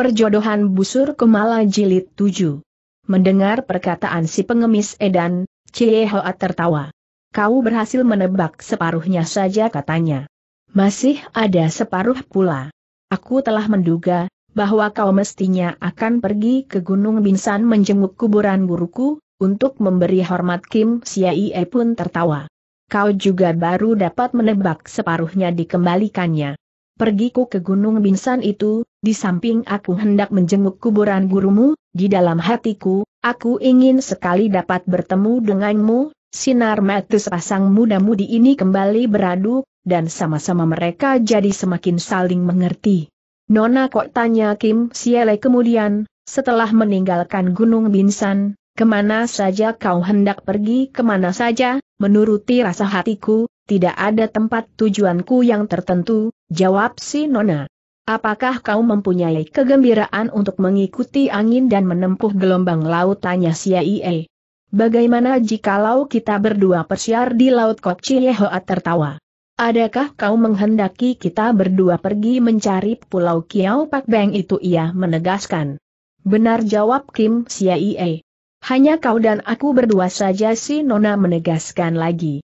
Perjodohan Busur Kumala Jilid 7 Mendengar perkataan si pengemis Edan, Cie Hoa tertawa. Kau berhasil menebak separuhnya saja katanya. Masih ada separuh pula. Aku telah menduga, bahwa kau mestinya akan pergi ke Gunung Binsan menjenguk kuburan buruku untuk memberi hormat Kim Siaie pun tertawa. Kau juga baru dapat menebak separuhnya dikembalikannya. Pergiku ke Gunung Binsan itu, di samping aku hendak menjenguk kuburan gurumu, di dalam hatiku, aku ingin sekali dapat bertemu denganmu, sinar mata sepasang muda-mudi ini kembali beradu, dan sama-sama mereka jadi semakin saling mengerti. Nona kok tanya Kim Siele kemudian, setelah meninggalkan Gunung Binsan, kemana saja kau hendak pergi kemana saja, menuruti rasa hatiku, tidak ada tempat tujuanku yang tertentu, jawab si Nona. Apakah kau mempunyai kegembiraan untuk mengikuti angin dan menempuh gelombang laut? Tanya Siaie. Bagaimana jikalau kita berdua persiar di Laut Kochi Yehoa tertawa? Adakah kau menghendaki kita berdua pergi mencari pulau Kiau Pak Beng itu ia menegaskan. Benar jawab Kim Siaie. Hanya kau dan aku berdua saja si Nona menegaskan lagi.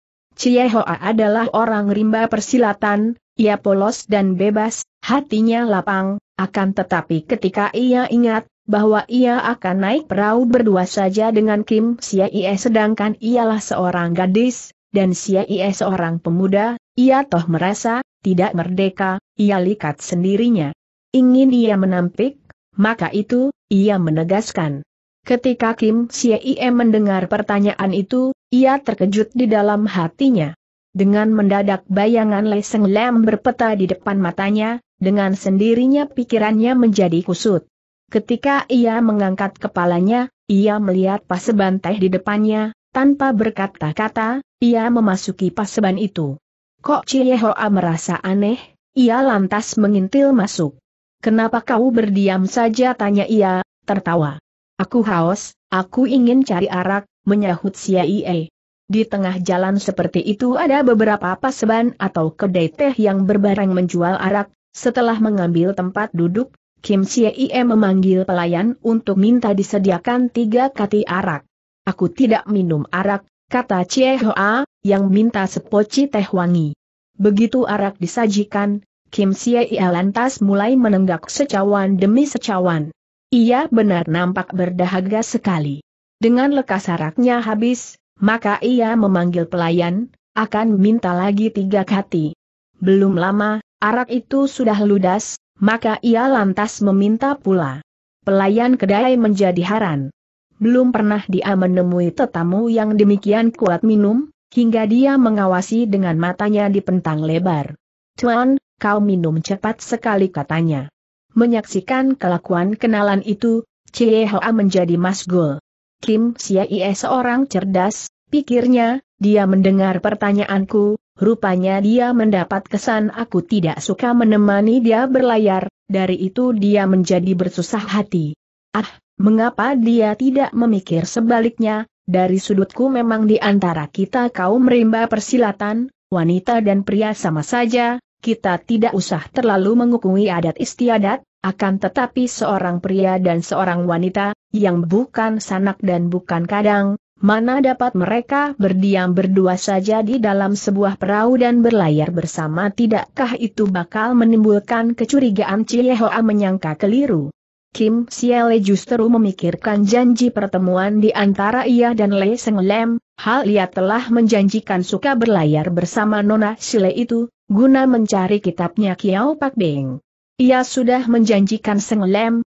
Cie Hoa adalah orang rimba persilatan, ia polos dan bebas, hatinya lapang, akan tetapi ketika ia ingat, bahwa ia akan naik perahu berdua saja dengan Kim Siai, sedangkan ialah seorang gadis, dan Siai seorang pemuda, ia toh merasa, tidak merdeka, ia likat sendirinya. Ingin ia menampik, maka itu, ia menegaskan. Ketika Kim Xie mendengar pertanyaan itu, ia terkejut di dalam hatinya. Dengan mendadak bayangan Seng Lam berpeta di depan matanya, dengan sendirinya pikirannya menjadi kusut. Ketika ia mengangkat kepalanya, ia melihat paseban teh di depannya, tanpa berkata-kata, ia memasuki paseban itu. Kok Ciehoa merasa aneh, ia lantas mengintil masuk. Kenapa kau berdiam saja tanya ia, tertawa. Aku haus, aku ingin cari arak, menyahut Siaie. Di tengah jalan seperti itu ada beberapa paseban atau kedai teh yang berbarang menjual arak, setelah mengambil tempat duduk, Kim Siaie memanggil pelayan untuk minta disediakan tiga kati arak. Aku tidak minum arak, kata Chie Hoa, yang minta sepoci teh wangi. Begitu arak disajikan, Kim Siaie lantas mulai menenggak secawan demi secawan. Ia benar nampak berdahaga sekali. Dengan lekas araknya habis, maka ia memanggil pelayan, akan minta lagi tiga kati. Belum lama, arak itu sudah ludas, maka ia lantas meminta pula. Pelayan kedai menjadi haran. Belum pernah dia menemui tetamu yang demikian kuat minum, hingga dia mengawasi dengan matanya di pentang lebar. Tuan, kau minum cepat sekali katanya. Menyaksikan kelakuan kenalan itu, Chie Hoa menjadi masgul. Kim Siai seorang cerdas, pikirnya, dia mendengar pertanyaanku, rupanya dia mendapat kesan aku tidak suka menemani dia berlayar, dari itu dia menjadi bersusah hati. Ah, mengapa dia tidak memikir sebaliknya, dari sudutku memang di antara kita kau merimba persilatan, wanita dan pria sama saja, kita tidak usah terlalu mengukui adat istiadat, akan tetapi seorang pria dan seorang wanita, yang bukan sanak dan bukan kadang, mana dapat mereka berdiam berdua saja di dalam sebuah perahu dan berlayar bersama tidakkah itu bakal menimbulkan kecurigaan Cilehoa menyangka keliru. Kim Siele justru memikirkan janji pertemuan di antara ia dan Le Seng Lem, hal ia telah menjanjikan suka berlayar bersama Nona Sile itu, guna mencari kitabnya Kiao Pak Beng. Ia sudah menjanjikan Seng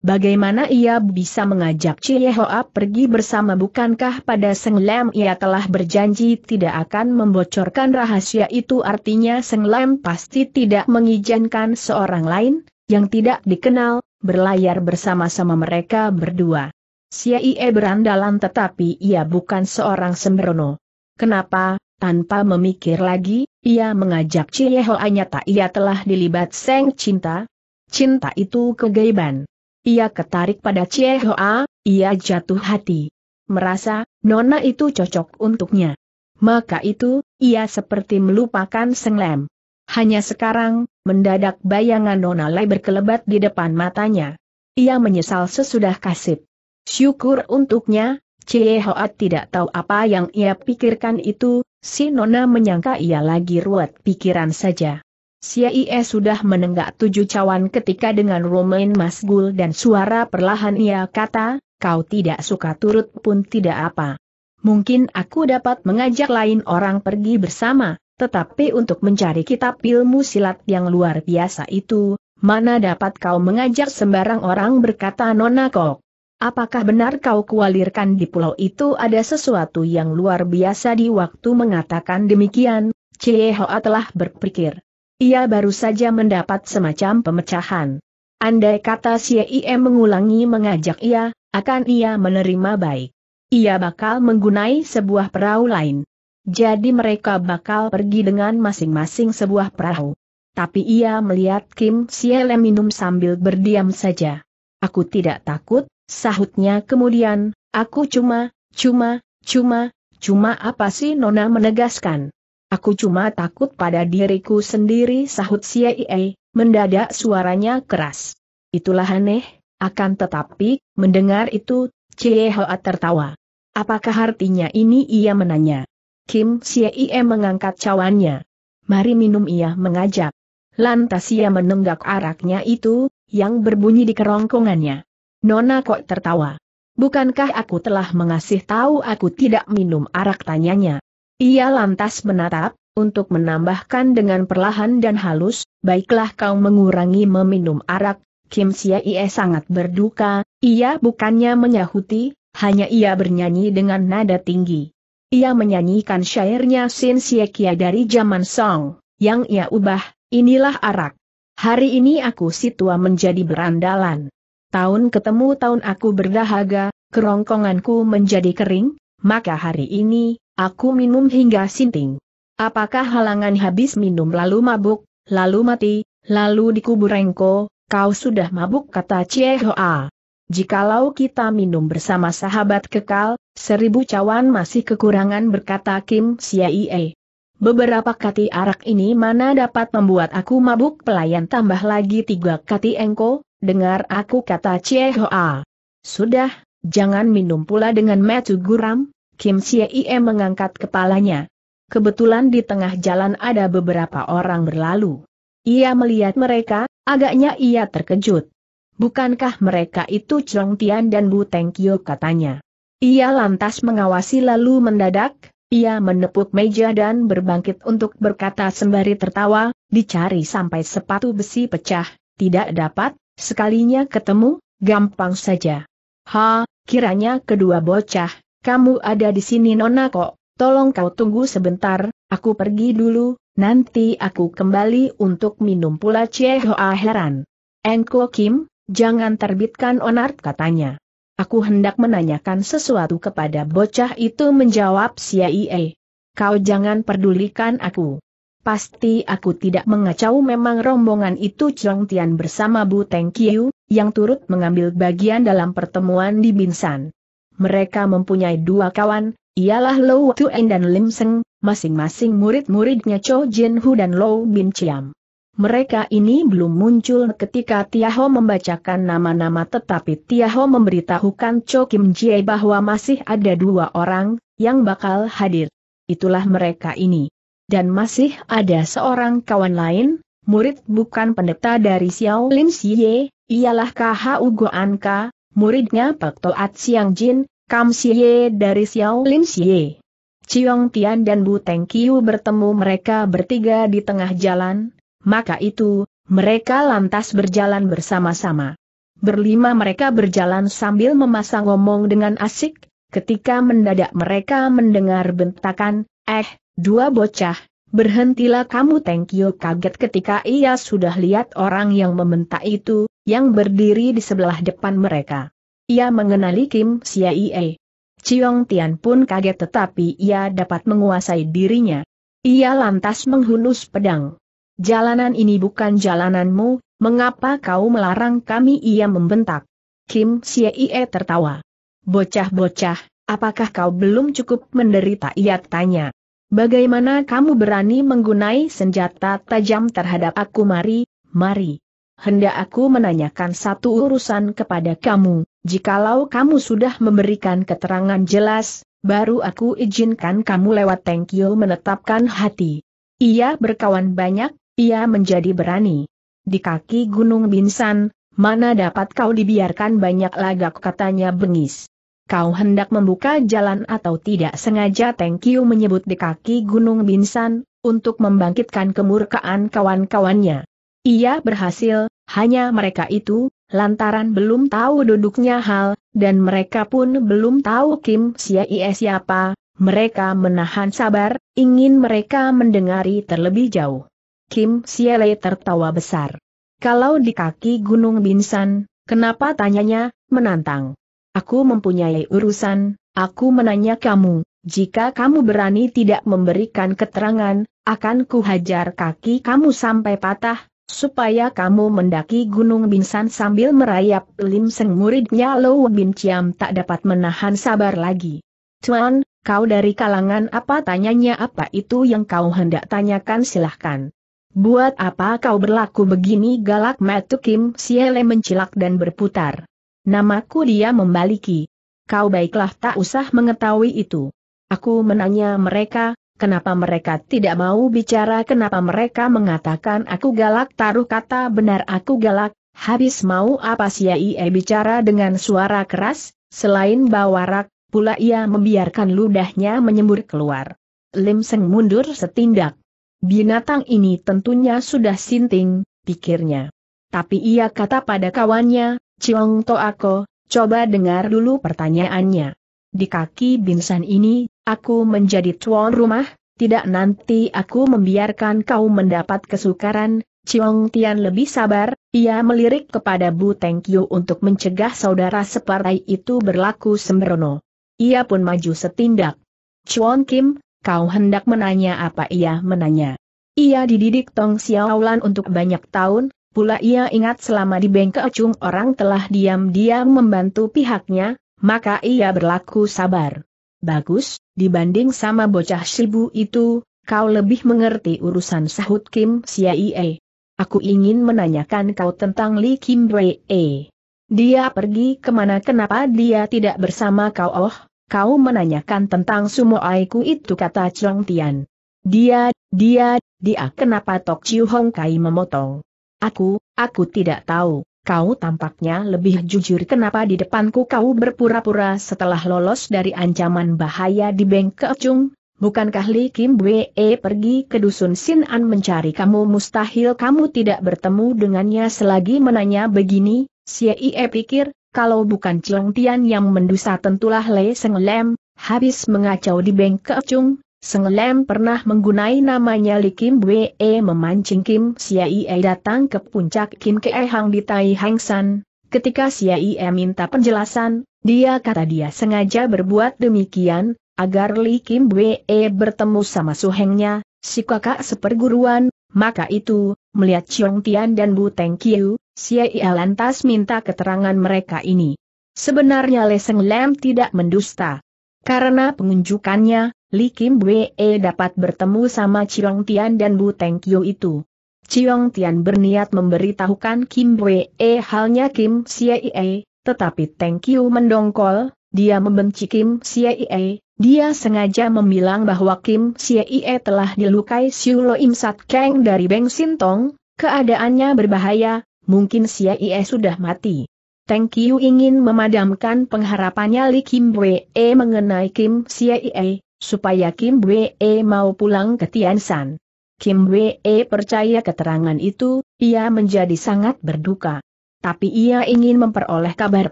bagaimana ia bisa mengajak Cie Hoa pergi bersama bukankah pada Seng ia telah berjanji tidak akan membocorkan rahasia itu artinya Seng pasti tidak mengizinkan seorang lain, yang tidak dikenal, berlayar bersama-sama mereka berdua. Cie berandalan tetapi ia bukan seorang sembrono. Kenapa, tanpa memikir lagi, ia mengajak Hoa nyata ia telah dilibat seng cinta. Cinta itu kegaiban. Ia ketarik pada Hoa, ia jatuh hati. Merasa, nona itu cocok untuknya. Maka itu, ia seperti melupakan Senglem. Hanya sekarang, mendadak bayangan nona Lai berkelebat di depan matanya. Ia menyesal sesudah kasih. Syukur untuknya, Cie Hoat tidak tahu apa yang ia pikirkan itu, Si Nona menyangka ia lagi ruwet pikiran saja. Si Ie sudah menenggak tujuh cawan ketika dengan Romain Masgul dan suara perlahan ia kata, kau tidak suka turut pun tidak apa. Mungkin aku dapat mengajak lain orang pergi bersama, tetapi untuk mencari kitab ilmu silat yang luar biasa itu, mana dapat kau mengajak sembarang orang berkata Nona Kok. Apakah benar kau kualirkan di pulau itu ada sesuatu yang luar biasa di waktu mengatakan demikian? Cie Hoa telah berpikir. Ia baru saja mendapat semacam pemecahan. Andai kata Im mengulangi mengajak ia, akan ia menerima baik. Ia bakal menggunai sebuah perahu lain. Jadi mereka bakal pergi dengan masing-masing sebuah perahu. Tapi ia melihat Kim Siele minum sambil berdiam saja. Aku tidak takut, Sahutnya kemudian, aku cuma, cuma, cuma, cuma apa sih Nona menegaskan. Aku cuma takut pada diriku sendiri sahut CIA, mendadak suaranya keras. Itulah aneh, akan tetapi, mendengar itu, Ciehoa tertawa. Apakah artinya ini ia menanya? Kim CIA mengangkat cawannya. Mari minum ia mengajak. Lantas ia menenggak araknya itu, yang berbunyi di kerongkongannya. Nona kok tertawa. Bukankah aku telah mengasih tahu aku tidak minum arak tanyanya? Ia lantas menatap, untuk menambahkan dengan perlahan dan halus, baiklah kau mengurangi meminum arak, Kim Sia Ie sangat berduka, ia bukannya menyahuti, hanya ia bernyanyi dengan nada tinggi. Ia menyanyikan syairnya Sin Kia dari zaman Song, yang ia ubah, inilah arak. Hari ini aku situa menjadi berandalan tahun ketemu tahun aku berdahaga, kerongkonganku menjadi kering, maka hari ini, aku minum hingga sinting. Apakah halangan habis minum lalu mabuk, lalu mati, lalu dikubur engko, kau sudah mabuk kata Cie Hoa. Jikalau kita minum bersama sahabat kekal, seribu cawan masih kekurangan berkata Kim Siaie. Beberapa kati arak ini mana dapat membuat aku mabuk pelayan tambah lagi tiga kati engko, dengar aku kata Chie Hoa. Sudah, jangan minum pula dengan metu guram, Kim Chie Ie mengangkat kepalanya. Kebetulan di tengah jalan ada beberapa orang berlalu. Ia melihat mereka, agaknya ia terkejut. Bukankah mereka itu Chong Tian dan Bu Teng Kyo katanya. Ia lantas mengawasi lalu mendadak, ia menepuk meja dan berbangkit untuk berkata sembari tertawa, dicari sampai sepatu besi pecah, tidak dapat, Sekalinya ketemu, gampang saja. Ha, kiranya kedua bocah, kamu ada di sini nona kok, tolong kau tunggu sebentar, aku pergi dulu, nanti aku kembali untuk minum pula Cehoa heran. Engko Kim, jangan terbitkan onar katanya. Aku hendak menanyakan sesuatu kepada bocah itu menjawab si e. Kau jangan pedulikan aku. Pasti aku tidak mengacau memang rombongan itu Chong Tian bersama Bu Teng Kiu, yang turut mengambil bagian dalam pertemuan di Binsan. Mereka mempunyai dua kawan, ialah Lou Tuen dan Lim Seng, masing-masing murid-muridnya Cho Jin Hu dan Lou Bin Chiam. Mereka ini belum muncul ketika Tiaho membacakan nama-nama tetapi Tiaho memberitahukan Cho Kim Jie bahwa masih ada dua orang, yang bakal hadir. Itulah mereka ini dan masih ada seorang kawan lain, murid bukan pendeta dari Xiao Lim Xie, ialah KHU Goan Ka, muridnya Pak Toat Siang Jin, Kam Xie dari Xiao Lin Xie. Chiong Tian dan Bu Teng Kiu bertemu mereka bertiga di tengah jalan, maka itu, mereka lantas berjalan bersama-sama. Berlima mereka berjalan sambil memasang ngomong dengan asik, ketika mendadak mereka mendengar bentakan, eh, Dua bocah, berhentilah kamu Tengkio kaget ketika ia sudah lihat orang yang membentak itu, yang berdiri di sebelah depan mereka. Ia mengenali Kim Siaie. Chiong Tian pun kaget tetapi ia dapat menguasai dirinya. Ia lantas menghunus pedang. Jalanan ini bukan jalananmu, mengapa kau melarang kami ia membentak? Kim Siaie tertawa. Bocah-bocah, apakah kau belum cukup menderita ia tanya. Bagaimana kamu berani menggunai senjata tajam terhadap aku mari, mari. Hendak aku menanyakan satu urusan kepada kamu, jikalau kamu sudah memberikan keterangan jelas, baru aku izinkan kamu lewat Tengkio menetapkan hati. Ia berkawan banyak, ia menjadi berani. Di kaki Gunung Binsan, mana dapat kau dibiarkan banyak lagak katanya bengis kau hendak membuka jalan atau tidak sengaja Teng Kiu menyebut di kaki Gunung Binsan, untuk membangkitkan kemurkaan kawan-kawannya. Ia berhasil, hanya mereka itu, lantaran belum tahu duduknya hal, dan mereka pun belum tahu Kim Siaie siapa, mereka menahan sabar, ingin mereka mendengari terlebih jauh. Kim Siele tertawa besar. Kalau di kaki Gunung Binsan, kenapa tanyanya, menantang. Aku mempunyai urusan, aku menanya kamu, jika kamu berani tidak memberikan keterangan, akan kuhajar kaki kamu sampai patah, supaya kamu mendaki Gunung Binsan sambil merayap Lim Seng muridnya Lo Bin Ciam tak dapat menahan sabar lagi. Tuan, kau dari kalangan apa tanyanya apa itu yang kau hendak tanyakan silahkan. Buat apa kau berlaku begini galak Matu Kim Siele mencilak dan berputar. Namaku dia membaliki. Kau baiklah tak usah mengetahui itu. Aku menanya mereka, kenapa mereka tidak mau bicara kenapa mereka mengatakan aku galak taruh kata benar aku galak, habis mau apa sia ia e bicara dengan suara keras, selain bawarak, pula ia membiarkan ludahnya menyembur keluar. Lim Seng mundur setindak. Binatang ini tentunya sudah sinting, pikirnya. Tapi ia kata pada kawannya, Ciong Toako, coba dengar dulu pertanyaannya. Di kaki binsan ini, aku menjadi tuan rumah, tidak nanti aku membiarkan kau mendapat kesukaran, Ciong Tian lebih sabar, ia melirik kepada Bu Teng untuk mencegah saudara separai itu berlaku sembrono. Ia pun maju setindak. Chuan Kim, kau hendak menanya apa ia menanya. Ia dididik Tong Xiaolan untuk banyak tahun, Pula ia ingat selama di bengkel Chung orang telah diam-diam membantu pihaknya, maka ia berlaku sabar. Bagus, dibanding sama bocah sibu itu, kau lebih mengerti urusan sahut Kim Siaie. Aku ingin menanyakan kau tentang lee Kim Wei. Dia pergi kemana kenapa dia tidak bersama kau oh, kau menanyakan tentang sumo aiku itu kata Chong Tian. Dia, dia, dia kenapa Tok Chiu Hong Kai memotong. Aku, aku tidak tahu, kau tampaknya lebih jujur kenapa di depanku kau berpura-pura setelah lolos dari ancaman bahaya di Bengkeocung, Bukankah Li Kim Wee pergi ke dusun Sinan mencari kamu mustahil kamu tidak bertemu dengannya selagi menanya begini, Xie Ie pikir, kalau bukan Chong Tian yang mendusa tentulah Lei Seng Lem, habis mengacau di Bengkecung, Seng pernah menggunai namanya Li Kim Wee memancing Kim Siaie datang ke puncak Kim Ke Hang di Tai Hang San. Ketika Siaie minta penjelasan, dia kata dia sengaja berbuat demikian, agar Li Kim Wee bertemu sama suhengnya, si kakak seperguruan, maka itu, melihat Chiong Tian dan Bu Teng Kiu, Siaie lantas minta keterangan mereka ini. Sebenarnya Leseng Lem tidak mendusta. Karena pengunjukannya, Li Kim Wee e dapat bertemu sama Chiong Tian dan Bu Teng Kyu itu. Chiong Tian berniat memberitahukan Kim Wee e halnya Kim Siee, tetapi Teng Kyu mendongkol, dia membenci Kim Siee, dia sengaja membilang bahwa Kim Siee telah dilukai Siu Lo Im Sat Kang dari Beng Sintong, keadaannya berbahaya, mungkin Siee sudah mati. Teng Kiu ingin memadamkan pengharapannya Li Kim Wee e mengenai Kim Siee, supaya Kim Wee e mau pulang ke Tiansan. Kim Wee e percaya keterangan itu, ia menjadi sangat berduka. Tapi ia ingin memperoleh kabar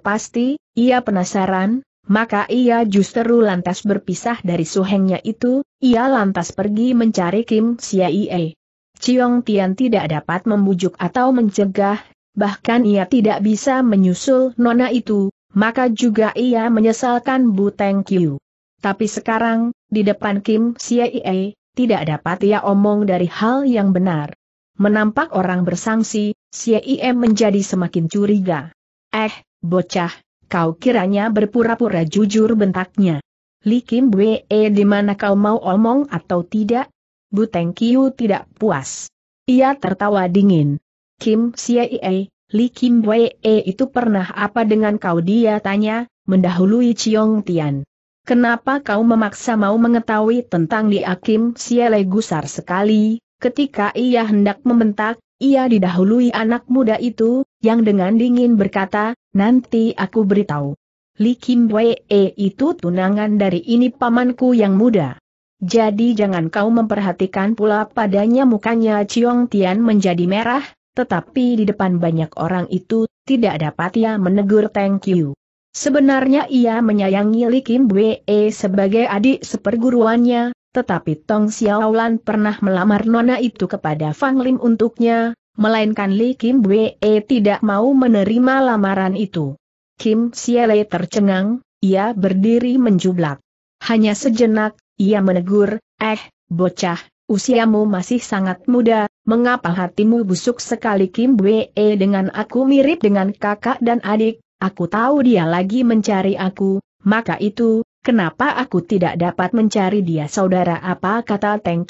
pasti, ia penasaran, maka ia justru lantas berpisah dari suhengnya itu, ia lantas pergi mencari Kim Siaie. Chiong Tian tidak dapat membujuk atau mencegah, bahkan ia tidak bisa menyusul nona itu, maka juga ia menyesalkan Bu Teng Qiu. Tapi sekarang, di depan Kim Siei, tidak dapat ia omong dari hal yang benar. Menampak orang bersangsi, Siei menjadi semakin curiga. Eh, bocah, kau kiranya berpura-pura jujur bentaknya. Li Kim Wee eh, di mana kau mau omong atau tidak? Bu Teng Kiu tidak puas. Ia tertawa dingin. Kim Siei, Li Kim Wee eh, itu pernah apa dengan kau dia tanya, mendahului Chiong Tian. Kenapa kau memaksa mau mengetahui tentang Li Akim Siele gusar sekali, ketika ia hendak membentak, ia didahului anak muda itu, yang dengan dingin berkata, nanti aku beritahu. Li Kim Wee eh, itu tunangan dari ini pamanku yang muda. Jadi jangan kau memperhatikan pula padanya mukanya Chiong Tian menjadi merah, tetapi di depan banyak orang itu, tidak dapat ia menegur Teng Qiu. Sebenarnya ia menyayangi Li Kim Wee sebagai adik seperguruannya, tetapi Tong Xiaolan pernah melamar nona itu kepada Fang Lim untuknya, melainkan Li Kim Wee tidak mau menerima lamaran itu. Kim Siele tercengang, ia berdiri menjublak. Hanya sejenak, ia menegur, eh, bocah, usiamu masih sangat muda, mengapa hatimu busuk sekali Kim Wee dengan aku mirip dengan kakak dan adik, Aku tahu dia lagi mencari aku, maka itu, kenapa aku tidak dapat mencari dia saudara apa kata Teng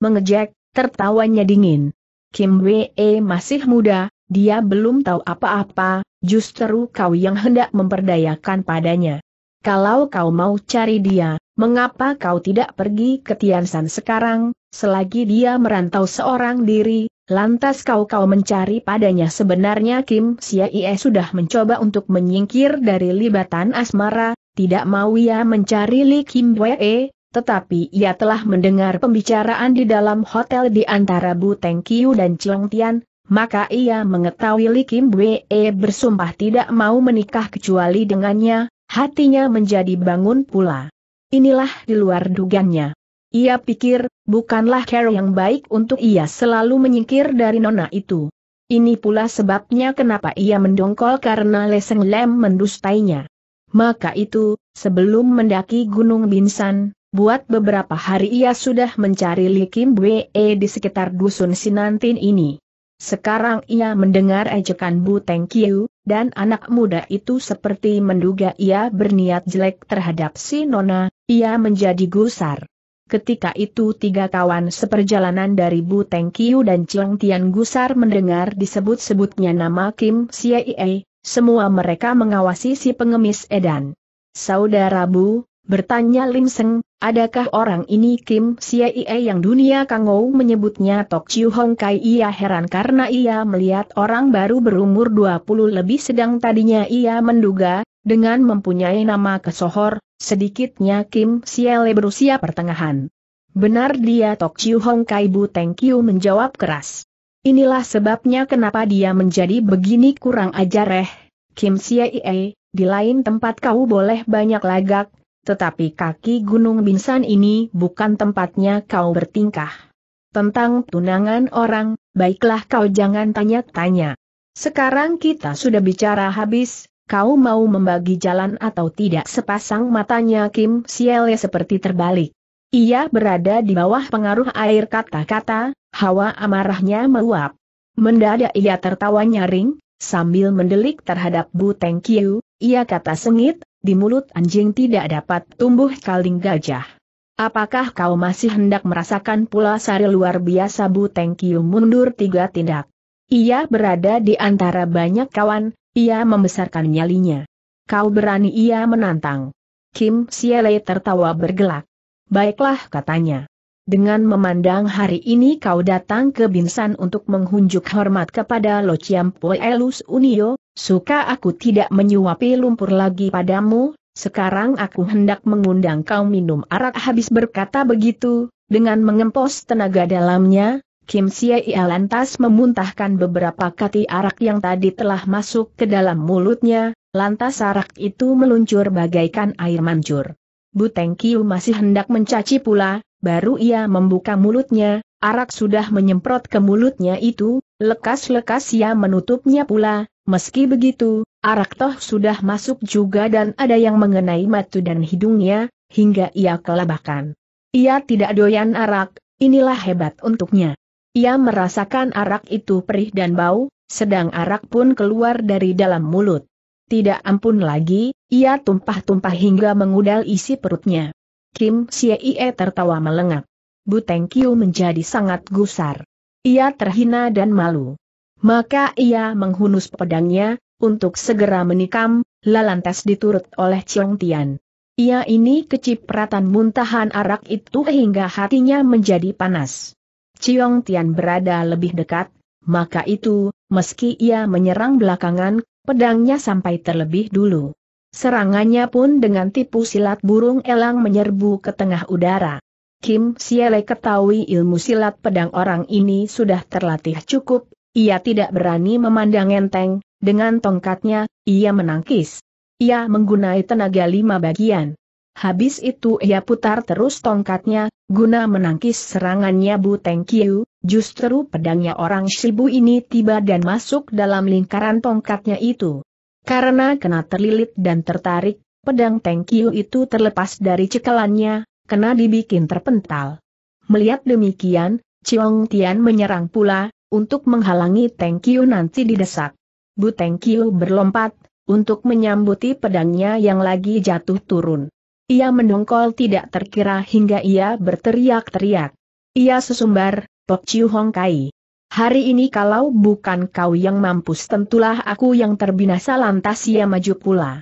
mengejek, tertawanya dingin. Kim Wee masih muda, dia belum tahu apa-apa, justru kau yang hendak memperdayakan padanya. Kalau kau mau cari dia, mengapa kau tidak pergi ke Tiansan sekarang, selagi dia merantau seorang diri, lantas kau-kau mencari padanya sebenarnya Kim Ie sudah mencoba untuk menyingkir dari libatan asmara, tidak mau ia mencari Li Kim Wee, tetapi ia telah mendengar pembicaraan di dalam hotel di antara Bu Teng Kiu dan Chiong Tian, maka ia mengetahui Li Kim Wee bersumpah tidak mau menikah kecuali dengannya, hatinya menjadi bangun pula. Inilah di luar dugannya. Ia pikir, bukanlah cara yang baik untuk ia selalu menyingkir dari nona itu. Ini pula sebabnya kenapa ia mendongkol karena Leseng Lem mendustainya. Maka itu, sebelum mendaki Gunung Binsan, buat beberapa hari ia sudah mencari Li Kim Bwe e di sekitar dusun Sinantin ini. Sekarang ia mendengar ejekan Bu Teng Kiu, dan anak muda itu seperti menduga ia berniat jelek terhadap si Nona, ia menjadi gusar. Ketika itu tiga kawan seperjalanan dari Bu Teng Kiu dan Chiang Tian Gusar mendengar disebut-sebutnya nama Kim Siei, semua mereka mengawasi si pengemis Edan. Saudara Bu, bertanya Lim Seng, adakah orang ini Kim Siei yang dunia Kangou menyebutnya Tok Chiu Hong Kai ia heran karena ia melihat orang baru berumur 20 lebih sedang tadinya ia menduga, dengan mempunyai nama kesohor, Sedikitnya Kim Siele berusia pertengahan. Benar dia Tok Chiu Hong Kai Bu Teng Kiu menjawab keras. Inilah sebabnya kenapa dia menjadi begini kurang ajar eh. Kim Siele, di lain tempat kau boleh banyak lagak, tetapi kaki Gunung Binsan ini bukan tempatnya kau bertingkah. Tentang tunangan orang, baiklah kau jangan tanya-tanya. Sekarang kita sudah bicara habis, kau mau membagi jalan atau tidak sepasang matanya Kim Siele seperti terbalik. Ia berada di bawah pengaruh air kata-kata, hawa amarahnya meluap. Mendadak ia tertawa nyaring, sambil mendelik terhadap Bu Teng Kiu, ia kata sengit, di mulut anjing tidak dapat tumbuh kaling gajah. Apakah kau masih hendak merasakan pula sari luar biasa Bu Teng Kiu mundur tiga tindak? Ia berada di antara banyak kawan, ia membesarkan nyalinya. Kau berani ia menantang. Kim Siele tertawa bergelak. Baiklah katanya. Dengan memandang hari ini kau datang ke Binsan untuk menghunjuk hormat kepada Lo Chiam Elus Unio, suka aku tidak menyuapi lumpur lagi padamu, sekarang aku hendak mengundang kau minum arak habis berkata begitu, dengan mengempos tenaga dalamnya, Kim Sia Ia lantas memuntahkan beberapa kati arak yang tadi telah masuk ke dalam mulutnya, lantas arak itu meluncur bagaikan air mancur. Buteng Kiu masih hendak mencaci pula, baru ia membuka mulutnya, arak sudah menyemprot ke mulutnya itu, lekas-lekas ia menutupnya pula, meski begitu, arak toh sudah masuk juga dan ada yang mengenai matu dan hidungnya, hingga ia kelabakan. Ia tidak doyan arak, inilah hebat untuknya. Ia merasakan arak itu perih dan bau, sedang arak pun keluar dari dalam mulut. Tidak ampun lagi, ia tumpah-tumpah hingga mengudal isi perutnya. Kim Siei tertawa melengak. Teng Kiu menjadi sangat gusar. Ia terhina dan malu. Maka ia menghunus pedangnya, untuk segera menikam, lalantas diturut oleh Chiong Tian. Ia ini kecipratan muntahan arak itu hingga hatinya menjadi panas. Ciong Tian berada lebih dekat, maka itu, meski ia menyerang belakangan, pedangnya sampai terlebih dulu. Serangannya pun dengan tipu silat burung elang menyerbu ke tengah udara. Kim Siele ketahui ilmu silat pedang orang ini sudah terlatih cukup, ia tidak berani memandang enteng, dengan tongkatnya, ia menangkis. Ia menggunai tenaga lima bagian. Habis itu ia putar terus tongkatnya, guna menangkis serangannya Bu Teng Kiu, justru pedangnya orang Shibu ini tiba dan masuk dalam lingkaran tongkatnya itu. Karena kena terlilit dan tertarik, pedang Teng Kiu itu terlepas dari cekalannya, kena dibikin terpental. Melihat demikian, Chiong Tian menyerang pula, untuk menghalangi Teng Kiu nanti didesak. Bu Teng Kiu berlompat, untuk menyambuti pedangnya yang lagi jatuh turun. Ia mendongkol tidak terkira hingga ia berteriak-teriak. Ia sesumbar, Pok Chiu Hong Kai. Hari ini kalau bukan kau yang mampus tentulah aku yang terbinasa lantas ia maju pula.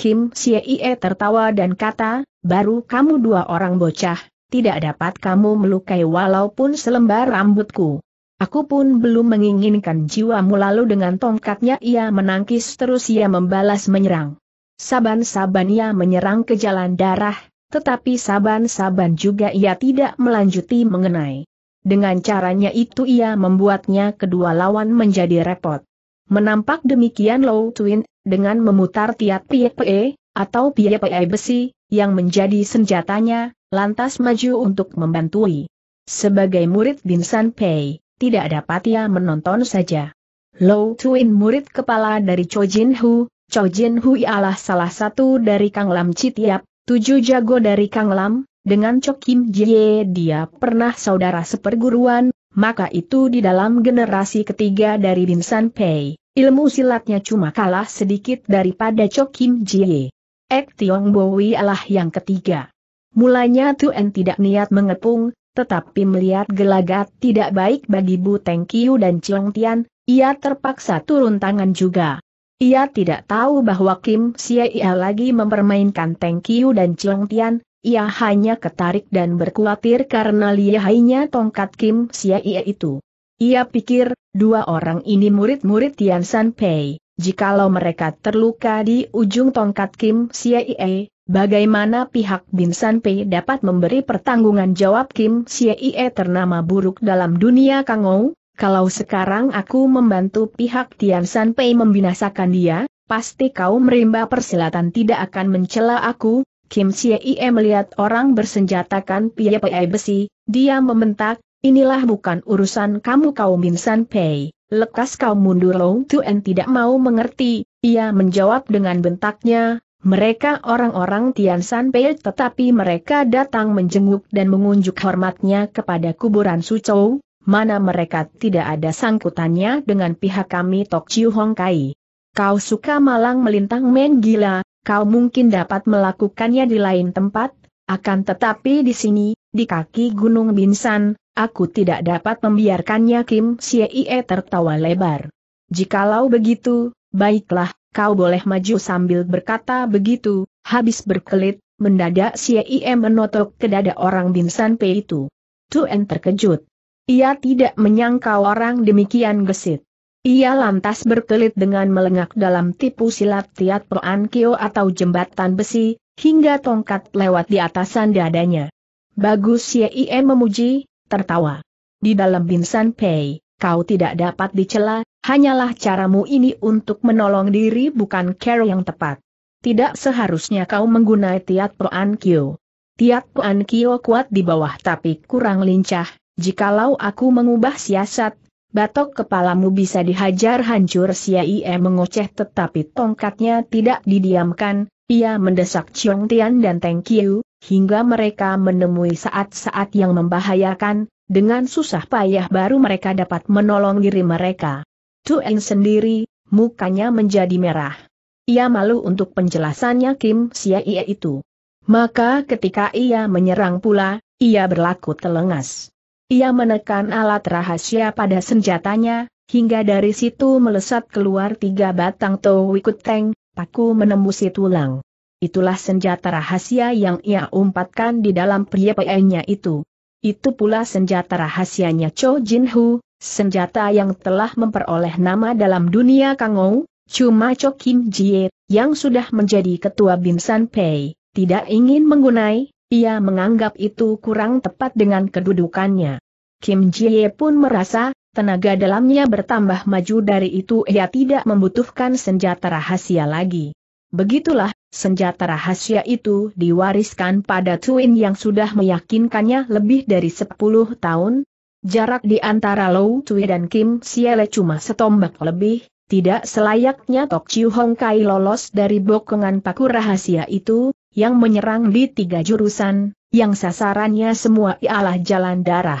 Kim Ie tertawa dan kata, baru kamu dua orang bocah, tidak dapat kamu melukai walaupun selembar rambutku. Aku pun belum menginginkan jiwamu lalu dengan tongkatnya ia menangkis terus ia membalas menyerang saban-saban ia menyerang ke jalan darah, tetapi saban-saban juga ia tidak melanjuti mengenai. Dengan caranya itu ia membuatnya kedua lawan menjadi repot. Menampak demikian Low Twin, dengan memutar tiat piepe, atau piepe besi, yang menjadi senjatanya, lantas maju untuk membantui. Sebagai murid San Pei, tidak dapat ia menonton saja. Low Twin murid kepala dari Chojin Hu, Cho Jin Hui adalah salah satu dari Kang Lam Citiap, tujuh jago dari Kang Lam, dengan Cho Kim Jie dia pernah saudara seperguruan, maka itu di dalam generasi ketiga dari Bin San Pei, ilmu silatnya cuma kalah sedikit daripada Cho Kim Jie. Ek Tiong Bowi adalah yang ketiga. Mulanya Tuen tidak niat mengepung, tetapi melihat gelagat tidak baik bagi Bu Tengkiu dan Chiong Tian, ia terpaksa turun tangan juga. Ia tidak tahu bahwa Kim Siea lagi mempermainkan Teng Kiu dan Chong Tian, ia hanya ketarik dan berkhawatir karena lihainya tongkat Kim Siaie itu. Ia pikir, dua orang ini murid-murid Tian San Pei. Jikalau mereka terluka di ujung tongkat Kim Siaie, bagaimana pihak Bin San Pei dapat memberi pertanggungan jawab Kim Siaie ternama buruk dalam dunia Kangou? Kalau sekarang aku membantu pihak Tian San Pei membinasakan dia, pasti kau merimba persilatan tidak akan mencela aku. Kim Chie Ie melihat orang bersenjatakan pie pie besi, dia membentak, inilah bukan urusan kamu kau Min San Pei. Lekas kau mundur Long Tuan tidak mau mengerti, ia menjawab dengan bentaknya, mereka orang-orang Tian San Pei tetapi mereka datang menjenguk dan mengunjuk hormatnya kepada kuburan Su Chou, mana mereka tidak ada sangkutannya dengan pihak kami Tok Chiu Hong Kai. Kau suka malang melintang men gila, kau mungkin dapat melakukannya di lain tempat, akan tetapi di sini, di kaki Gunung Binsan, aku tidak dapat membiarkannya Kim Ie tertawa lebar. Jikalau begitu, baiklah, kau boleh maju sambil berkata begitu, habis berkelit, mendadak Ie menotok ke dada orang Binsan P itu. Tuen terkejut. Ia tidak menyangka orang demikian gesit. Ia lantas berkelit dengan melengak dalam tipu silat tiat Proan kio atau jembatan besi, hingga tongkat lewat di atasan dadanya. Bagus Yie memuji, tertawa. Di dalam Binsan Pei, kau tidak dapat dicela, hanyalah caramu ini untuk menolong diri bukan care yang tepat. Tidak seharusnya kau menggunakan tiat pelan kio. Tiat pelan kio kuat di bawah tapi kurang lincah, Jikalau aku mengubah siasat, batok kepalamu bisa dihajar hancur Ie mengoceh tetapi tongkatnya tidak didiamkan, ia mendesak Chong Tian dan Teng Kiu, hingga mereka menemui saat-saat yang membahayakan, dengan susah payah baru mereka dapat menolong diri mereka. Tuen sendiri, mukanya menjadi merah. Ia malu untuk penjelasannya Kim Ie itu. Maka ketika ia menyerang pula, ia berlaku telengas. Ia menekan alat rahasia pada senjatanya, hingga dari situ melesat keluar tiga batang towikut tank, paku menembusi tulang. Itulah senjata rahasia yang ia umpatkan di dalam pria priepenya itu. Itu pula senjata rahasianya Cho Jin Hu, senjata yang telah memperoleh nama dalam dunia Kangou, cuma Cho Kim Jie, yang sudah menjadi ketua San Pei, tidak ingin menggunai, ia menganggap itu kurang tepat dengan kedudukannya. Kim Jie pun merasa, tenaga dalamnya bertambah maju dari itu ia tidak membutuhkan senjata rahasia lagi. Begitulah, senjata rahasia itu diwariskan pada Twin yang sudah meyakinkannya lebih dari 10 tahun. Jarak di antara Lou Tui dan Kim Siele cuma setombak lebih, tidak selayaknya Tok Chiu Hong Kai lolos dari bokongan paku rahasia itu, yang menyerang di tiga jurusan, yang sasarannya semua ialah jalan darah.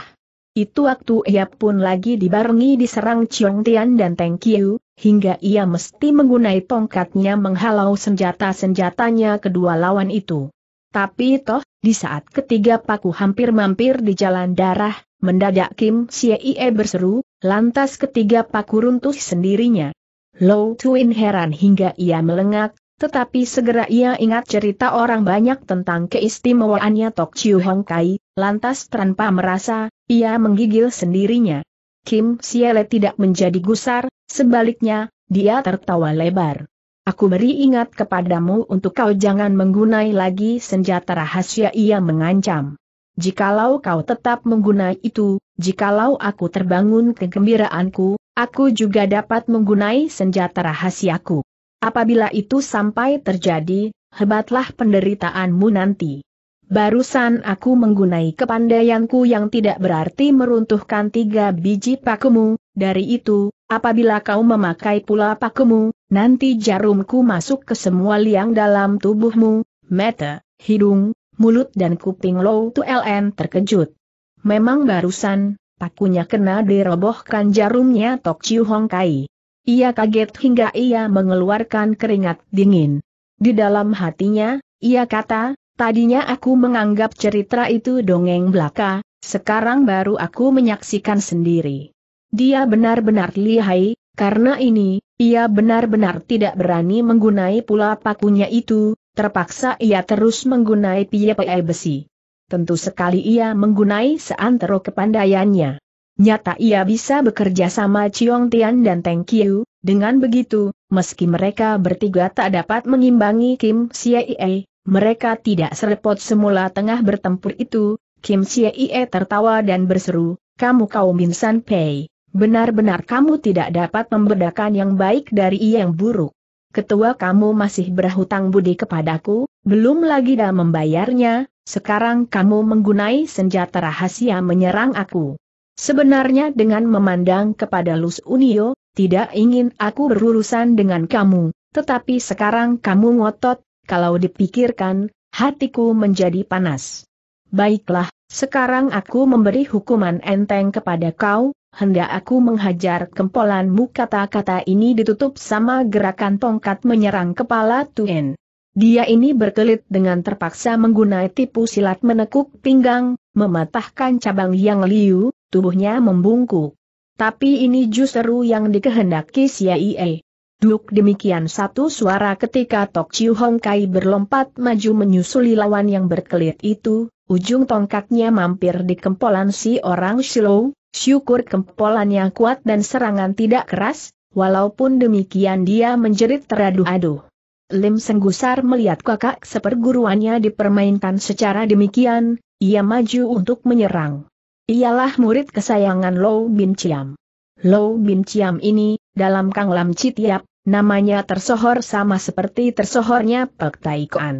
Itu waktu ia pun lagi dibarengi diserang Chong Tian dan Teng Kiu, hingga ia mesti menggunai tongkatnya menghalau senjata-senjatanya kedua lawan itu. Tapi toh, di saat ketiga paku hampir mampir di jalan darah, mendadak Kim Xie berseru, lantas ketiga paku runtuh sendirinya. Low Twin heran hingga ia melengak, tetapi segera ia ingat cerita orang banyak tentang keistimewaannya Tok Chiu Hong Kai, lantas tanpa merasa, ia menggigil sendirinya. Kim Siele tidak menjadi gusar, sebaliknya, dia tertawa lebar. Aku beri ingat kepadamu untuk kau jangan menggunai lagi senjata rahasia ia mengancam. Jikalau kau tetap menggunai itu, jikalau aku terbangun kegembiraanku, aku juga dapat menggunai senjata rahasiaku. Apabila itu sampai terjadi, hebatlah penderitaanmu nanti. Barusan aku menggunai kepandaianku yang tidak berarti meruntuhkan tiga biji pakemu. dari itu, apabila kau memakai pula pakemu, nanti jarumku masuk ke semua liang dalam tubuhmu, mata, hidung, mulut dan kuping Low Tu LN terkejut. Memang barusan, pakunya kena dirobohkan jarumnya Tok Chiu Hong Kai. Ia kaget hingga ia mengeluarkan keringat dingin. Di dalam hatinya, ia kata, tadinya aku menganggap cerita itu dongeng belaka, sekarang baru aku menyaksikan sendiri. Dia benar-benar lihai, karena ini, ia benar-benar tidak berani menggunai pula pakunya itu, terpaksa ia terus menggunai piye besi. Tentu sekali ia menggunai seantero kepandaiannya. Nyata ia bisa bekerja sama Chiong Tian dan Teng Kiu, dengan begitu, meski mereka bertiga tak dapat mengimbangi Kim Siei, mereka tidak serepot semula tengah bertempur itu, Kim Siei tertawa dan berseru, kamu kaum insan Pei, benar-benar kamu tidak dapat membedakan yang baik dari yang buruk. Ketua kamu masih berhutang budi kepadaku, belum lagi dah membayarnya, sekarang kamu menggunai senjata rahasia menyerang aku. Sebenarnya dengan memandang kepada Lus Unio, tidak ingin aku berurusan dengan kamu, tetapi sekarang kamu ngotot, kalau dipikirkan, hatiku menjadi panas. Baiklah, sekarang aku memberi hukuman enteng kepada kau, hendak aku menghajar kempolanmu kata-kata ini ditutup sama gerakan tongkat menyerang kepala Tuen. Dia ini berkelit dengan terpaksa menggunakan tipu silat menekuk pinggang, mematahkan cabang yang liu, tubuhnya membungkuk. Tapi ini justru yang dikehendaki CIA. Duk demikian satu suara ketika Tok Chiu Hong Kai berlompat maju menyusuli lawan yang berkelit itu, ujung tongkatnya mampir di kempolan si orang Shilou, syukur kempolannya kuat dan serangan tidak keras, walaupun demikian dia menjerit teraduh-aduh. Lim Senggusar melihat kakak seperguruannya dipermainkan secara demikian, ia maju untuk menyerang. Ialah murid kesayangan Low Bin Chiam. Low Bin Chiam ini, dalam Kang Lam Citiap, namanya tersohor sama seperti tersohornya Pek Tai Kuan.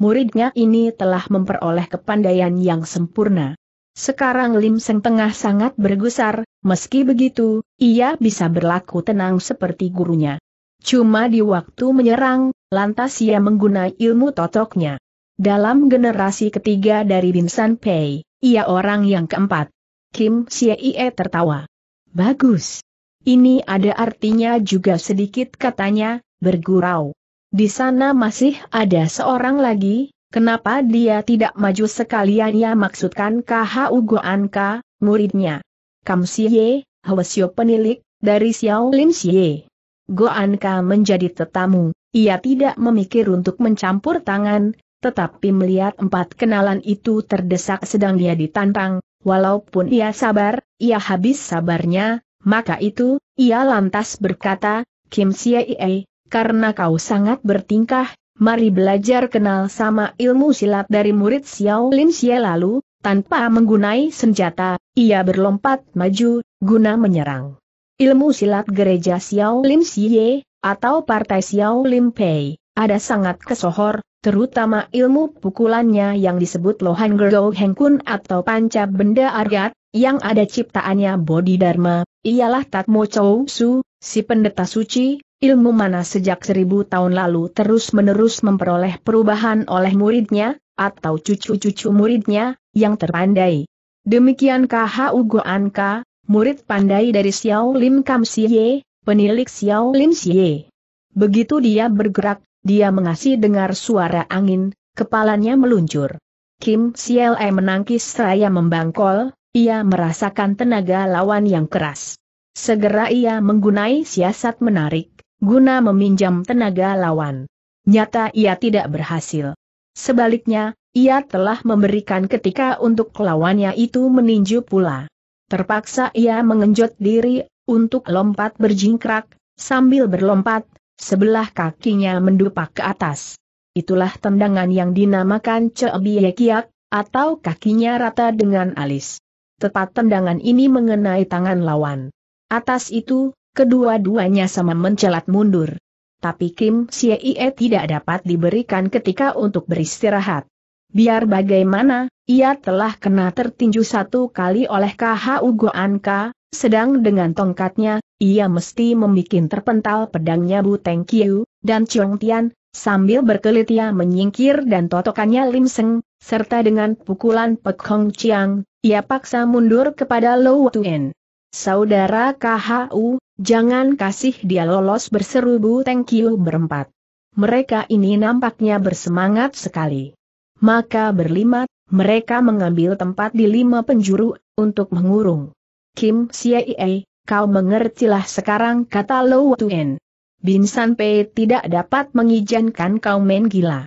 Muridnya ini telah memperoleh kepandaian yang sempurna. Sekarang Lim Seng Tengah sangat bergusar, meski begitu, ia bisa berlaku tenang seperti gurunya. Cuma di waktu menyerang, lantas ia menggunakan ilmu totoknya. Dalam generasi ketiga dari Binsan Pei, ia orang yang keempat. Kim Xie tertawa. Bagus. Ini ada artinya juga sedikit katanya, bergurau. Di sana masih ada seorang lagi, kenapa dia tidak maju sekalian ya maksudkan KHU Goan Ka, muridnya. Kam Xie, Hwasyo penilik, dari Xiao Lim Xie. Goan Ka menjadi tetamu, ia tidak memikir untuk mencampur tangan, tetapi melihat empat kenalan itu terdesak sedang dia ditantang, walaupun ia sabar, ia habis sabarnya, maka itu, ia lantas berkata, Kim Siei, karena kau sangat bertingkah, mari belajar kenal sama ilmu silat dari murid Xiao Lin Xie lalu, tanpa menggunai senjata, ia berlompat maju, guna menyerang. Ilmu silat gereja Xiao Lin Xie, atau partai Xiao Lim Pei, ada sangat kesohor, terutama ilmu pukulannya yang disebut Lohan Gerdo Hengkun atau Panca Benda Argat, yang ada ciptaannya Bodhidharma, ialah Tatmo Chou Su, si pendeta suci, ilmu mana sejak seribu tahun lalu terus-menerus memperoleh perubahan oleh muridnya, atau cucu-cucu muridnya, yang terpandai. Demikian KHU Goanka, murid pandai dari Xiao Lim Kam Siye, penilik Xiao Lim Siye. Begitu dia bergerak, dia mengasih dengar suara angin, kepalanya meluncur. Kim Siel E menangkis seraya membangkol, ia merasakan tenaga lawan yang keras. Segera ia menggunai siasat menarik, guna meminjam tenaga lawan. Nyata ia tidak berhasil. Sebaliknya, ia telah memberikan ketika untuk lawannya itu meninju pula. Terpaksa ia mengenjot diri, untuk lompat berjingkrak, sambil berlompat, Sebelah kakinya mendupak ke atas. Itulah tendangan yang dinamakan Ceobiekiak, atau kakinya rata dengan alis. Tepat tendangan ini mengenai tangan lawan. Atas itu, kedua-duanya sama mencelat mundur. Tapi Kim Siei tidak dapat diberikan ketika untuk beristirahat. Biar bagaimana, ia telah kena tertinju satu kali oleh KHU Goanka, sedang dengan tongkatnya, ia mesti membuat terpental pedangnya Bu Teng Kiu, dan Chong Tian, sambil berkelit ia menyingkir dan totokannya Lim Seng, serta dengan pukulan Pek Hong Chiang, ia paksa mundur kepada Lo Tuen. Saudara KHU, jangan kasih dia lolos berseru Bu Teng Kiu berempat. Mereka ini nampaknya bersemangat sekali. Maka berlima, mereka mengambil tempat di lima penjuru, untuk mengurung. Kim Siei Kau mengertilah sekarang kata Lo Tuen. Bin San tidak dapat mengizinkan kau main gila.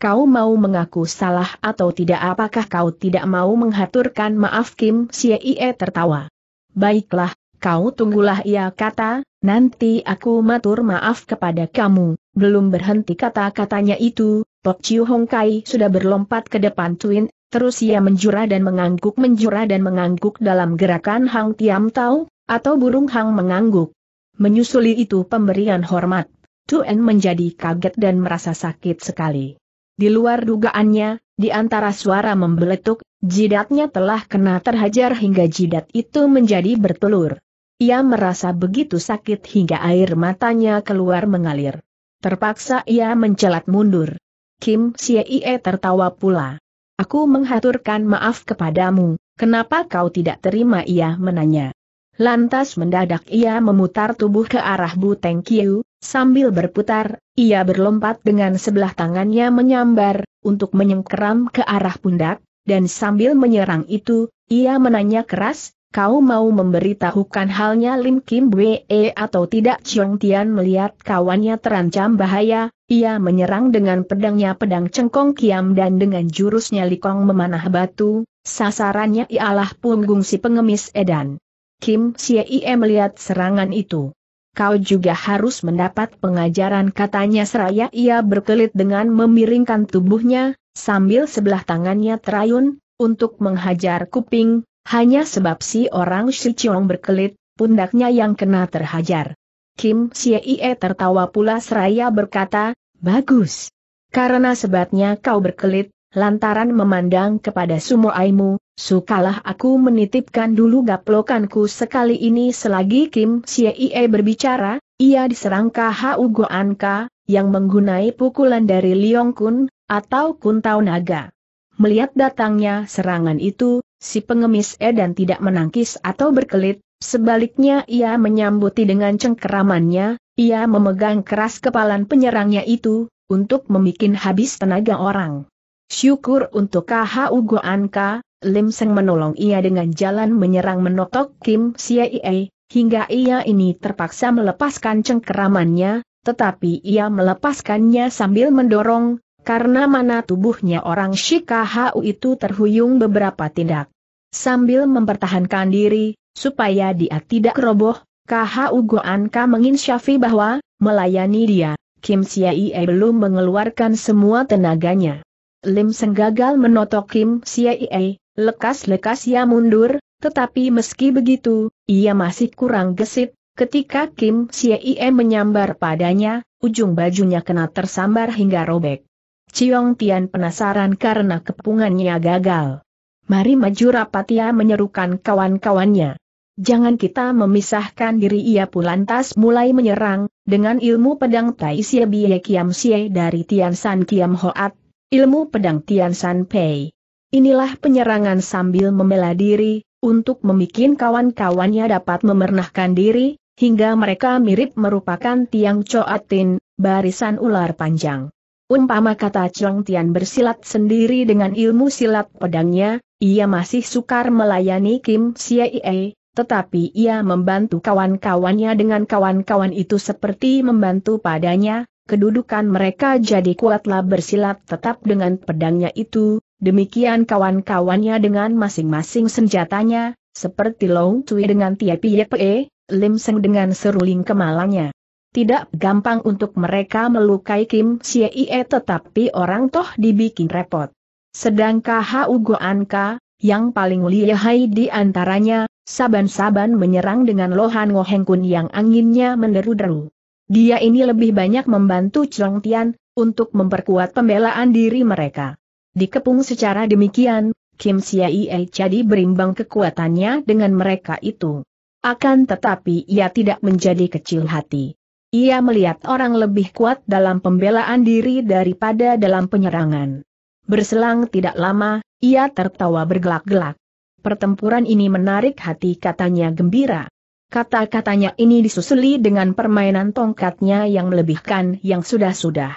Kau mau mengaku salah atau tidak apakah kau tidak mau menghaturkan maaf Kim Xie tertawa. Baiklah, kau tunggulah ia kata, nanti aku matur maaf kepada kamu. Belum berhenti kata-katanya itu, Tok Chiu Hong Kai sudah berlompat ke depan Twin, terus ia menjura dan mengangguk menjura dan mengangguk dalam gerakan Hang Tiam Tau, atau burung hang mengangguk. Menyusuli itu pemberian hormat. Tuen menjadi kaget dan merasa sakit sekali. Di luar dugaannya, di antara suara membeletuk, jidatnya telah kena terhajar hingga jidat itu menjadi bertelur. Ia merasa begitu sakit hingga air matanya keluar mengalir. Terpaksa ia mencelat mundur. Kim Siee tertawa pula. Aku menghaturkan maaf kepadamu, kenapa kau tidak terima ia menanya. Lantas mendadak ia memutar tubuh ke arah Bu Teng Kiu, sambil berputar, ia berlompat dengan sebelah tangannya menyambar, untuk menyengkeram ke arah pundak, dan sambil menyerang itu, ia menanya keras, kau mau memberitahukan halnya Lim Kim Wee atau tidak Chiong Tian melihat kawannya terancam bahaya, ia menyerang dengan pedangnya pedang cengkong kiam dan dengan jurusnya likong memanah batu, sasarannya ialah punggung si pengemis edan. Kim Siei melihat serangan itu. Kau juga harus mendapat pengajaran katanya seraya ia berkelit dengan memiringkan tubuhnya, sambil sebelah tangannya terayun, untuk menghajar kuping, hanya sebab si orang Shichong berkelit, pundaknya yang kena terhajar. Kim Siei tertawa pula seraya berkata, Bagus. Karena sebabnya kau berkelit, lantaran memandang kepada aimu. Sukalah aku menitipkan dulu gaplokanku sekali ini selagi Kim Siei berbicara, ia diserang KHU Goanka, yang menggunai pukulan dari Liong Kun, atau Kuntau Naga. Melihat datangnya serangan itu, si pengemis Edan tidak menangkis atau berkelit, sebaliknya ia menyambuti dengan cengkeramannya, ia memegang keras kepalan penyerangnya itu, untuk memikin habis tenaga orang. Syukur untuk KHU Goanka, Lim Seng menolong ia dengan jalan menyerang menotok Kim Ie, hingga ia ini terpaksa melepaskan cengkeramannya, tetapi ia melepaskannya sambil mendorong, karena mana tubuhnya orang Shikahu itu terhuyung beberapa tindak. Sambil mempertahankan diri, supaya dia tidak roboh, Kahau Goan Ka menginsyafi bahwa, melayani dia, Kim Ie belum mengeluarkan semua tenaganya. Lim Seng gagal menotok Kim Ie, Lekas-lekas ia mundur, tetapi meski begitu, ia masih kurang gesit, ketika Kim Siei menyambar padanya, ujung bajunya kena tersambar hingga robek. Ciong Tian penasaran karena kepungannya gagal. Mari maju rapat ia menyerukan kawan-kawannya. Jangan kita memisahkan diri ia pun lantas mulai menyerang, dengan ilmu pedang Tai Sia Bie Kiam Sie dari Tian San Kiam Hoat, ilmu pedang Tian San Pei. Inilah penyerangan sambil membela diri, untuk memikin kawan-kawannya dapat memernahkan diri, hingga mereka mirip merupakan tiang coatin, barisan ular panjang. Umpama kata Chong Tian bersilat sendiri dengan ilmu silat pedangnya, ia masih sukar melayani Kim Ie, tetapi ia membantu kawan-kawannya dengan kawan-kawan itu seperti membantu padanya, kedudukan mereka jadi kuatlah bersilat tetap dengan pedangnya itu, Demikian kawan-kawannya dengan masing-masing senjatanya, seperti Long Cui dengan tiap Yepe, Lim Seng dengan seruling kemalanya. Tidak gampang untuk mereka melukai Kim Siee tetapi orang toh dibikin repot. Sedangkan Hau Anka, yang paling lihai di antaranya, saban-saban menyerang dengan lohan ngohengkun yang anginnya menderu-deru. Dia ini lebih banyak membantu Chong Tian, untuk memperkuat pembelaan diri mereka. Dikepung secara demikian, Kim Ie jadi berimbang kekuatannya dengan mereka itu. Akan tetapi ia tidak menjadi kecil hati. Ia melihat orang lebih kuat dalam pembelaan diri daripada dalam penyerangan. Berselang tidak lama, ia tertawa bergelak-gelak. Pertempuran ini menarik hati katanya gembira. Kata-katanya ini disusuli dengan permainan tongkatnya yang melebihkan yang sudah-sudah.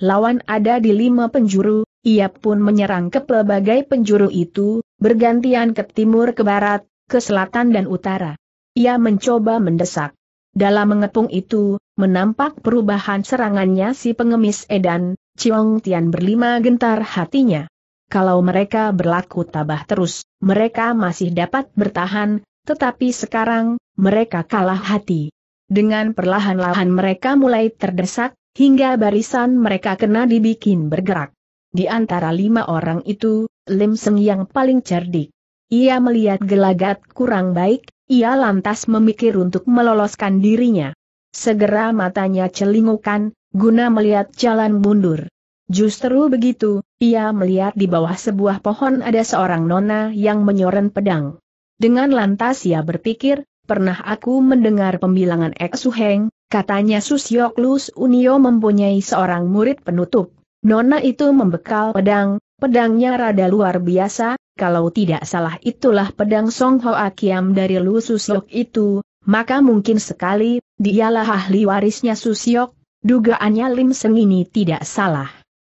Lawan ada di lima penjuru, ia pun menyerang ke pelbagai penjuru itu, bergantian ke timur ke barat, ke selatan dan utara. Ia mencoba mendesak. Dalam mengepung itu, menampak perubahan serangannya si pengemis Edan, Chiong Tian berlima gentar hatinya. Kalau mereka berlaku tabah terus, mereka masih dapat bertahan, tetapi sekarang, mereka kalah hati. Dengan perlahan-lahan mereka mulai terdesak, hingga barisan mereka kena dibikin bergerak. Di antara lima orang itu, Lim Seng yang paling cerdik. Ia melihat gelagat kurang baik, ia lantas memikir untuk meloloskan dirinya. Segera matanya celingukan, guna melihat jalan mundur. Justru begitu, ia melihat di bawah sebuah pohon ada seorang nona yang menyoren pedang. Dengan lantas ia berpikir, pernah aku mendengar pembilangan Ek katanya Susyok Unio mempunyai seorang murid penutup. Nona itu membekal pedang, pedangnya rada luar biasa, kalau tidak salah itulah pedang Song Ho Akiam dari Lu Susiok itu, maka mungkin sekali, dialah ahli warisnya Susiok, dugaannya Lim Seng ini tidak salah.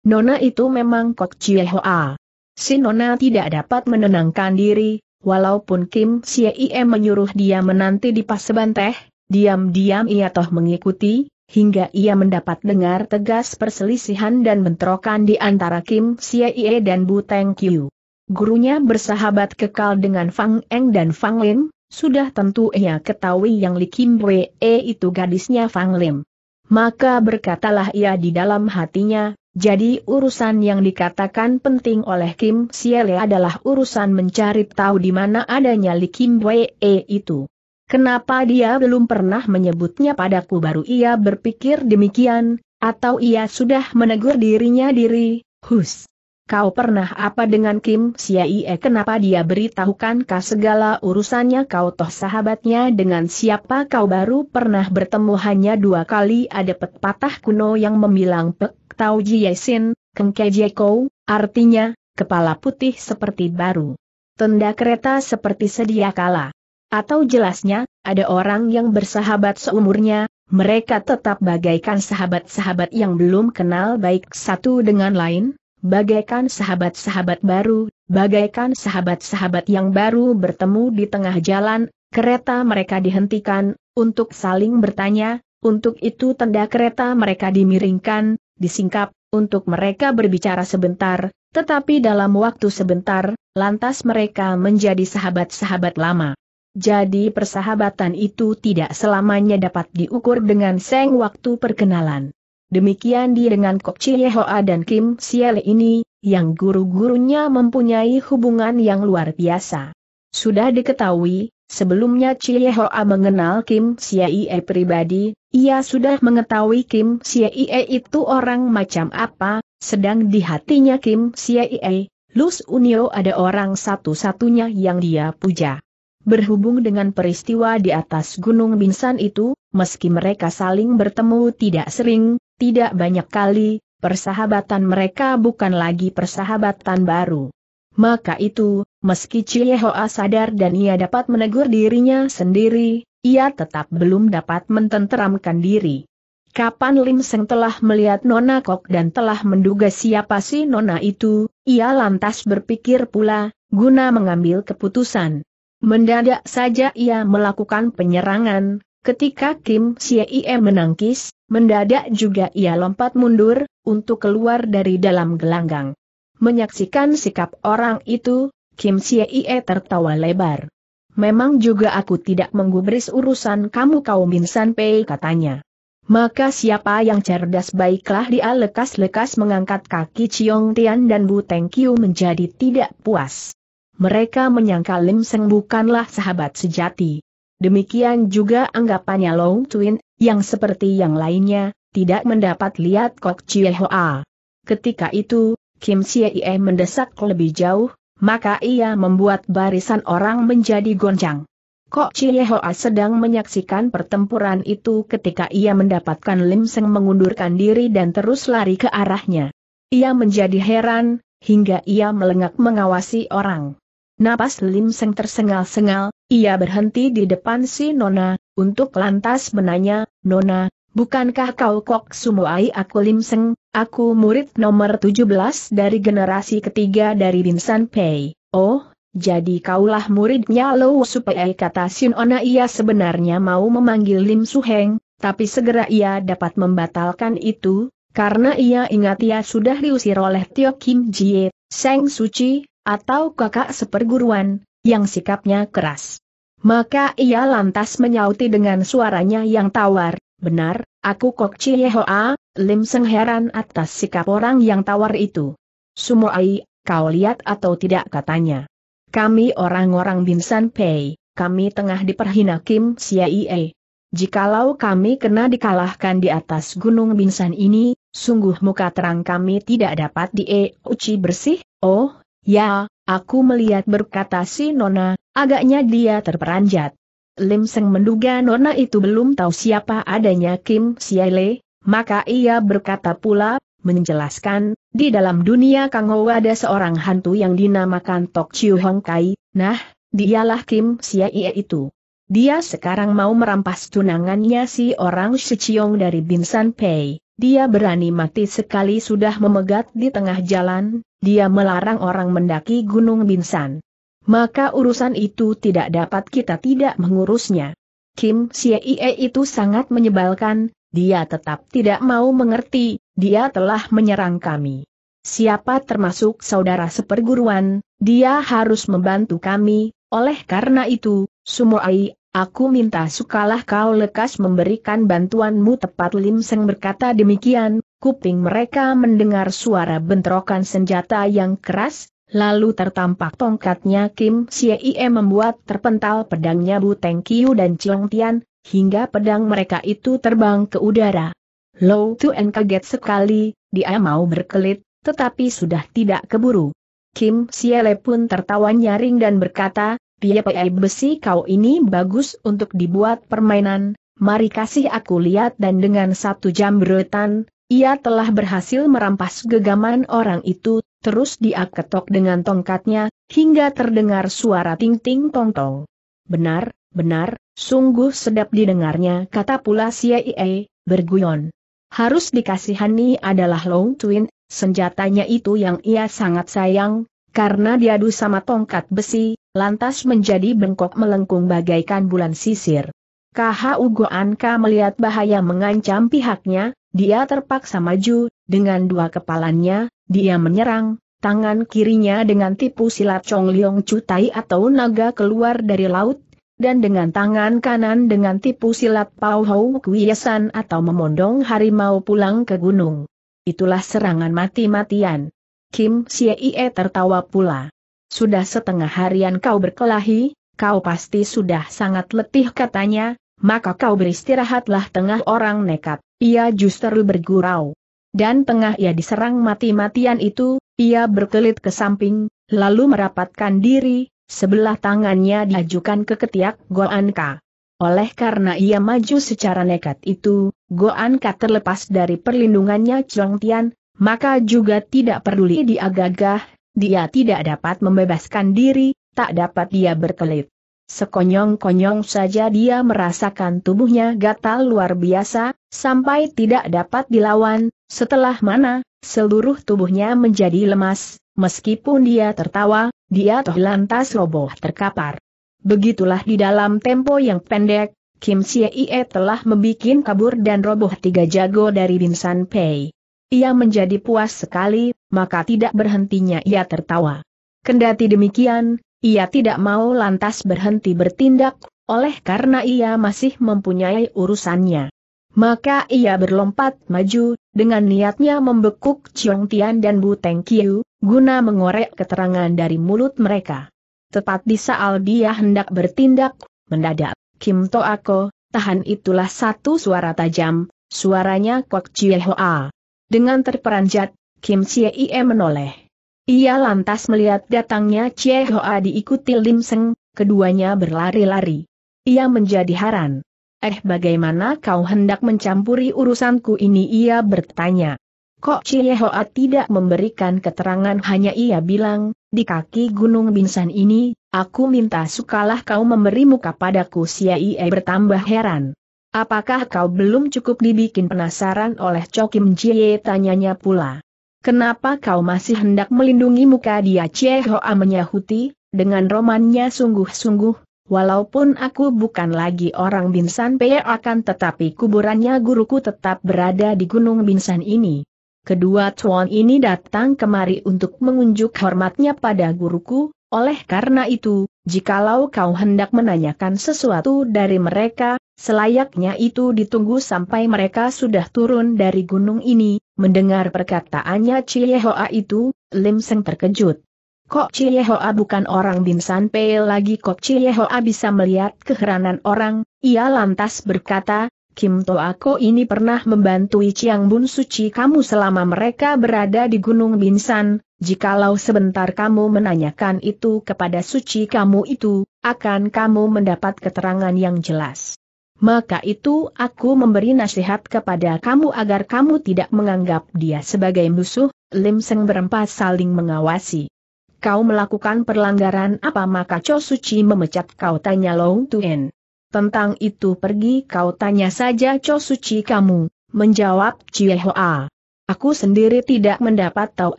Nona itu memang Kok Chie Hoa. Si Nona tidak dapat menenangkan diri, walaupun Kim Sieie menyuruh dia menanti di pas teh, diam-diam ia toh mengikuti, hingga ia mendapat dengar tegas perselisihan dan bentrokan di antara Kim Xie dan Bu Teng Qiu. Gurunya bersahabat kekal dengan Fang Eng dan Fang Lim, sudah tentu ia ketahui yang Li Kim Wee itu gadisnya Fang Lim. Maka berkatalah ia di dalam hatinya, jadi urusan yang dikatakan penting oleh Kim Xie adalah urusan mencari tahu di mana adanya Li Kim Wee itu. Kenapa dia belum pernah menyebutnya padaku baru ia berpikir demikian, atau ia sudah menegur dirinya diri, hus. Kau pernah apa dengan Kim Siaie kenapa dia beritahukan kau segala urusannya kau toh sahabatnya dengan siapa kau baru pernah bertemu hanya dua kali ada pepatah kuno yang membilang pek tau jiesin, kengke Kou, artinya, kepala putih seperti baru. Tenda kereta seperti sedia kala. Atau jelasnya, ada orang yang bersahabat seumurnya, mereka tetap bagaikan sahabat-sahabat yang belum kenal baik satu dengan lain, bagaikan sahabat-sahabat baru, bagaikan sahabat-sahabat yang baru bertemu di tengah jalan, kereta mereka dihentikan, untuk saling bertanya, untuk itu tenda kereta mereka dimiringkan, disingkap, untuk mereka berbicara sebentar, tetapi dalam waktu sebentar, lantas mereka menjadi sahabat-sahabat lama. Jadi persahabatan itu tidak selamanya dapat diukur dengan seng waktu perkenalan. Demikian dia dengan Kok Chiehoa dan Kim Siele ini, yang guru-gurunya mempunyai hubungan yang luar biasa. Sudah diketahui, sebelumnya Chiehoa mengenal Kim Siele pribadi, ia sudah mengetahui Kim Siele itu orang macam apa, sedang di hatinya Kim Siele, Lus Unio ada orang satu-satunya yang dia puja. Berhubung dengan peristiwa di atas Gunung Binsan itu, meski mereka saling bertemu tidak sering, tidak banyak kali, persahabatan mereka bukan lagi persahabatan baru. Maka itu, meski Chiehoa sadar dan ia dapat menegur dirinya sendiri, ia tetap belum dapat mententeramkan diri. Kapan Lim Seng telah melihat Nona Kok dan telah menduga siapa si Nona itu, ia lantas berpikir pula, guna mengambil keputusan. Mendadak saja ia melakukan penyerangan, ketika Kim Sie menangkis, mendadak juga ia lompat mundur, untuk keluar dari dalam gelanggang. Menyaksikan sikap orang itu, Kim Sie tertawa lebar. Memang juga aku tidak menggubris urusan kamu kau Minsan Pei katanya. Maka siapa yang cerdas baiklah dia lekas-lekas mengangkat kaki Chiong Tian dan Bu Teng Kiu menjadi tidak puas. Mereka menyangka Lim Seng bukanlah sahabat sejati. Demikian juga anggapannya Long Twin, yang seperti yang lainnya, tidak mendapat lihat Kok Chie Hoa. Ketika itu, Kim Chie Ie mendesak lebih jauh, maka ia membuat barisan orang menjadi goncang. Kok Chie Hoa sedang menyaksikan pertempuran itu ketika ia mendapatkan Lim Seng mengundurkan diri dan terus lari ke arahnya. Ia menjadi heran, hingga ia melengak mengawasi orang. Napas Lim Seng tersengal-sengal, ia berhenti di depan si Nona, untuk lantas menanya, Nona, bukankah kau kok sumuai aku Lim Seng, aku murid nomor 17 dari generasi ketiga dari Binsan Pei, oh, jadi kaulah muridnya Lo Supaya kata Ona. ia sebenarnya mau memanggil Lim Su Heng, tapi segera ia dapat membatalkan itu, karena ia ingat ia sudah diusir oleh Tio Kim Jie, Seng Suci, atau kakak seperguruan, yang sikapnya keras. Maka ia lantas menyauti dengan suaranya yang tawar, benar, aku Kok hoa Lim Seng heran atas sikap orang yang tawar itu. Sumoai, kau lihat atau tidak katanya. Kami orang-orang Binsan Pei, kami tengah diperhina Kim Siaie. Jikalau kami kena dikalahkan di atas gunung Binsan ini, sungguh muka terang kami tidak dapat di uci bersih, oh, Ya, aku melihat berkata si Nona, agaknya dia terperanjat. Lim Seng menduga Nona itu belum tahu siapa adanya Kim Siale, maka ia berkata pula, menjelaskan, di dalam dunia Kang Ho ada seorang hantu yang dinamakan Tok Chiu Hong Kai, nah, dialah Kim Siale itu. Dia sekarang mau merampas tunangannya si orang Shichiong dari Binsan Pei. Dia berani mati sekali sudah memegat di tengah jalan, dia melarang orang mendaki Gunung Binsan. Maka urusan itu tidak dapat kita tidak mengurusnya. Kim Siee itu sangat menyebalkan, dia tetap tidak mau mengerti, dia telah menyerang kami. Siapa termasuk saudara seperguruan, dia harus membantu kami, oleh karena itu, Sumoai, aku minta sukalah kau lekas memberikan bantuanmu tepat Lim Seng berkata demikian, kuping mereka mendengar suara bentrokan senjata yang keras, lalu tertampak tongkatnya Kim Siei membuat terpental pedangnya Bu Teng Kiu dan Chiong Tian, hingga pedang mereka itu terbang ke udara. Low Tuen kaget sekali, dia mau berkelit, tetapi sudah tidak keburu. Kim Siele pun tertawa nyaring dan berkata, Piepei besi kau ini bagus untuk dibuat permainan, mari kasih aku lihat dan dengan satu jam berutan, ia telah berhasil merampas gegaman orang itu, terus dia ketok dengan tongkatnya, hingga terdengar suara ting-ting tong-tong. Benar, benar, sungguh sedap didengarnya kata pula CIA, berguyon. Harus dikasihani adalah Long Twin, senjatanya itu yang ia sangat sayang, karena diadu sama tongkat besi, lantas menjadi bengkok melengkung bagaikan bulan sisir. KHU Goanka melihat bahaya mengancam pihaknya, dia terpaksa maju, dengan dua kepalanya, dia menyerang, tangan kirinya dengan tipu silat Chong Liong Cutai atau naga keluar dari laut, dan dengan tangan kanan dengan tipu silat Pau Hou Kuyesan atau memondong harimau pulang ke gunung. Itulah serangan mati-matian. Kim Xie tertawa pula. Sudah setengah harian kau berkelahi, kau pasti sudah sangat letih katanya, maka kau beristirahatlah tengah orang nekat, ia justru bergurau. Dan tengah ia diserang mati-matian itu, ia berkelit ke samping, lalu merapatkan diri, sebelah tangannya diajukan ke ketiak Goanka. Oleh karena ia maju secara nekat itu, Goanka terlepas dari perlindungannya Chong Tian, maka juga tidak peduli gagah, dia tidak dapat membebaskan diri, tak dapat dia berkelit. Sekonyong-konyong saja dia merasakan tubuhnya gatal luar biasa, sampai tidak dapat dilawan, setelah mana, seluruh tubuhnya menjadi lemas, meskipun dia tertawa, dia toh lantas roboh terkapar. Begitulah di dalam tempo yang pendek, Kim Siee telah membuat kabur dan roboh tiga jago dari Binsan Pei. Ia menjadi puas sekali, maka tidak berhentinya ia tertawa. Kendati demikian, ia tidak mau lantas berhenti bertindak, oleh karena ia masih mempunyai urusannya. Maka ia berlompat maju, dengan niatnya membekuk Chiong Tian dan Bu Teng Kiu, guna mengorek keterangan dari mulut mereka. Tepat di saat dia hendak bertindak, mendadak, Kim To Ako, tahan itulah satu suara tajam, suaranya Kok Chie Hoa. Dengan terperanjat, Kim Chie Ie menoleh. Ia lantas melihat datangnya Chie Hoa diikuti Lim Seng, keduanya berlari-lari. Ia menjadi heran. Eh bagaimana kau hendak mencampuri urusanku ini ia bertanya. Kok Chie Hoa tidak memberikan keterangan hanya ia bilang, di kaki Gunung Binsan ini, aku minta sukalah kau memberi muka padaku Sia Ie bertambah heran. Apakah kau belum cukup dibikin penasaran oleh Chokim Jie tanyanya pula. Kenapa kau masih hendak melindungi muka dia Chie Hoa menyahuti, dengan romannya sungguh-sungguh, walaupun aku bukan lagi orang Binsan Pe akan tetapi kuburannya guruku tetap berada di Gunung Binsan ini. Kedua tuan ini datang kemari untuk mengunjuk hormatnya pada guruku, oleh karena itu, jikalau kau hendak menanyakan sesuatu dari mereka, Selayaknya itu ditunggu sampai mereka sudah turun dari gunung ini, mendengar perkataannya Chiehoa itu, Lim Seng terkejut. Kok Chiehoa bukan orang binsan Pei lagi kok Chiehoa bisa melihat keheranan orang, ia lantas berkata, Kim Toako ini pernah membantu Chiang Bun Suci kamu selama mereka berada di Gunung Binsan, jikalau sebentar kamu menanyakan itu kepada Suci kamu itu, akan kamu mendapat keterangan yang jelas. Maka itu aku memberi nasihat kepada kamu agar kamu tidak menganggap dia sebagai musuh, Lim Seng berempat saling mengawasi. Kau melakukan perlanggaran apa maka Cho Suci memecat kau tanya Long Tuen. Tentang itu pergi kau tanya saja Cho Suci kamu, menjawab Chie Hoa. Aku sendiri tidak mendapat tahu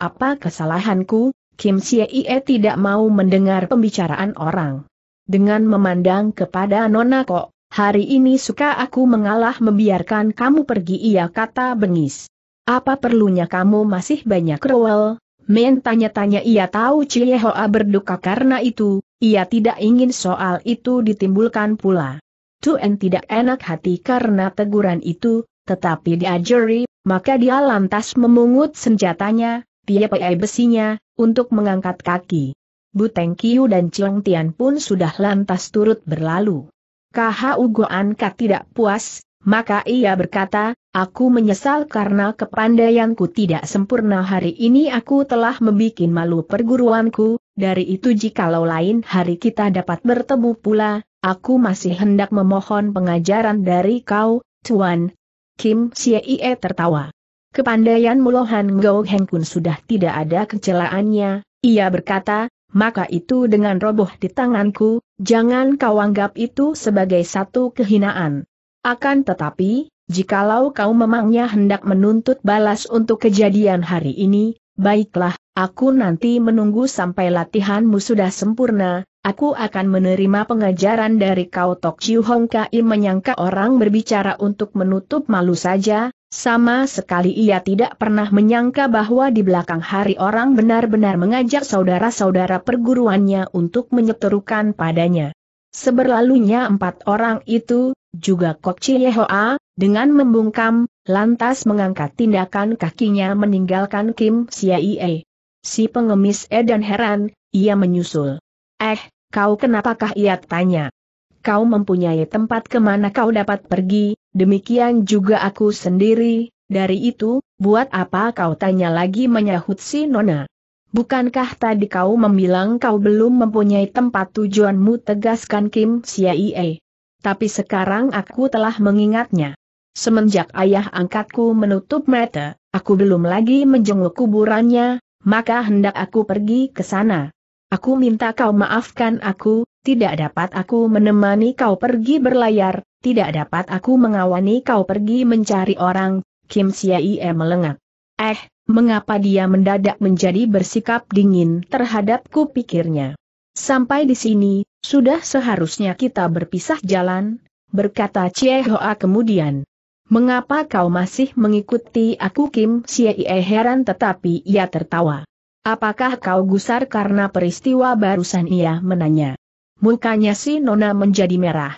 apa kesalahanku, Kim Xie Ie tidak mau mendengar pembicaraan orang. Dengan memandang kepada Nona Kok, Hari ini suka aku mengalah membiarkan kamu pergi ia kata bengis. Apa perlunya kamu masih banyak rewel? Men tanya-tanya ia tahu Cie Hoa berduka karena itu, ia tidak ingin soal itu ditimbulkan pula. Tuen tidak enak hati karena teguran itu, tetapi diajari, maka dia lantas memungut senjatanya, tiapai besinya, untuk mengangkat kaki. Buteng Kiu dan Chiong Tian pun sudah lantas turut berlalu. KHU Goanka tidak puas, maka ia berkata, aku menyesal karena kepandaianku tidak sempurna hari ini aku telah membuat malu perguruanku, dari itu jikalau lain hari kita dapat bertemu pula, aku masih hendak memohon pengajaran dari kau, Tuan. Kim Siei tertawa. Kepandaian Mulohan Gou Heng Kun sudah tidak ada kecelaannya, ia berkata, maka itu dengan roboh di tanganku, jangan kau anggap itu sebagai satu kehinaan. Akan tetapi, jikalau kau memangnya hendak menuntut balas untuk kejadian hari ini, baiklah, aku nanti menunggu sampai latihanmu sudah sempurna, Aku akan menerima pengajaran dari kau Tok Chiu Hong Kai menyangka orang berbicara untuk menutup malu saja, sama sekali ia tidak pernah menyangka bahwa di belakang hari orang benar-benar mengajak saudara-saudara perguruannya untuk menyeterukan padanya. Seberlalunya empat orang itu, juga Kok hoa dengan membungkam, lantas mengangkat tindakan kakinya meninggalkan Kim Siaie. Si pengemis Edan heran, ia menyusul. Eh, kau kenapakah ia tanya? kau mempunyai tempat kemana kau dapat pergi, demikian juga aku sendiri, dari itu, buat apa kau tanya lagi menyahut si Nona? Bukankah tadi kau membilang kau belum mempunyai tempat tujuanmu tegaskan Kim Siaie? Tapi sekarang aku telah mengingatnya. Semenjak ayah angkatku menutup mata, aku belum lagi menjenguk kuburannya, maka hendak aku pergi ke sana. Aku minta kau maafkan aku, tidak dapat aku menemani kau pergi berlayar, tidak dapat aku mengawani kau pergi mencari orang, Kim Siaie melengak. Eh, mengapa dia mendadak menjadi bersikap dingin terhadapku pikirnya. Sampai di sini, sudah seharusnya kita berpisah jalan, berkata Chie Hoa kemudian. Mengapa kau masih mengikuti aku Kim Siaie heran tetapi ia tertawa. Apakah kau gusar karena peristiwa barusan ia menanya? Mukanya si Nona menjadi merah.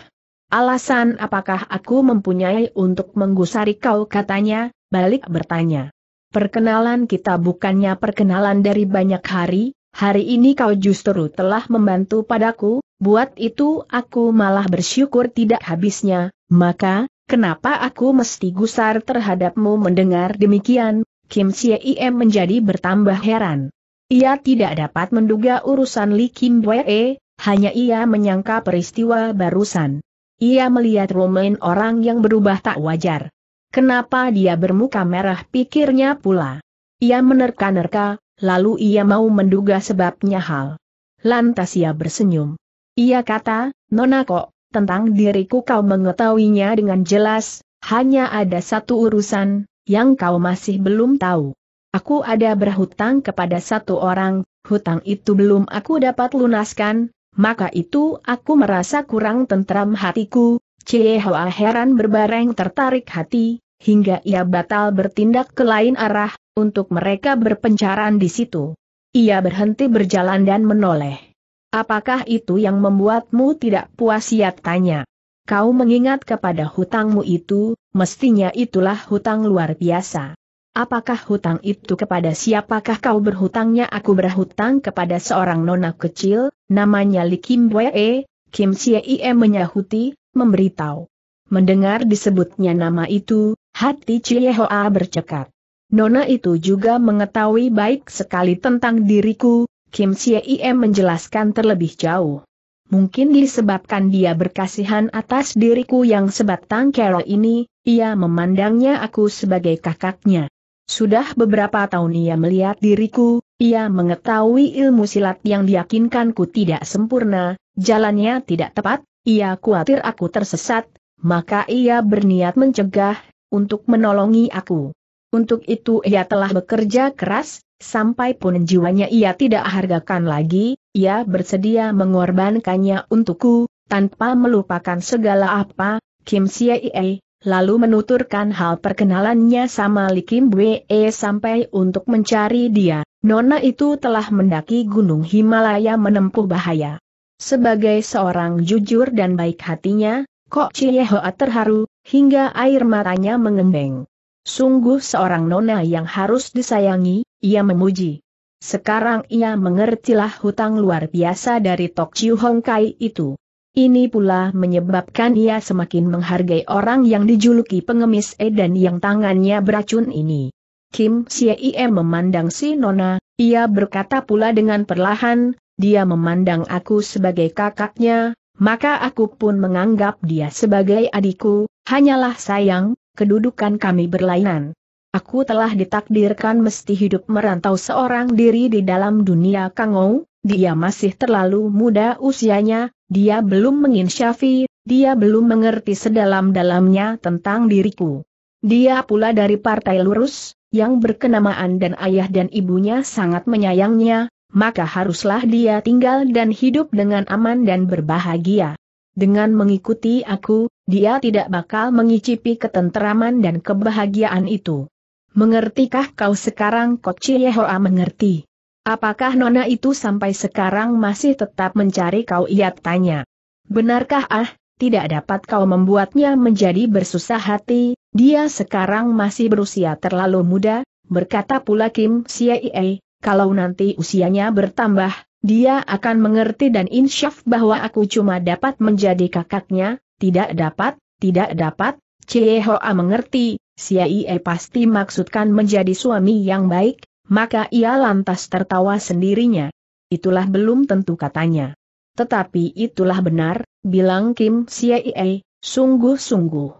Alasan apakah aku mempunyai untuk menggusari kau katanya, balik bertanya. Perkenalan kita bukannya perkenalan dari banyak hari, hari ini kau justru telah membantu padaku, buat itu aku malah bersyukur tidak habisnya, maka, kenapa aku mesti gusar terhadapmu mendengar demikian, Kim Chie Im menjadi bertambah heran. Ia tidak dapat menduga urusan Li Kim Wee, hanya ia menyangka peristiwa barusan. Ia melihat Romain orang yang berubah tak wajar. Kenapa dia bermuka merah pikirnya pula. Ia menerka-nerka, lalu ia mau menduga sebabnya hal. Lantas ia bersenyum. Ia kata, Nona kok, tentang diriku kau mengetahuinya dengan jelas, hanya ada satu urusan, yang kau masih belum tahu. Aku ada berhutang kepada satu orang, hutang itu belum aku dapat lunaskan, maka itu aku merasa kurang tentram hatiku, Cie Hoa heran berbareng tertarik hati, hingga ia batal bertindak ke lain arah, untuk mereka berpencaran di situ. Ia berhenti berjalan dan menoleh. Apakah itu yang membuatmu tidak puas ia tanya? Kau mengingat kepada hutangmu itu, mestinya itulah hutang luar biasa. Apakah hutang itu kepada siapakah kau berhutangnya? Aku berhutang kepada seorang nona kecil, namanya Li Kim Wee, Kim Siei menyahuti, memberitahu. Mendengar disebutnya nama itu, hati Hoa bercekat. Nona itu juga mengetahui baik sekali tentang diriku, Kim Siei menjelaskan terlebih jauh. Mungkin disebabkan dia berkasihan atas diriku yang sebatang kero ini, ia memandangnya aku sebagai kakaknya. Sudah beberapa tahun ia melihat diriku, ia mengetahui ilmu silat yang diyakinkanku tidak sempurna, jalannya tidak tepat, ia khawatir aku tersesat, maka ia berniat mencegah, untuk menolongi aku. Untuk itu ia telah bekerja keras, sampai pun jiwanya ia tidak hargakan lagi, ia bersedia mengorbankannya untukku, tanpa melupakan segala apa, Kim Siai lalu menuturkan hal perkenalannya sama Likim Bwe e sampai untuk mencari dia. Nona itu telah mendaki Gunung Himalaya menempuh bahaya. Sebagai seorang jujur dan baik hatinya, Kok Chiehoa terharu, hingga air matanya mengembeng. Sungguh seorang nona yang harus disayangi, ia memuji. Sekarang ia mengertilah hutang luar biasa dari Tok Chiu Hong Kai itu. Ini pula menyebabkan ia semakin menghargai orang yang dijuluki pengemis edan yang tangannya beracun ini. Kim Siem memandang si Nona, ia berkata pula dengan perlahan, dia memandang aku sebagai kakaknya, maka aku pun menganggap dia sebagai adikku, hanyalah sayang, kedudukan kami berlainan. Aku telah ditakdirkan mesti hidup merantau seorang diri di dalam dunia kangou, dia masih terlalu muda usianya, dia belum menginsyafi, dia belum mengerti sedalam-dalamnya tentang diriku. Dia pula dari partai lurus, yang berkenamaan dan ayah dan ibunya sangat menyayangnya, maka haruslah dia tinggal dan hidup dengan aman dan berbahagia. Dengan mengikuti aku, dia tidak bakal mengicipi ketenteraman dan kebahagiaan itu. Mengertikah kau sekarang Koci Hoa? mengerti? Apakah Nona itu sampai sekarang masih tetap mencari kau ia tanya. Benarkah ah, tidak dapat kau membuatnya menjadi bersusah hati, dia sekarang masih berusia terlalu muda, berkata pula Kim Siei, kalau nanti usianya bertambah, dia akan mengerti dan insyaf bahwa aku cuma dapat menjadi kakaknya, tidak dapat, tidak dapat, Cie Hoa mengerti, Siei pasti maksudkan menjadi suami yang baik, maka ia lantas tertawa sendirinya. Itulah belum tentu katanya. Tetapi itulah benar, bilang Kim Siei, sungguh-sungguh.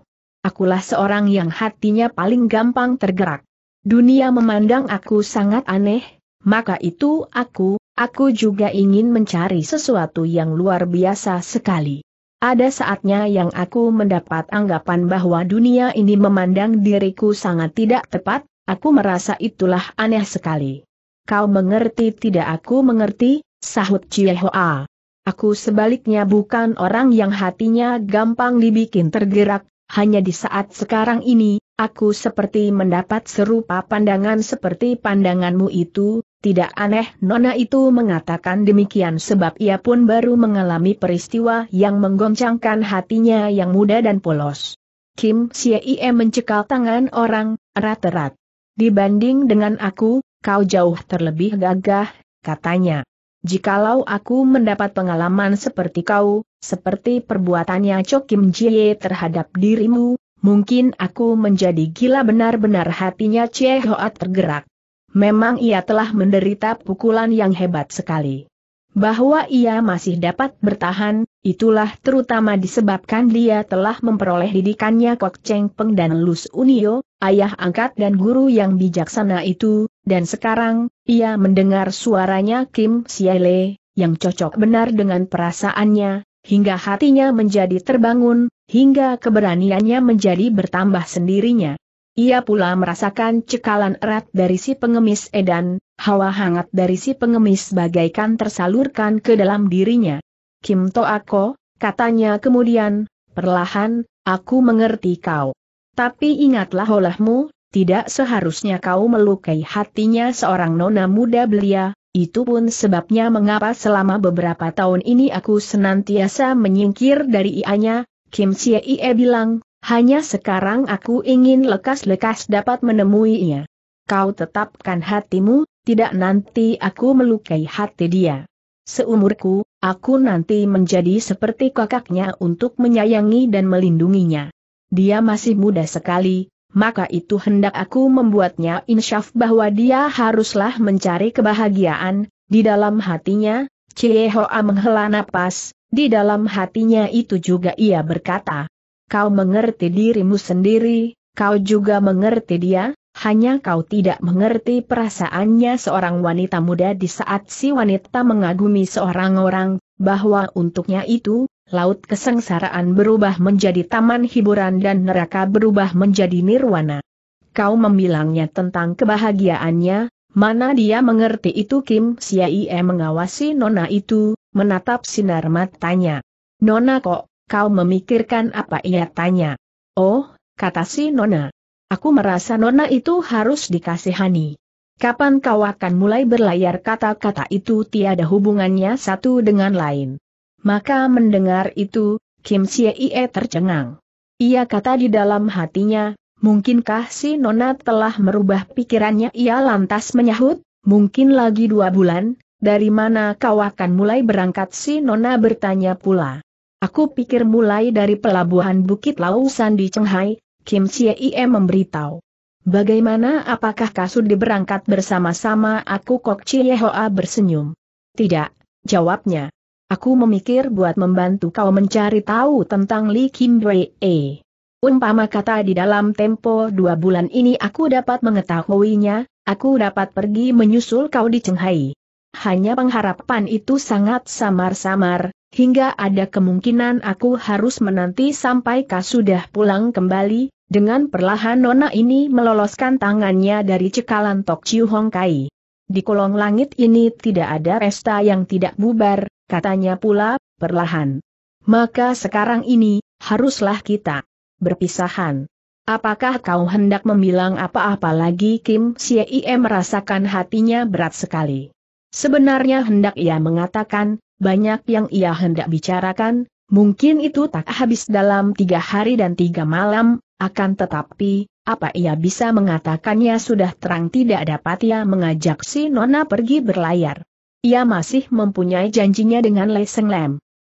Akulah seorang yang hatinya paling gampang tergerak. Dunia memandang aku sangat aneh, maka itu aku, aku juga ingin mencari sesuatu yang luar biasa sekali. Ada saatnya yang aku mendapat anggapan bahwa dunia ini memandang diriku sangat tidak tepat, Aku merasa itulah aneh sekali. Kau mengerti tidak aku mengerti, sahut Cie Hoa. Aku sebaliknya bukan orang yang hatinya gampang dibikin tergerak, hanya di saat sekarang ini, aku seperti mendapat serupa pandangan seperti pandanganmu itu, tidak aneh Nona itu mengatakan demikian sebab ia pun baru mengalami peristiwa yang menggoncangkan hatinya yang muda dan polos. Kim Xie Ie mencekal tangan orang, erat-erat. Dibanding dengan aku, kau jauh terlebih gagah, katanya. Jikalau aku mendapat pengalaman seperti kau, seperti perbuatannya Chokim Jie terhadap dirimu, mungkin aku menjadi gila benar-benar hatinya Chie Hoat tergerak. Memang ia telah menderita pukulan yang hebat sekali. Bahwa ia masih dapat bertahan, Itulah terutama disebabkan dia telah memperoleh didikannya Kok Cheng Peng dan Lus Unio, ayah angkat dan guru yang bijaksana itu, dan sekarang, ia mendengar suaranya Kim Siele, yang cocok benar dengan perasaannya, hingga hatinya menjadi terbangun, hingga keberaniannya menjadi bertambah sendirinya. Ia pula merasakan cekalan erat dari si pengemis edan, hawa hangat dari si pengemis bagaikan tersalurkan ke dalam dirinya. Kim Toako, katanya kemudian, perlahan, aku mengerti kau. Tapi ingatlah olehmu, tidak seharusnya kau melukai hatinya seorang nona muda belia, itu pun sebabnya mengapa selama beberapa tahun ini aku senantiasa menyingkir dari ianya, Kim Xie Ie bilang, hanya sekarang aku ingin lekas-lekas dapat menemuinya. Kau tetapkan hatimu, tidak nanti aku melukai hati dia. Seumurku, aku nanti menjadi seperti kakaknya untuk menyayangi dan melindunginya. Dia masih muda sekali, maka itu hendak aku membuatnya insyaf bahwa dia haruslah mencari kebahagiaan, di dalam hatinya, Cie Hoa menghela napas, di dalam hatinya itu juga ia berkata, Kau mengerti dirimu sendiri, kau juga mengerti dia, hanya kau tidak mengerti perasaannya seorang wanita muda di saat si wanita mengagumi seorang orang, bahwa untuknya itu, laut kesengsaraan berubah menjadi taman hiburan dan neraka berubah menjadi nirwana. Kau membilangnya tentang kebahagiaannya, mana dia mengerti itu Kim Siaie mengawasi nona itu, menatap sinar matanya. Nona kok, kau memikirkan apa ia tanya. Oh, kata si nona. Aku merasa nona itu harus dikasihani. Kapan kau akan mulai berlayar kata-kata itu tiada hubungannya satu dengan lain. Maka mendengar itu, Kim Ie tercengang. Ia kata di dalam hatinya, mungkinkah si nona telah merubah pikirannya ia lantas menyahut, mungkin lagi dua bulan, dari mana kau akan mulai berangkat si nona bertanya pula. Aku pikir mulai dari pelabuhan Bukit Lausan di Cenghai, Kim Chie Ie memberitahu. Bagaimana apakah kasut diberangkat bersama-sama aku Kok Chie Hoa bersenyum? Tidak, jawabnya. Aku memikir buat membantu kau mencari tahu tentang Lee Kim Wei e. Umpama kata di dalam tempo dua bulan ini aku dapat mengetahuinya, aku dapat pergi menyusul kau di Cenghai. Hanya pengharapan itu sangat samar-samar, hingga ada kemungkinan aku harus menanti sampai kau sudah pulang kembali, dengan perlahan Nona ini meloloskan tangannya dari cekalan Tok Chiu Hong Kai. Di kolong langit ini tidak ada pesta yang tidak bubar, katanya pula, perlahan. Maka sekarang ini, haruslah kita berpisahan. Apakah kau hendak membilang apa-apa lagi Kim Siei merasakan hatinya berat sekali. Sebenarnya hendak ia mengatakan, banyak yang ia hendak bicarakan, mungkin itu tak habis dalam tiga hari dan tiga malam, akan tetapi, apa ia bisa mengatakannya sudah terang tidak dapat ia mengajak si Nona pergi berlayar. Ia masih mempunyai janjinya dengan Seng Lem.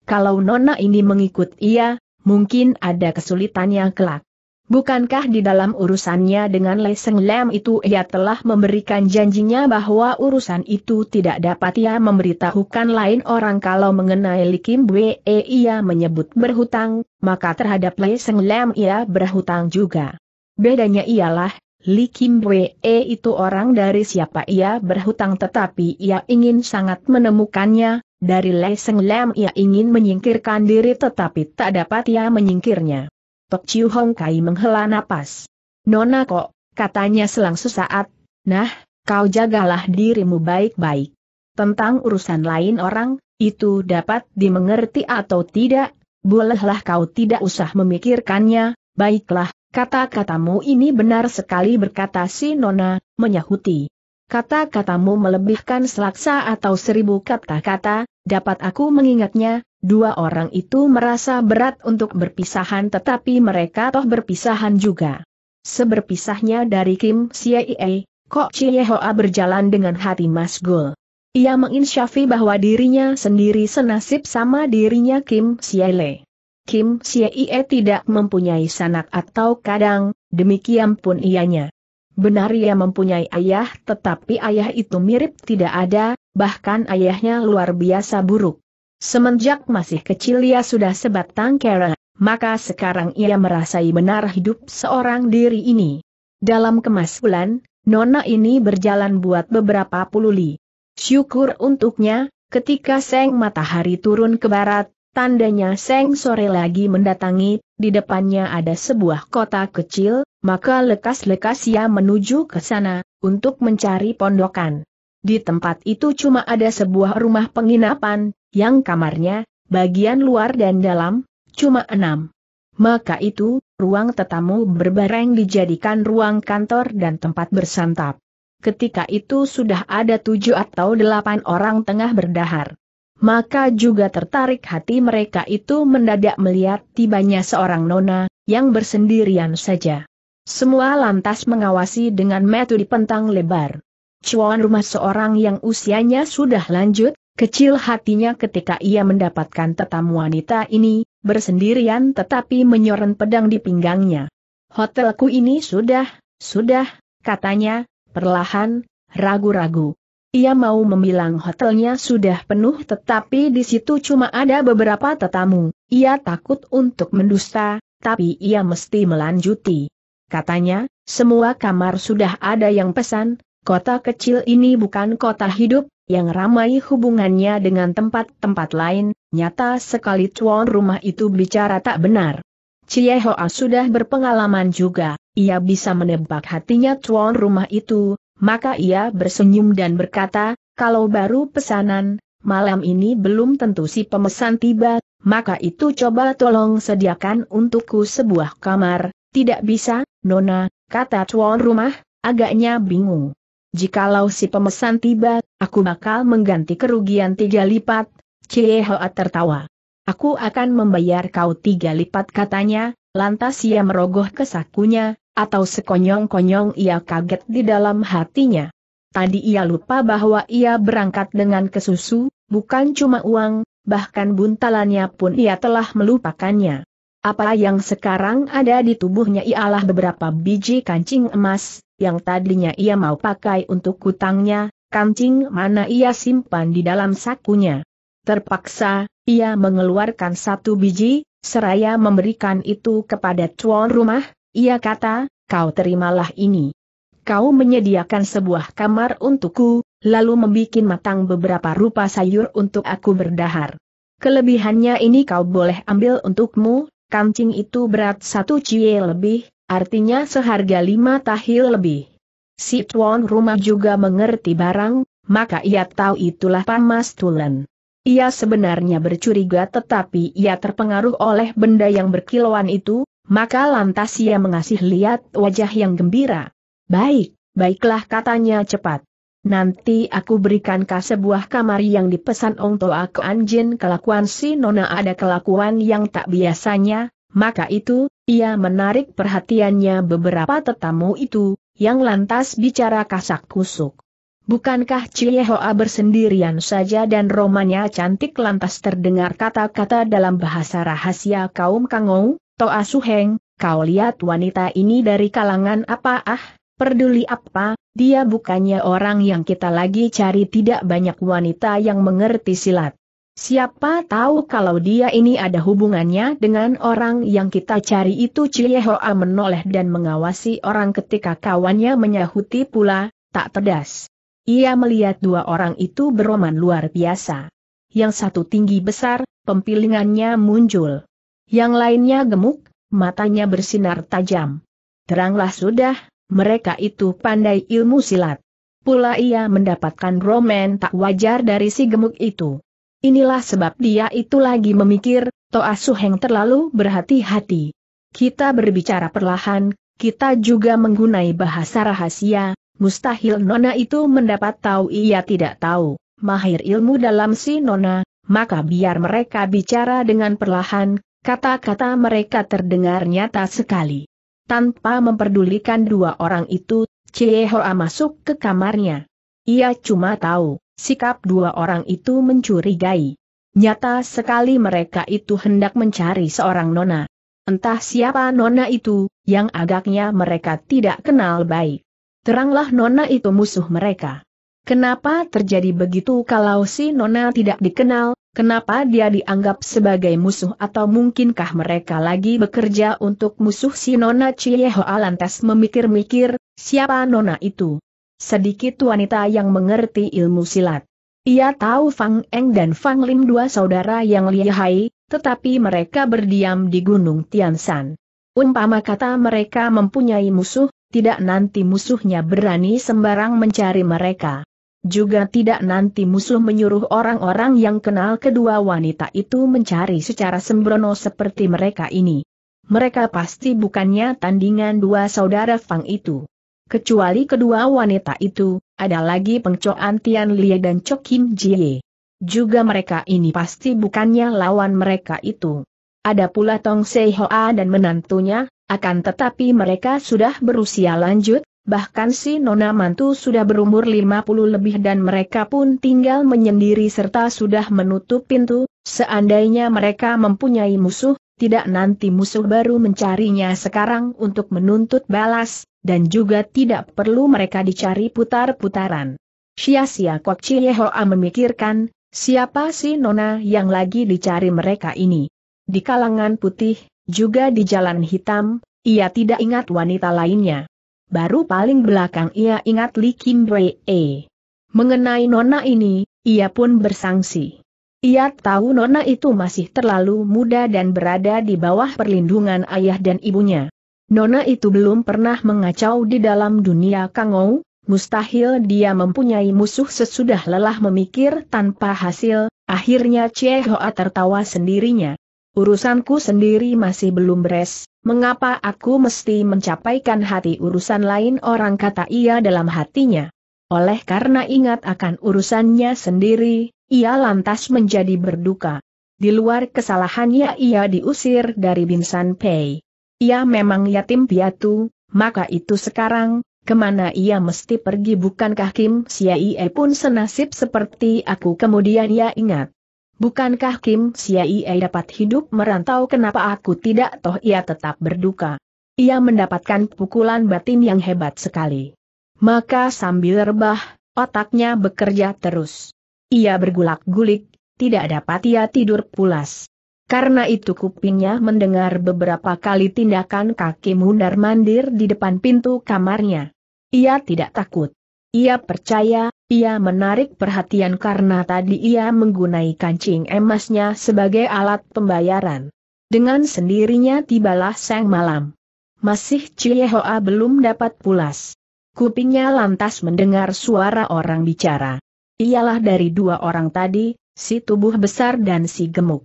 Kalau Nona ini mengikut ia, mungkin ada kesulitannya kelak. Bukankah di dalam urusannya dengan Leseng Lam itu ia telah memberikan janjinya bahwa urusan itu tidak dapat ia memberitahukan lain orang kalau mengenai Likim Bwe eh, ia menyebut berhutang, maka terhadap Leseng Lam ia berhutang juga. Bedanya ialah, Li Kim Bwe eh, itu orang dari siapa ia berhutang tetapi ia ingin sangat menemukannya, dari Seng Lam ia ingin menyingkirkan diri tetapi tak dapat ia menyingkirnya. Tok Chiu Hong Kai menghela napas. Nona kok, katanya selang sesaat, nah, kau jagalah dirimu baik-baik. Tentang urusan lain orang, itu dapat dimengerti atau tidak, bolehlah kau tidak usah memikirkannya, baiklah, kata-katamu ini benar sekali berkata si Nona, menyahuti. Kata-katamu melebihkan selaksa atau seribu kata-kata, dapat aku mengingatnya, Dua orang itu merasa berat untuk berpisahan tetapi mereka toh berpisahan juga. Seberpisahnya dari Kim Siei, Kok Hoa berjalan dengan hati masgul. Ia menginsyafi bahwa dirinya sendiri senasib sama dirinya Kim Siele. Kim Siee tidak mempunyai sanak atau kadang, demikian pun ianya. Benar ia mempunyai ayah tetapi ayah itu mirip tidak ada, bahkan ayahnya luar biasa buruk. Semenjak masih kecil ia sudah sebat kera, maka sekarang ia merasai benar hidup seorang diri ini. Dalam kemasulan, Nona ini berjalan buat beberapa puluh li. Syukur untuknya, ketika seng matahari turun ke barat, tandanya seng sore lagi mendatangi, di depannya ada sebuah kota kecil, maka lekas-lekas ia menuju ke sana, untuk mencari pondokan. Di tempat itu cuma ada sebuah rumah penginapan, yang kamarnya, bagian luar dan dalam, cuma enam. Maka itu, ruang tetamu berbareng dijadikan ruang kantor dan tempat bersantap. Ketika itu sudah ada tujuh atau delapan orang tengah berdahar. Maka juga tertarik hati mereka itu mendadak melihat tibanya seorang nona, yang bersendirian saja. Semua lantas mengawasi dengan metode pentang lebar. Cuan rumah seorang yang usianya sudah lanjut, Kecil hatinya ketika ia mendapatkan tetamu wanita ini, bersendirian tetapi menyoren pedang di pinggangnya. Hotelku ini sudah, sudah, katanya, perlahan, ragu-ragu. Ia mau membilang hotelnya sudah penuh tetapi di situ cuma ada beberapa tetamu. Ia takut untuk mendusta, tapi ia mesti melanjuti. Katanya, semua kamar sudah ada yang pesan, kota kecil ini bukan kota hidup, yang ramai hubungannya dengan tempat-tempat lain, nyata sekali tuan rumah itu bicara tak benar. Cie Hoa sudah berpengalaman juga, ia bisa menebak hatinya tuan rumah itu, maka ia bersenyum dan berkata, kalau baru pesanan, malam ini belum tentu si pemesan tiba, maka itu coba tolong sediakan untukku sebuah kamar, tidak bisa, Nona, kata tuan rumah, agaknya bingung. Jikalau si pemesan tiba, aku bakal mengganti kerugian tiga lipat. Cie Hoa tertawa. Aku akan membayar kau tiga lipat katanya, lantas ia merogoh ke sakunya, atau sekonyong-konyong ia kaget di dalam hatinya. Tadi ia lupa bahwa ia berangkat dengan kesusu, bukan cuma uang, bahkan buntalannya pun ia telah melupakannya. Apa yang sekarang ada di tubuhnya ialah beberapa biji kancing emas, yang tadinya ia mau pakai untuk kutangnya, kancing mana ia simpan di dalam sakunya. Terpaksa, ia mengeluarkan satu biji, seraya memberikan itu kepada tuan rumah, ia kata, kau terimalah ini. Kau menyediakan sebuah kamar untukku, lalu membuat matang beberapa rupa sayur untuk aku berdahar. Kelebihannya ini kau boleh ambil untukmu, kancing itu berat satu cie lebih, artinya seharga lima tahil lebih. Si tuan rumah juga mengerti barang, maka ia tahu itulah pamas tulen. Ia sebenarnya bercuriga tetapi ia terpengaruh oleh benda yang berkilauan itu, maka lantas ia mengasih lihat wajah yang gembira. Baik, baiklah katanya cepat. Nanti aku berikan kau sebuah kamar yang dipesan Ong Toa ke Anjin kelakuan si Nona ada kelakuan yang tak biasanya, maka itu, ia menarik perhatiannya beberapa tetamu itu, yang lantas bicara kasak kusuk. Bukankah Hoa bersendirian saja dan romanya cantik lantas terdengar kata-kata dalam bahasa rahasia kaum Kangou, Toa Suheng, kau lihat wanita ini dari kalangan apa ah? Perduli apa, dia bukannya orang yang kita lagi cari tidak banyak wanita yang mengerti silat. Siapa tahu kalau dia ini ada hubungannya dengan orang yang kita cari itu Cie Hoa menoleh dan mengawasi orang ketika kawannya menyahuti pula, tak pedas. Ia melihat dua orang itu beroman luar biasa. Yang satu tinggi besar, pempilingannya muncul. Yang lainnya gemuk, matanya bersinar tajam. Teranglah sudah, mereka itu pandai ilmu silat. Pula ia mendapatkan romen tak wajar dari si gemuk itu. Inilah sebab dia itu lagi memikir, Toa Suheng terlalu berhati-hati. Kita berbicara perlahan, kita juga menggunai bahasa rahasia, mustahil Nona itu mendapat tahu ia tidak tahu. Mahir ilmu dalam si Nona, maka biar mereka bicara dengan perlahan, kata-kata mereka terdengar nyata sekali tanpa memperdulikan dua orang itu, Cie Hoa masuk ke kamarnya. Ia cuma tahu, sikap dua orang itu mencurigai. Nyata sekali mereka itu hendak mencari seorang nona. Entah siapa nona itu, yang agaknya mereka tidak kenal baik. Teranglah nona itu musuh mereka. Kenapa terjadi begitu kalau si Nona tidak dikenal, kenapa dia dianggap sebagai musuh atau mungkinkah mereka lagi bekerja untuk musuh si Nona Ciehoa lantas memikir-mikir, siapa Nona itu? Sedikit wanita yang mengerti ilmu silat. Ia tahu Fang Eng dan Fang Lim dua saudara yang lihai, tetapi mereka berdiam di Gunung Tiansan. Umpama kata mereka mempunyai musuh, tidak nanti musuhnya berani sembarang mencari mereka. Juga tidak nanti musuh menyuruh orang-orang yang kenal kedua wanita itu mencari secara sembrono seperti mereka ini. Mereka pasti bukannya tandingan dua saudara Fang itu. Kecuali kedua wanita itu, ada lagi pengcoan Tian Lie dan Chok Kim Jie. Juga mereka ini pasti bukannya lawan mereka itu. Ada pula Tong Sei Hoa dan menantunya, akan tetapi mereka sudah berusia lanjut, Bahkan si Nona Mantu sudah berumur 50 lebih dan mereka pun tinggal menyendiri serta sudah menutup pintu, seandainya mereka mempunyai musuh, tidak nanti musuh baru mencarinya sekarang untuk menuntut balas, dan juga tidak perlu mereka dicari putar-putaran. Sia-sia Kok Chiehoa memikirkan, siapa si Nona yang lagi dicari mereka ini? Di kalangan putih, juga di jalan hitam, ia tidak ingat wanita lainnya baru paling belakang ia ingat Li Kim E. Mengenai nona ini, ia pun bersangsi. Ia tahu nona itu masih terlalu muda dan berada di bawah perlindungan ayah dan ibunya. Nona itu belum pernah mengacau di dalam dunia kangou, mustahil dia mempunyai musuh sesudah lelah memikir tanpa hasil, akhirnya Cie Hoa tertawa sendirinya. Urusanku sendiri masih belum beres, mengapa aku mesti mencapaikan hati urusan lain orang kata ia dalam hatinya. Oleh karena ingat akan urusannya sendiri, ia lantas menjadi berduka. Di luar kesalahannya ia diusir dari Binsan Pei. Ia memang yatim piatu, maka itu sekarang, kemana ia mesti pergi bukankah Kim Siai pun senasib seperti aku kemudian ia ingat. Bukankah Kim Siaie dapat hidup merantau kenapa aku tidak toh ia tetap berduka? Ia mendapatkan pukulan batin yang hebat sekali. Maka sambil rebah, otaknya bekerja terus. Ia bergulak-gulik, tidak dapat ia tidur pulas. Karena itu kupingnya mendengar beberapa kali tindakan kaki mundar-mandir di depan pintu kamarnya. Ia tidak takut. Ia percaya, ia menarik perhatian karena tadi ia menggunai kancing emasnya sebagai alat pembayaran. Dengan sendirinya tibalah sang malam. Masih Chiehoa belum dapat pulas. Kupingnya lantas mendengar suara orang bicara. Ialah dari dua orang tadi, si tubuh besar dan si gemuk.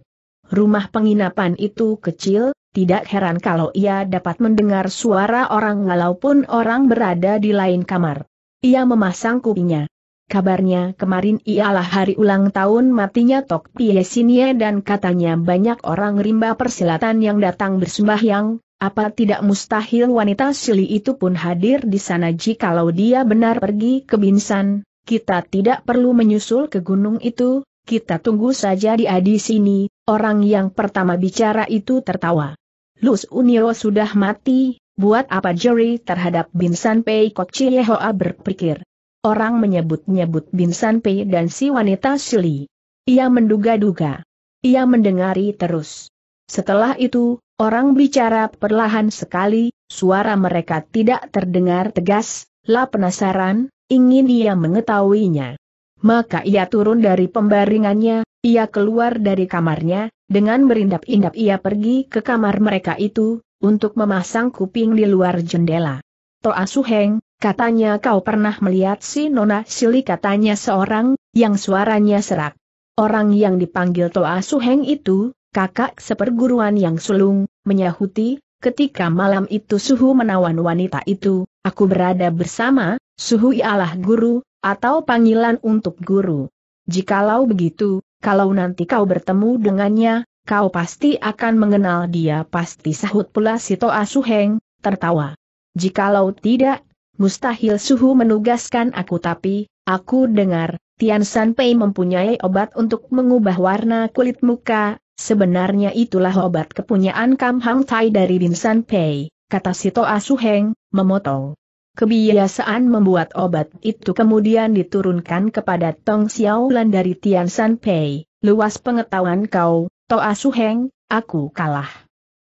Rumah penginapan itu kecil, tidak heran kalau ia dapat mendengar suara orang walaupun orang berada di lain kamar. Ia memasang kupinya. Kabarnya kemarin ialah hari ulang tahun matinya Tok Pie dan katanya banyak orang rimba persilatan yang datang bersembahyang, apa tidak mustahil wanita Sili itu pun hadir di sana jikalau dia benar pergi ke Binsan, kita tidak perlu menyusul ke gunung itu, kita tunggu saja di adi sini, orang yang pertama bicara itu tertawa. Lus Unio sudah mati, Buat apa juri terhadap Binsan Pei Kok Chie Hoa berpikir. Orang menyebut-nyebut Binsan Pei dan si wanita Shili. Ia menduga-duga. Ia mendengari terus. Setelah itu, orang bicara perlahan sekali, suara mereka tidak terdengar tegas, lah penasaran, ingin ia mengetahuinya. Maka ia turun dari pembaringannya, ia keluar dari kamarnya, dengan berindap-indap ia pergi ke kamar mereka itu, untuk memasang kuping di luar jendela. Toa Suheng, katanya kau pernah melihat si Nona Sili katanya seorang, yang suaranya serak. Orang yang dipanggil Toa Suheng itu, kakak seperguruan yang sulung, menyahuti, ketika malam itu suhu menawan wanita itu, aku berada bersama, suhu ialah guru, atau panggilan untuk guru. Jikalau begitu, kalau nanti kau bertemu dengannya, kau pasti akan mengenal dia pasti sahut pula si Toa Suheng, tertawa. Jikalau tidak, mustahil Suhu menugaskan aku tapi, aku dengar, Tian Pei mempunyai obat untuk mengubah warna kulit muka, sebenarnya itulah obat kepunyaan Kam Hang Tai dari Bin Pei, kata si Toa Suheng, memotong. Kebiasaan membuat obat itu kemudian diturunkan kepada Tong Xiaolan dari Tian San Pei. Luas pengetahuan kau, Toa Heng, aku kalah.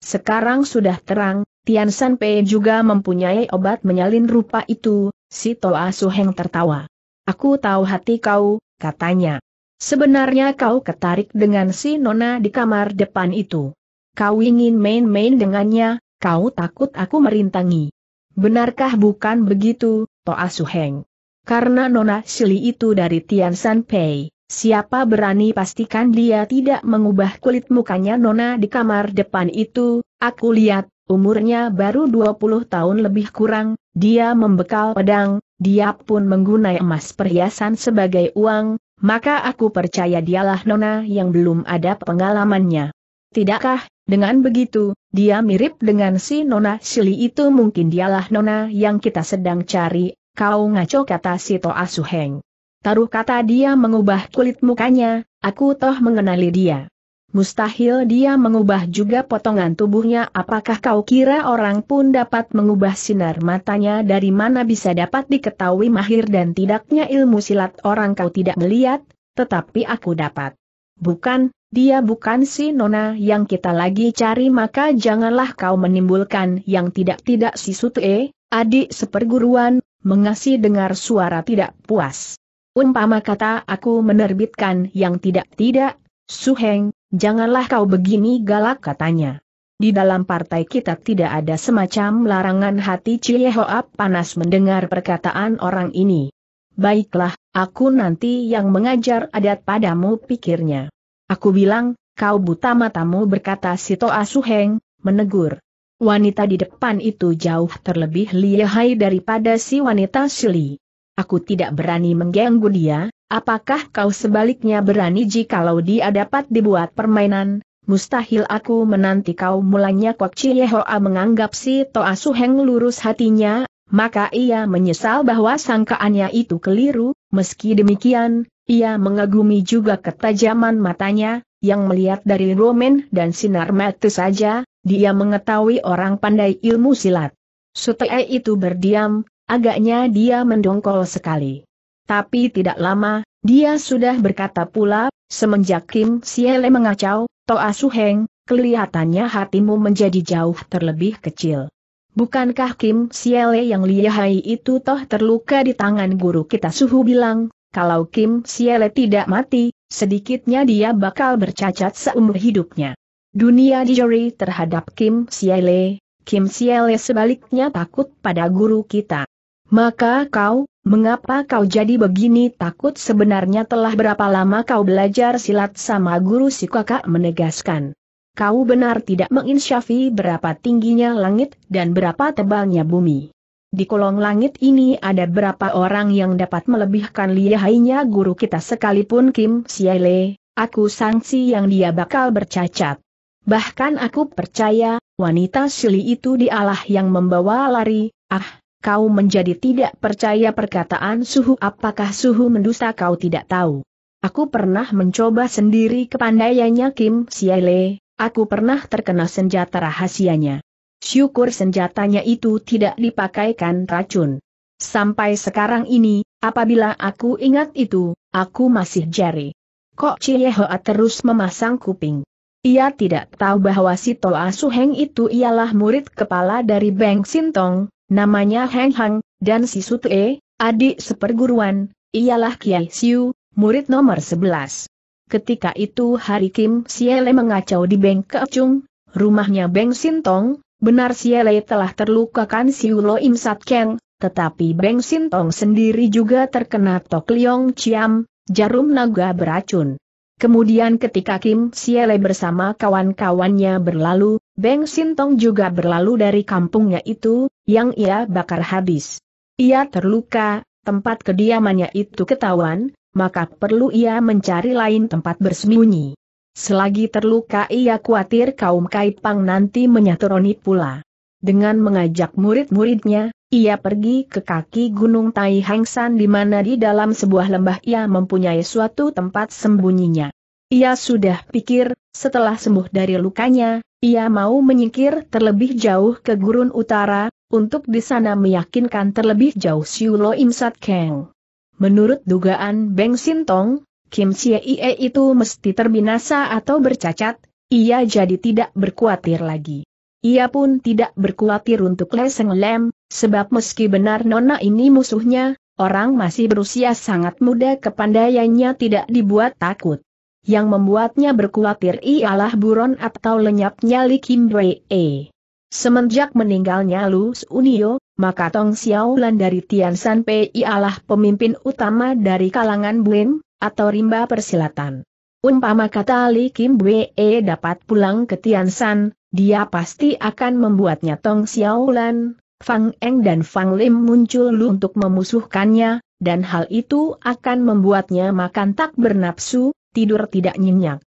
Sekarang sudah terang, Tian San Pei juga mempunyai obat menyalin rupa itu, si Toa Heng tertawa. Aku tahu hati kau, katanya. Sebenarnya kau ketarik dengan si Nona di kamar depan itu. Kau ingin main-main dengannya, kau takut aku merintangi. Benarkah bukan begitu, Toa Suheng? Karena Nona Sili itu dari Tian San Pei, siapa berani pastikan dia tidak mengubah kulit mukanya Nona di kamar depan itu, aku lihat, umurnya baru 20 tahun lebih kurang, dia membekal pedang, dia pun menggunai emas perhiasan sebagai uang, maka aku percaya dialah Nona yang belum ada pengalamannya. Tidakkah dengan begitu, dia mirip dengan si Nona Sili itu mungkin dialah Nona yang kita sedang cari, kau ngaco kata si Toa Suheng. Taruh kata dia mengubah kulit mukanya, aku toh mengenali dia. Mustahil dia mengubah juga potongan tubuhnya apakah kau kira orang pun dapat mengubah sinar matanya dari mana bisa dapat diketahui mahir dan tidaknya ilmu silat orang kau tidak melihat, tetapi aku dapat. Bukan, dia bukan si Nona yang kita lagi cari maka janganlah kau menimbulkan yang tidak-tidak si Sutue, adik seperguruan, mengasih dengar suara tidak puas. Umpama kata aku menerbitkan yang tidak-tidak, Suheng, janganlah kau begini galak katanya. Di dalam partai kita tidak ada semacam larangan hati Ciehoap panas mendengar perkataan orang ini. Baiklah, aku nanti yang mengajar adat padamu pikirnya. Aku bilang, kau buta matamu berkata si Toa Suheng, menegur. Wanita di depan itu jauh terlebih lihai daripada si wanita Shili. Aku tidak berani mengganggu dia, apakah kau sebaliknya berani jikalau dia dapat dibuat permainan? Mustahil aku menanti kau mulanya Kwak Chiehoa menganggap si Toa Suheng lurus hatinya, maka ia menyesal bahwa sangkaannya itu keliru, meski demikian, ia mengagumi juga ketajaman matanya, yang melihat dari Roman dan sinar mata saja, dia mengetahui orang pandai ilmu silat. Sutee itu berdiam, agaknya dia mendongkol sekali. Tapi tidak lama, dia sudah berkata pula, semenjak Kim Siele mengacau, Toa Suheng, kelihatannya hatimu menjadi jauh terlebih kecil. Bukankah Kim Siele yang lihai itu toh terluka di tangan guru kita suhu bilang, kalau Kim Siele tidak mati, sedikitnya dia bakal bercacat seumur hidupnya. Dunia dijeri terhadap Kim Siele, Kim Siele sebaliknya takut pada guru kita. Maka kau, mengapa kau jadi begini takut sebenarnya telah berapa lama kau belajar silat sama guru si kakak menegaskan. Kau benar tidak menginsyafi berapa tingginya langit dan berapa tebalnya bumi. Di kolong langit ini ada berapa orang yang dapat melebihkan lihainya guru kita sekalipun Kim Siele, aku sangsi yang dia bakal bercacat. Bahkan aku percaya, wanita sili itu dialah yang membawa lari, ah, kau menjadi tidak percaya perkataan suhu apakah suhu mendusta kau tidak tahu. Aku pernah mencoba sendiri kepandaiannya Kim Siele, aku pernah terkena senjata rahasianya. Syukur senjatanya itu tidak dipakaikan racun. Sampai sekarang ini, apabila aku ingat itu, aku masih jari. Kok Ciehoa terus memasang kuping. Ia tidak tahu bahwa si Toa Suheng itu ialah murid kepala dari Beng Sintong, namanya Heng Hang, dan si E, adik seperguruan, ialah Kiai Siu, murid nomor 11. Ketika itu Hari Kim Siele mengacau di Beng Keacung, rumahnya Beng Sintong, Benar Siele telah terluka kan Siulo Im Sat Keng, tetapi Beng Sintong sendiri juga terkena Tok Liong Chiam, jarum naga beracun. Kemudian ketika Kim Siele bersama kawan-kawannya berlalu, Beng Sintong juga berlalu dari kampungnya itu, yang ia bakar habis. Ia terluka, tempat kediamannya itu ketahuan, maka perlu ia mencari lain tempat bersembunyi. Selagi terluka ia khawatir kaum Kaipang nanti menyatroni pula. Dengan mengajak murid-muridnya, ia pergi ke kaki Gunung Tai Hengsan di mana di dalam sebuah lembah ia mempunyai suatu tempat sembunyinya. Ia sudah pikir, setelah sembuh dari lukanya, ia mau menyingkir terlebih jauh ke gurun utara, untuk di sana meyakinkan terlebih jauh Siulo Imsat Keng. Menurut dugaan Beng Sintong, Kim Ie itu mesti terbinasa atau bercacat, ia jadi tidak berkuatir lagi. Ia pun tidak berkuatir untuk Leseng Lem, sebab meski benar Nona ini musuhnya, orang masih berusia sangat muda kepandaiannya tidak dibuat takut. Yang membuatnya berkuatir ialah buron atau lenyapnya Li Kim E. Semenjak meninggalnya Lu Unio, maka Tong Xiaolan dari Tian San Pei ialah pemimpin utama dari kalangan bling atau rimba persilatan. Umpama kata Li Kim Bwe dapat pulang ke Tiansan, dia pasti akan membuatnya Tong Xiaolan, Fang Eng dan Fang Lim muncul lu untuk memusuhkannya, dan hal itu akan membuatnya makan tak bernapsu, tidur tidak nyenyak.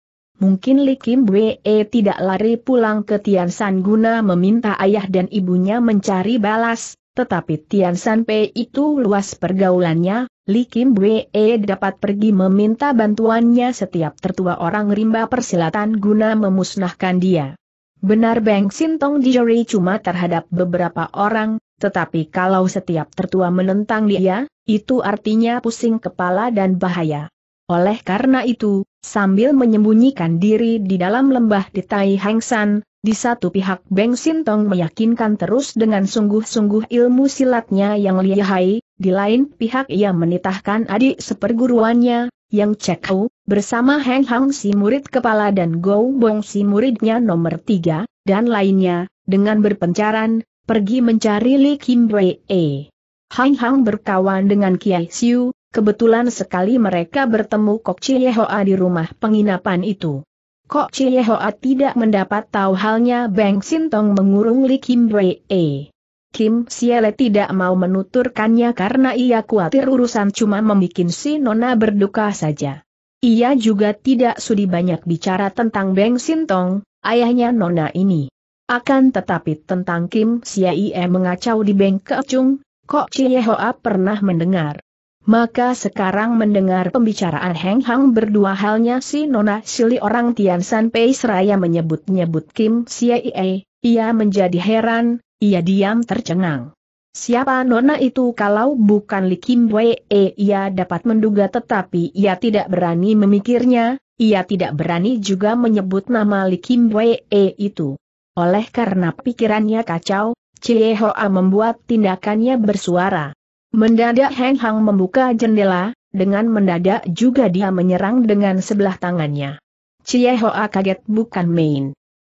Mungkin Li Kim Bwe tidak lari pulang ke Tiansan guna meminta ayah dan ibunya mencari balas, tetapi Tiansan P itu luas pergaulannya, Li Kim Wee dapat pergi meminta bantuannya setiap tertua orang rimba persilatan guna memusnahkan dia. Benar Beng Sintong dijeri cuma terhadap beberapa orang, tetapi kalau setiap tertua menentang dia, itu artinya pusing kepala dan bahaya. Oleh karena itu, sambil menyembunyikan diri di dalam lembah di Tai Hang San, di satu pihak Beng Sintong meyakinkan terus dengan sungguh-sungguh ilmu silatnya yang lihai, di lain pihak ia menitahkan adik seperguruannya, yang Cekau, bersama Heng Hang si murid kepala dan Gou Bong si muridnya nomor tiga, dan lainnya, dengan berpencaran, pergi mencari Li Kim Wei E. Hang Hang berkawan dengan Kiai Siu, kebetulan sekali mereka bertemu Kok Hoa di rumah penginapan itu. Kok Hoa tidak mendapat tahu halnya Beng Sintong mengurung Li Kim Wei E. Kim Siele tidak mau menuturkannya karena ia khawatir urusan cuma membuat si Nona berduka saja. Ia juga tidak sudi banyak bicara tentang Beng Sintong, ayahnya Nona ini. Akan tetapi tentang Kim Siele mengacau di Beng Keocung, Kok Hoa pernah mendengar. Maka sekarang mendengar pembicaraan Heng Hang berdua halnya si Nona Sili orang Tian San Pei seraya menyebut-nyebut Kim Siele, ia menjadi heran, ia diam tercengang. Siapa nona itu kalau bukan Li Kim Wei, e, eh, ia dapat menduga tetapi ia tidak berani memikirnya, ia tidak berani juga menyebut nama Li Kim Wei e eh, itu. Oleh karena pikirannya kacau, Cie Hoa membuat tindakannya bersuara. Mendadak Heng Hang membuka jendela, dengan mendadak juga dia menyerang dengan sebelah tangannya. Cie Hoa kaget bukan main.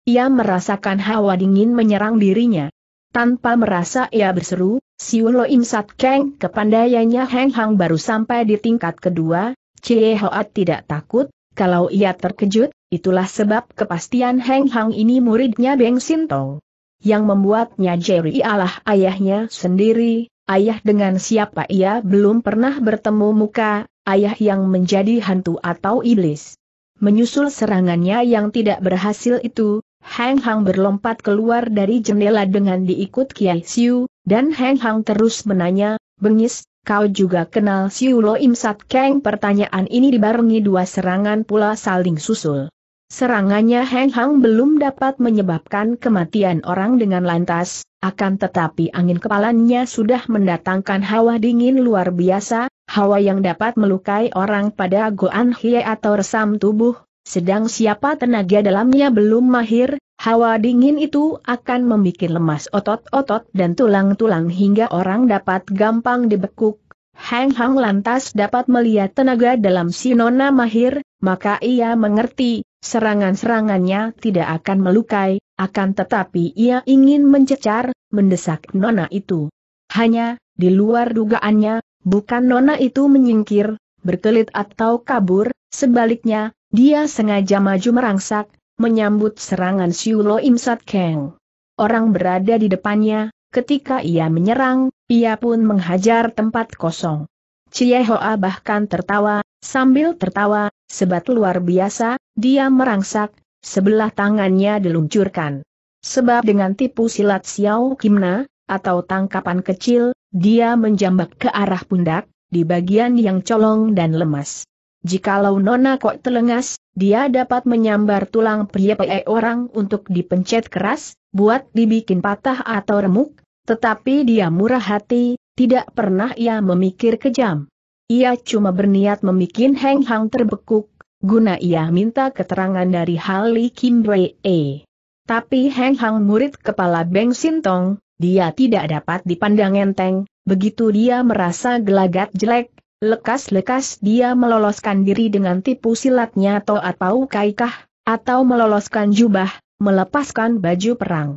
Ia merasakan hawa dingin menyerang dirinya. Tanpa merasa ia berseru, Siu imsat Sat Keng kepandaiannya Heng Hang baru sampai di tingkat kedua, Cie Hoat tidak takut, kalau ia terkejut, itulah sebab kepastian Heng Hang ini muridnya Beng Sintong. Yang membuatnya Jerry ialah ayahnya sendiri, ayah dengan siapa ia belum pernah bertemu muka, ayah yang menjadi hantu atau iblis. Menyusul serangannya yang tidak berhasil itu, Hang Hang berlompat keluar dari jendela dengan diikut Kiai Siu, dan Hang Hang terus menanya, Bengis, kau juga kenal Siu Lo Im Sat Keng? Pertanyaan ini dibarengi dua serangan pula saling susul. Serangannya Hang Hang belum dapat menyebabkan kematian orang dengan lantas, akan tetapi angin kepalanya sudah mendatangkan hawa dingin luar biasa, hawa yang dapat melukai orang pada goan hie atau resam tubuh, sedang siapa tenaga dalamnya belum mahir, hawa dingin itu akan membuat lemas otot-otot dan tulang-tulang hingga orang dapat gampang dibekuk. Hang Hang lantas dapat melihat tenaga dalam si Nona Mahir, maka ia mengerti, serangan-serangannya tidak akan melukai, akan tetapi ia ingin mencecar, mendesak Nona itu. Hanya, di luar dugaannya, bukan Nona itu menyingkir, berkelit atau kabur, sebaliknya, dia sengaja maju merangsak, menyambut serangan Siulo Im Sat Keng. Orang berada di depannya, ketika ia menyerang, ia pun menghajar tempat kosong. Cie Hoa bahkan tertawa, sambil tertawa, sebat luar biasa, dia merangsak, sebelah tangannya diluncurkan. Sebab dengan tipu silat Xiao Kimna, atau tangkapan kecil, dia menjambak ke arah pundak, di bagian yang colong dan lemas. Jikalau Nona Kok telengas, dia dapat menyambar tulang pria pria orang untuk dipencet keras, buat dibikin patah atau remuk, tetapi dia murah hati, tidak pernah ia memikir kejam. Ia cuma berniat memikin Heng Hang terbekuk, guna ia minta keterangan dari Hali Kim E. Tapi Heng Hang murid kepala Beng Sintong, dia tidak dapat dipandang enteng, begitu dia merasa gelagat jelek, Lekas-lekas dia meloloskan diri dengan tipu silatnya atau Pau Kaikah, atau meloloskan jubah, melepaskan baju perang.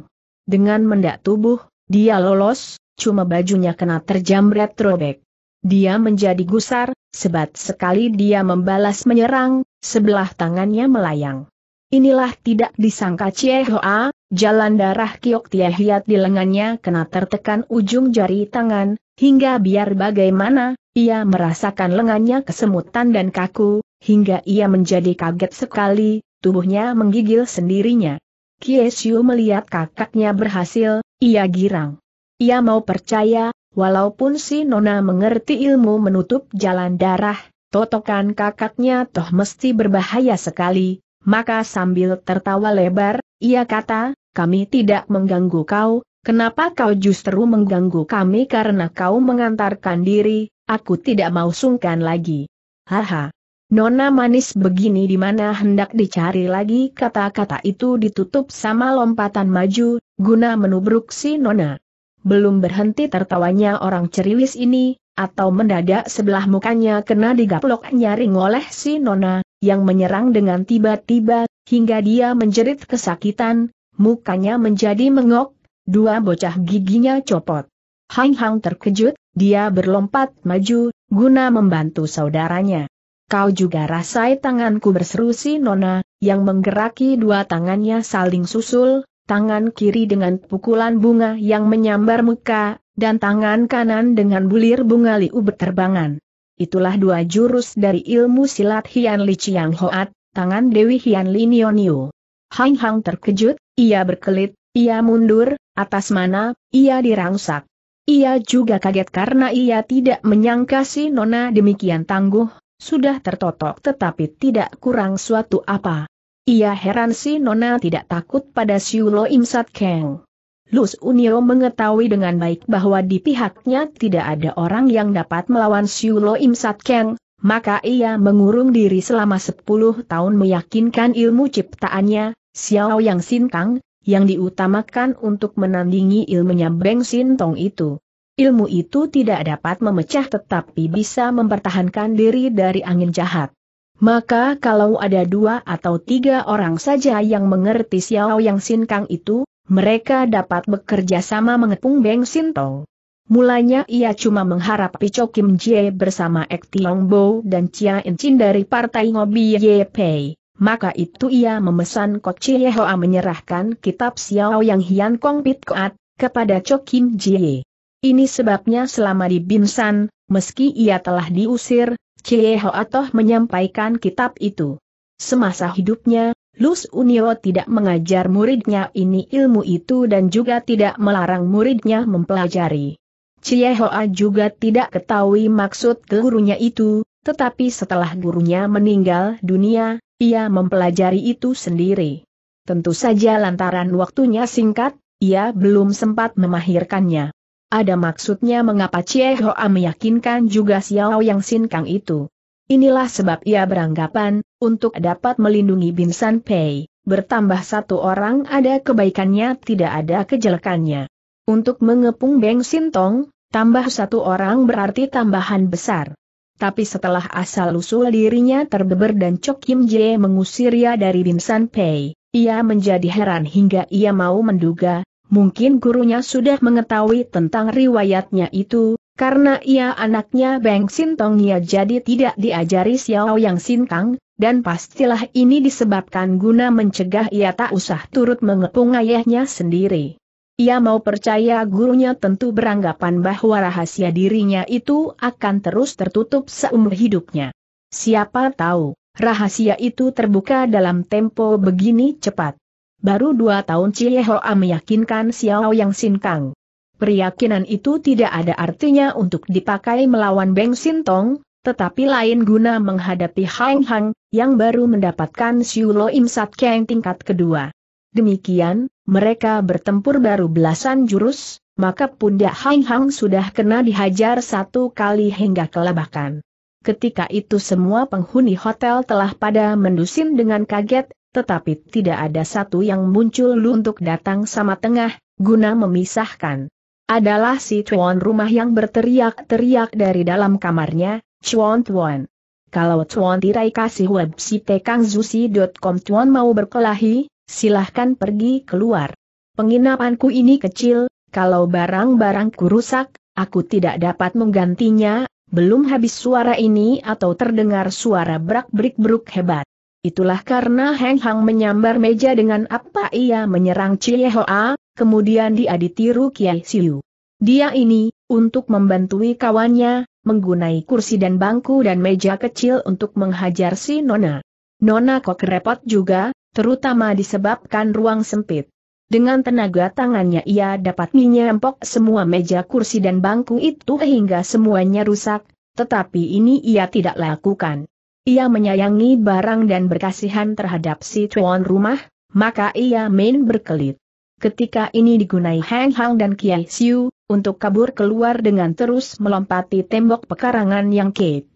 Dengan mendak tubuh, dia lolos, cuma bajunya kena terjamret robek. Dia menjadi gusar, sebat sekali dia membalas menyerang, sebelah tangannya melayang. Inilah tidak disangka Cie Hoa, jalan darah Kiok Tie Hiat di lengannya kena tertekan ujung jari tangan, hingga biar bagaimana, ia merasakan lengannya kesemutan dan kaku, hingga ia menjadi kaget sekali, tubuhnya menggigil sendirinya. Kiesiu melihat kakaknya berhasil, ia girang. Ia mau percaya, walaupun si Nona mengerti ilmu menutup jalan darah, totokan kakaknya toh mesti berbahaya sekali, maka sambil tertawa lebar, ia kata, kami tidak mengganggu kau, kenapa kau justru mengganggu kami karena kau mengantarkan diri, Aku tidak mau sungkan lagi. Haha. Nona manis begini di mana hendak dicari lagi kata-kata itu ditutup sama lompatan maju, guna menubruk si Nona. Belum berhenti tertawanya orang ceriwis ini, atau mendadak sebelah mukanya kena digaplok nyaring oleh si Nona, yang menyerang dengan tiba-tiba, hingga dia menjerit kesakitan, mukanya menjadi mengok, dua bocah giginya copot. Hang Hang terkejut, dia berlompat maju, guna membantu saudaranya. Kau juga rasai tanganku berseru si Nona, yang menggeraki dua tangannya saling susul, tangan kiri dengan pukulan bunga yang menyambar muka, dan tangan kanan dengan bulir bunga liu berterbangan. Itulah dua jurus dari ilmu silat Hian Li Chiang Hoat, tangan Dewi Hian Li Nionio. Hang Hang terkejut, ia berkelit, ia mundur, atas mana, ia dirangsak. Ia juga kaget karena ia tidak menyangka si Nona demikian tangguh, sudah tertotok tetapi tidak kurang suatu apa. Ia heran si Nona tidak takut pada Siulo Imsat Keng. Lus Unio mengetahui dengan baik bahwa di pihaknya tidak ada orang yang dapat melawan Siulo Imsat Keng, maka ia mengurung diri selama 10 tahun meyakinkan ilmu ciptaannya, Xiao Yang Sintang, yang diutamakan untuk menandingi ilmunya Beng Sintong itu. Ilmu itu tidak dapat memecah tetapi bisa mempertahankan diri dari angin jahat. Maka kalau ada dua atau tiga orang saja yang mengerti Xiao Yang Sin Kang itu, mereka dapat bekerja sama mengepung Beng Sintong. Mulanya ia cuma mengharap Pico Kim Jie bersama Ek Tiong Bo dan Chia In Chin dari Partai Ngobi Ye Pei maka itu ia memesan Koci Yehoa menyerahkan kitab Xiao Yang Hian Kong Pit Koat, kepada Cho Kim Jie. Ini sebabnya selama di Binsan, meski ia telah diusir, Cie Hoa toh menyampaikan kitab itu. Semasa hidupnya, Lus Unio tidak mengajar muridnya ini ilmu itu dan juga tidak melarang muridnya mempelajari. Cie Hoa juga tidak ketahui maksud gurunya itu, tetapi setelah gurunya meninggal dunia, ia mempelajari itu sendiri. Tentu saja lantaran waktunya singkat, ia belum sempat memahirkannya. Ada maksudnya mengapa Chie Hoa meyakinkan juga Xiao Yang Sin Kang itu. Inilah sebab ia beranggapan, untuk dapat melindungi Bin San Pei, bertambah satu orang ada kebaikannya tidak ada kejelekannya. Untuk mengepung Beng Tong, tambah satu orang berarti tambahan besar. Tapi setelah asal-usul dirinya terbeber dan Cok Kim mengusir mengusirnya dari Binsan Pei, ia menjadi heran hingga ia mau menduga, mungkin gurunya sudah mengetahui tentang riwayatnya itu, karena ia anaknya Beng Tong, ia jadi tidak diajari Xiao Yang Sinkang, dan pastilah ini disebabkan guna mencegah ia tak usah turut mengepung ayahnya sendiri. Ia mau percaya gurunya tentu beranggapan bahwa rahasia dirinya itu akan terus tertutup seumur hidupnya. Siapa tahu, rahasia itu terbuka dalam tempo begini cepat. Baru dua tahun Cie Hoa meyakinkan Xiao Yang Sin Kang. Periyakinan itu tidak ada artinya untuk dipakai melawan Beng Sintong, tetapi lain guna menghadapi Hang Hang, yang baru mendapatkan Siulo Im Sat Kang tingkat kedua. Demikian, mereka bertempur baru belasan jurus, maka pundak Hang Hang sudah kena dihajar satu kali hingga kelabakan. Ketika itu semua penghuni hotel telah pada mendusin dengan kaget, tetapi tidak ada satu yang muncul untuk datang sama tengah, guna memisahkan. Adalah si Chuan rumah yang berteriak-teriak dari dalam kamarnya, Chuan Tuan. Kalau Chuan tirai kasih web sitekangzusi.com Chuan mau berkelahi, silahkan pergi keluar. Penginapanku ini kecil, kalau barang-barangku rusak, aku tidak dapat menggantinya, belum habis suara ini atau terdengar suara brak-brik beruk hebat. Itulah karena Heng Hang menyambar meja dengan apa ia menyerang Cie Hoa, kemudian dia ditiru Kiai Siu. Dia ini, untuk membantui kawannya, menggunai kursi dan bangku dan meja kecil untuk menghajar si Nona. Nona kok repot juga, terutama disebabkan ruang sempit. Dengan tenaga tangannya ia dapat menyempok semua meja kursi dan bangku itu hingga semuanya rusak, tetapi ini ia tidak lakukan. Ia menyayangi barang dan berkasihan terhadap si tuan rumah, maka ia main berkelit. Ketika ini digunai Hang Hang dan Kiai Siu, untuk kabur keluar dengan terus melompati tembok pekarangan yang kait.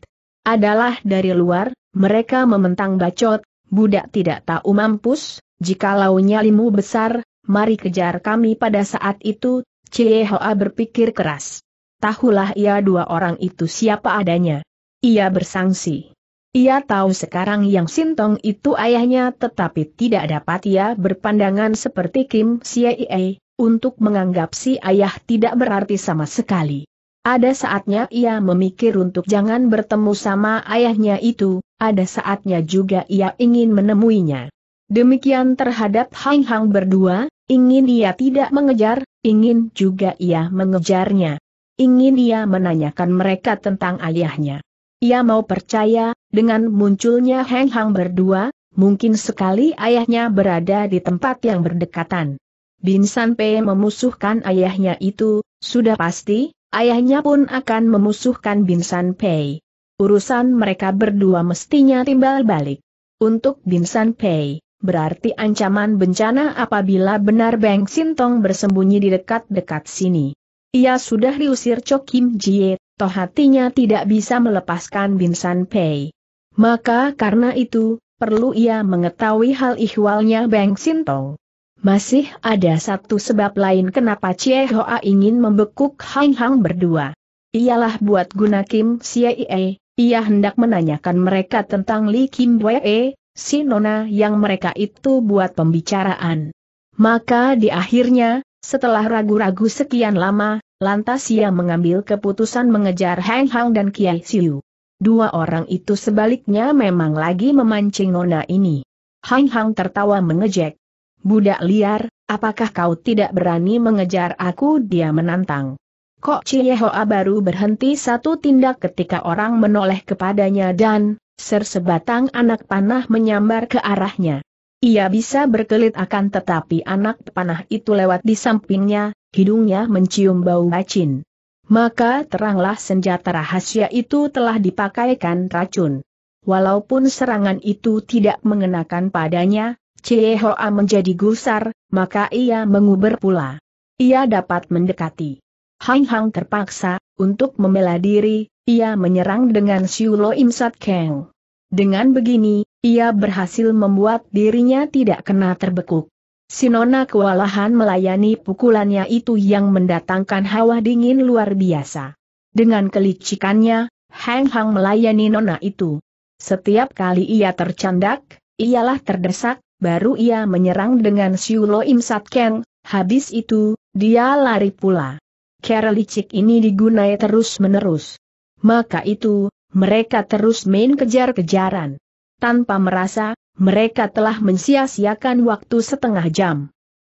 adalah dari luar, mereka mementang bacot, budak tidak tahu mampus, jika launya limu besar, mari kejar kami pada saat itu, Cie Hoa berpikir keras. Tahulah ia dua orang itu siapa adanya. Ia bersangsi. Ia tahu sekarang yang Sintong itu ayahnya tetapi tidak dapat ia berpandangan seperti Kim Siei, untuk menganggap si ayah tidak berarti sama sekali. Ada saatnya ia memikir untuk jangan bertemu sama ayahnya itu, ada saatnya juga ia ingin menemuinya. Demikian terhadap Hang Hang berdua, ingin ia tidak mengejar, ingin juga ia mengejarnya. Ingin ia menanyakan mereka tentang ayahnya. Ia mau percaya, dengan munculnya Hang Hang berdua, mungkin sekali ayahnya berada di tempat yang berdekatan. Bin San Pei memusuhkan ayahnya itu, sudah pasti, ayahnya pun akan memusuhkan Binsan Pei. Urusan mereka berdua mestinya timbal balik. Untuk Binsan Pei, berarti ancaman bencana apabila benar Beng Sintong bersembunyi di dekat-dekat sini. Ia sudah diusir Cho Kim Jie, toh hatinya tidak bisa melepaskan Binsan Pei. Maka karena itu, perlu ia mengetahui hal ihwalnya Beng Sintong. Masih ada satu sebab lain kenapa Cie Hoa ingin membekuk Hang Hang berdua. Ialah buat guna Kim Siee, ia hendak menanyakan mereka tentang Li Kim Wee, si nona yang mereka itu buat pembicaraan. Maka di akhirnya, setelah ragu-ragu sekian lama, lantas ia mengambil keputusan mengejar Hang Hang dan Kiai Siu. Dua orang itu sebaliknya memang lagi memancing nona ini. Hang Hang tertawa mengejek, Budak liar, apakah kau tidak berani mengejar aku? Dia menantang. Kok Ciehoa baru berhenti satu tindak ketika orang menoleh kepadanya dan, sersebatang anak panah menyambar ke arahnya. Ia bisa berkelit akan tetapi anak panah itu lewat di sampingnya, hidungnya mencium bau bacin. Maka teranglah senjata rahasia itu telah dipakaikan racun. Walaupun serangan itu tidak mengenakan padanya, Cie Hoa menjadi gusar, maka ia menguber pula. Ia dapat mendekati. Hang Hang terpaksa, untuk membela diri, ia menyerang dengan Siulo Im Sat Kang. Dengan begini, ia berhasil membuat dirinya tidak kena terbekuk. Sinona kewalahan melayani pukulannya itu yang mendatangkan hawa dingin luar biasa. Dengan kelicikannya, Hang Hang melayani Nona itu. Setiap kali ia tercandak, ialah terdesak, baru ia menyerang dengan Siulo Im Keng, habis itu, dia lari pula. Cara licik ini digunai terus-menerus. Maka itu, mereka terus main kejar-kejaran. Tanpa merasa, mereka telah mensia-siakan waktu setengah jam.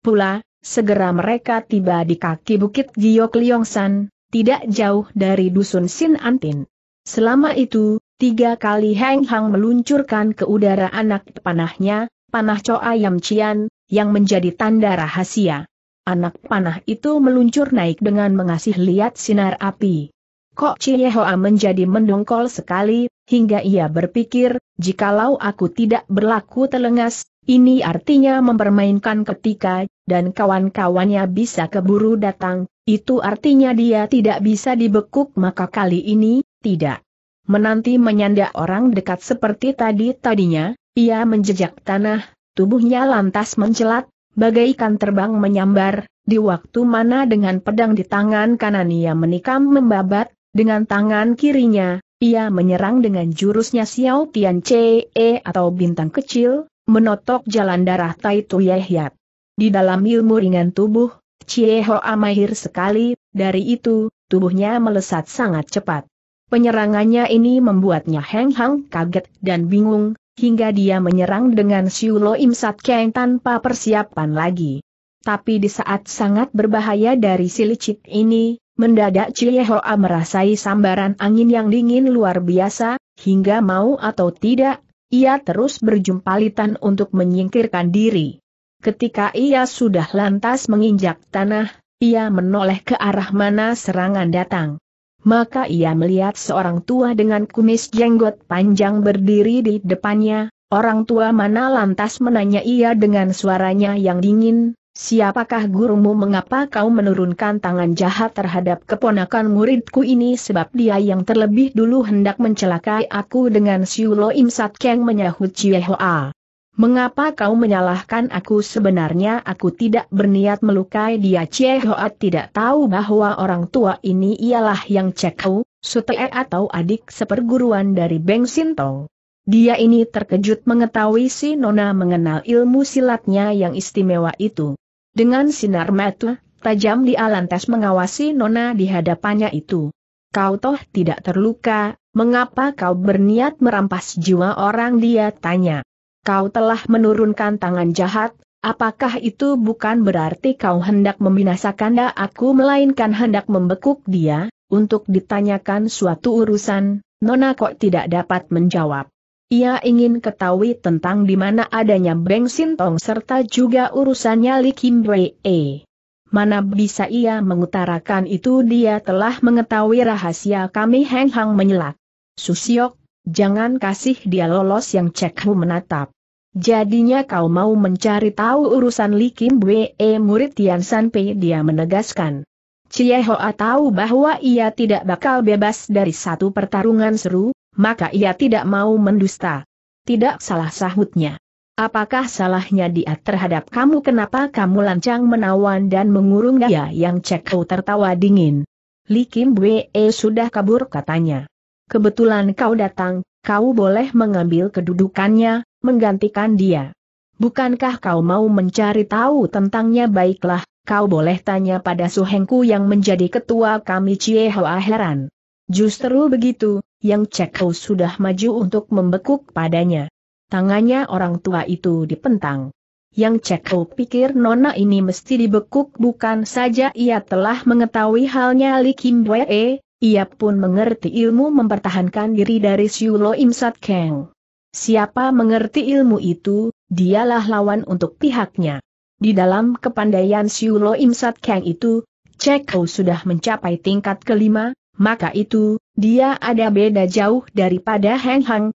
Pula, segera mereka tiba di kaki bukit Giok Liongsan, tidak jauh dari dusun Sin Antin. Selama itu, tiga kali Heng Hang meluncurkan ke udara anak panahnya, panah Cho ayam Cian, yang menjadi tanda rahasia. Anak panah itu meluncur naik dengan mengasih lihat sinar api. Kok Hoa menjadi mendongkol sekali, hingga ia berpikir, jikalau aku tidak berlaku telengas, ini artinya mempermainkan ketika, dan kawan-kawannya bisa keburu datang, itu artinya dia tidak bisa dibekuk maka kali ini, tidak menanti menyandak orang dekat seperti tadi-tadinya, ia menjejak tanah, tubuhnya lantas mencelat, bagaikan terbang menyambar, di waktu mana dengan pedang di tangan kanan ia menikam membabat, dengan tangan kirinya, ia menyerang dengan jurusnya Xiao Tian Che atau bintang kecil, menotok jalan darah Tai Tu Yehyat. Di dalam ilmu ringan tubuh, Chie Hoa mahir sekali, dari itu, tubuhnya melesat sangat cepat. Penyerangannya ini membuatnya Heng Hang kaget dan bingung, hingga dia menyerang dengan Siulo Imsat Keng tanpa persiapan lagi. Tapi di saat sangat berbahaya dari silicit ini, mendadak Cie Hoa merasai sambaran angin yang dingin luar biasa, hingga mau atau tidak, ia terus berjumpalitan untuk menyingkirkan diri. Ketika ia sudah lantas menginjak tanah, ia menoleh ke arah mana serangan datang maka ia melihat seorang tua dengan kumis jenggot panjang berdiri di depannya, orang tua mana lantas menanya ia dengan suaranya yang dingin, siapakah gurumu mengapa kau menurunkan tangan jahat terhadap keponakan muridku ini sebab dia yang terlebih dulu hendak mencelakai aku dengan Siulo Imsat Keng menyahut Chiehoa. Mengapa kau menyalahkan aku sebenarnya aku tidak berniat melukai dia Cie hoat tidak tahu bahwa orang tua ini ialah yang Cek sutee atau adik seperguruan dari Beng Sintong. Dia ini terkejut mengetahui si Nona mengenal ilmu silatnya yang istimewa itu. Dengan sinar mata, tajam dia lantas mengawasi Nona di hadapannya itu. Kau toh tidak terluka, mengapa kau berniat merampas jiwa orang dia tanya kau telah menurunkan tangan jahat, apakah itu bukan berarti kau hendak membinasakan da aku melainkan hendak membekuk dia, untuk ditanyakan suatu urusan, Nona kok tidak dapat menjawab. Ia ingin ketahui tentang di mana adanya Beng Sintong serta juga urusannya Li Kim E. Mana bisa ia mengutarakan itu dia telah mengetahui rahasia kami Heng Hang menyelak. Susiok, jangan kasih dia lolos yang Cek Hu menatap. Jadinya kau mau mencari tahu urusan Li Kim Bwe eh, murid Tian Pei dia menegaskan. Cie Hoa tahu bahwa ia tidak bakal bebas dari satu pertarungan seru, maka ia tidak mau mendusta. Tidak salah sahutnya. Apakah salahnya dia terhadap kamu kenapa kamu lancang menawan dan mengurung dia yang cekau tertawa dingin? Li Kim Bwe eh, sudah kabur katanya. Kebetulan kau datang, kau boleh mengambil kedudukannya, menggantikan dia. Bukankah kau mau mencari tahu tentangnya baiklah, kau boleh tanya pada suhengku yang menjadi ketua kami Cie Hoa Heran. Justru begitu, yang Cek sudah maju untuk membekuk padanya. Tangannya orang tua itu dipentang. Yang Cek pikir nona ini mesti dibekuk bukan saja ia telah mengetahui halnya Li Kim Wei, ia pun mengerti ilmu mempertahankan diri dari Siulo Imsat Keng. Siapa mengerti ilmu itu, dialah lawan untuk pihaknya. Di dalam kepandaian Siulo Imsat Kang itu, Ceko sudah mencapai tingkat kelima, maka itu, dia ada beda jauh daripada Heng Hang.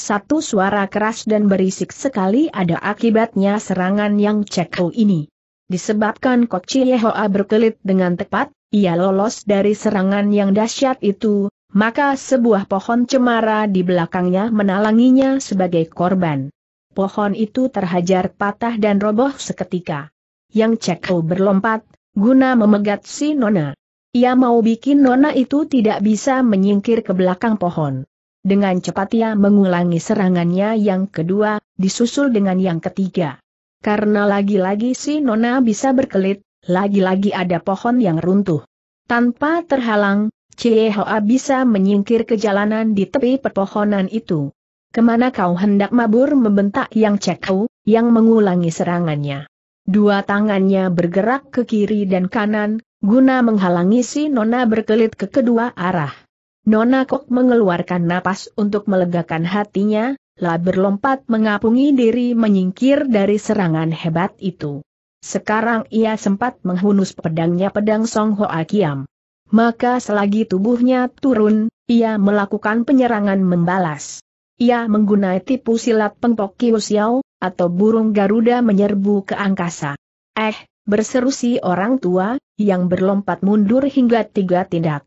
Satu suara keras dan berisik sekali ada akibatnya serangan yang Ceko ini. Disebabkan Kok Chie Hoa berkelit dengan tepat, ia lolos dari serangan yang dahsyat itu, maka sebuah pohon cemara di belakangnya menalanginya sebagai korban. Pohon itu terhajar patah dan roboh seketika. Yang Ceko berlompat, guna memegat si Nona. Ia mau bikin Nona itu tidak bisa menyingkir ke belakang pohon. Dengan cepat ia mengulangi serangannya yang kedua, disusul dengan yang ketiga. Karena lagi-lagi si Nona bisa berkelit, lagi-lagi ada pohon yang runtuh. Tanpa terhalang, Cie Hoa bisa menyingkir ke jalanan di tepi pepohonan itu. Kemana kau hendak mabur membentak yang cekau, yang mengulangi serangannya. Dua tangannya bergerak ke kiri dan kanan, guna menghalangi si Nona berkelit ke kedua arah. Nona Kok mengeluarkan napas untuk melegakan hatinya, lah berlompat mengapungi diri menyingkir dari serangan hebat itu. Sekarang ia sempat menghunus pedangnya pedang Song Hoa Kiam. Maka selagi tubuhnya turun, ia melakukan penyerangan membalas. Ia menggunai tipu silat pengpok kiusiao, atau burung Garuda menyerbu ke angkasa. Eh, berseru si orang tua, yang berlompat mundur hingga tiga tindak.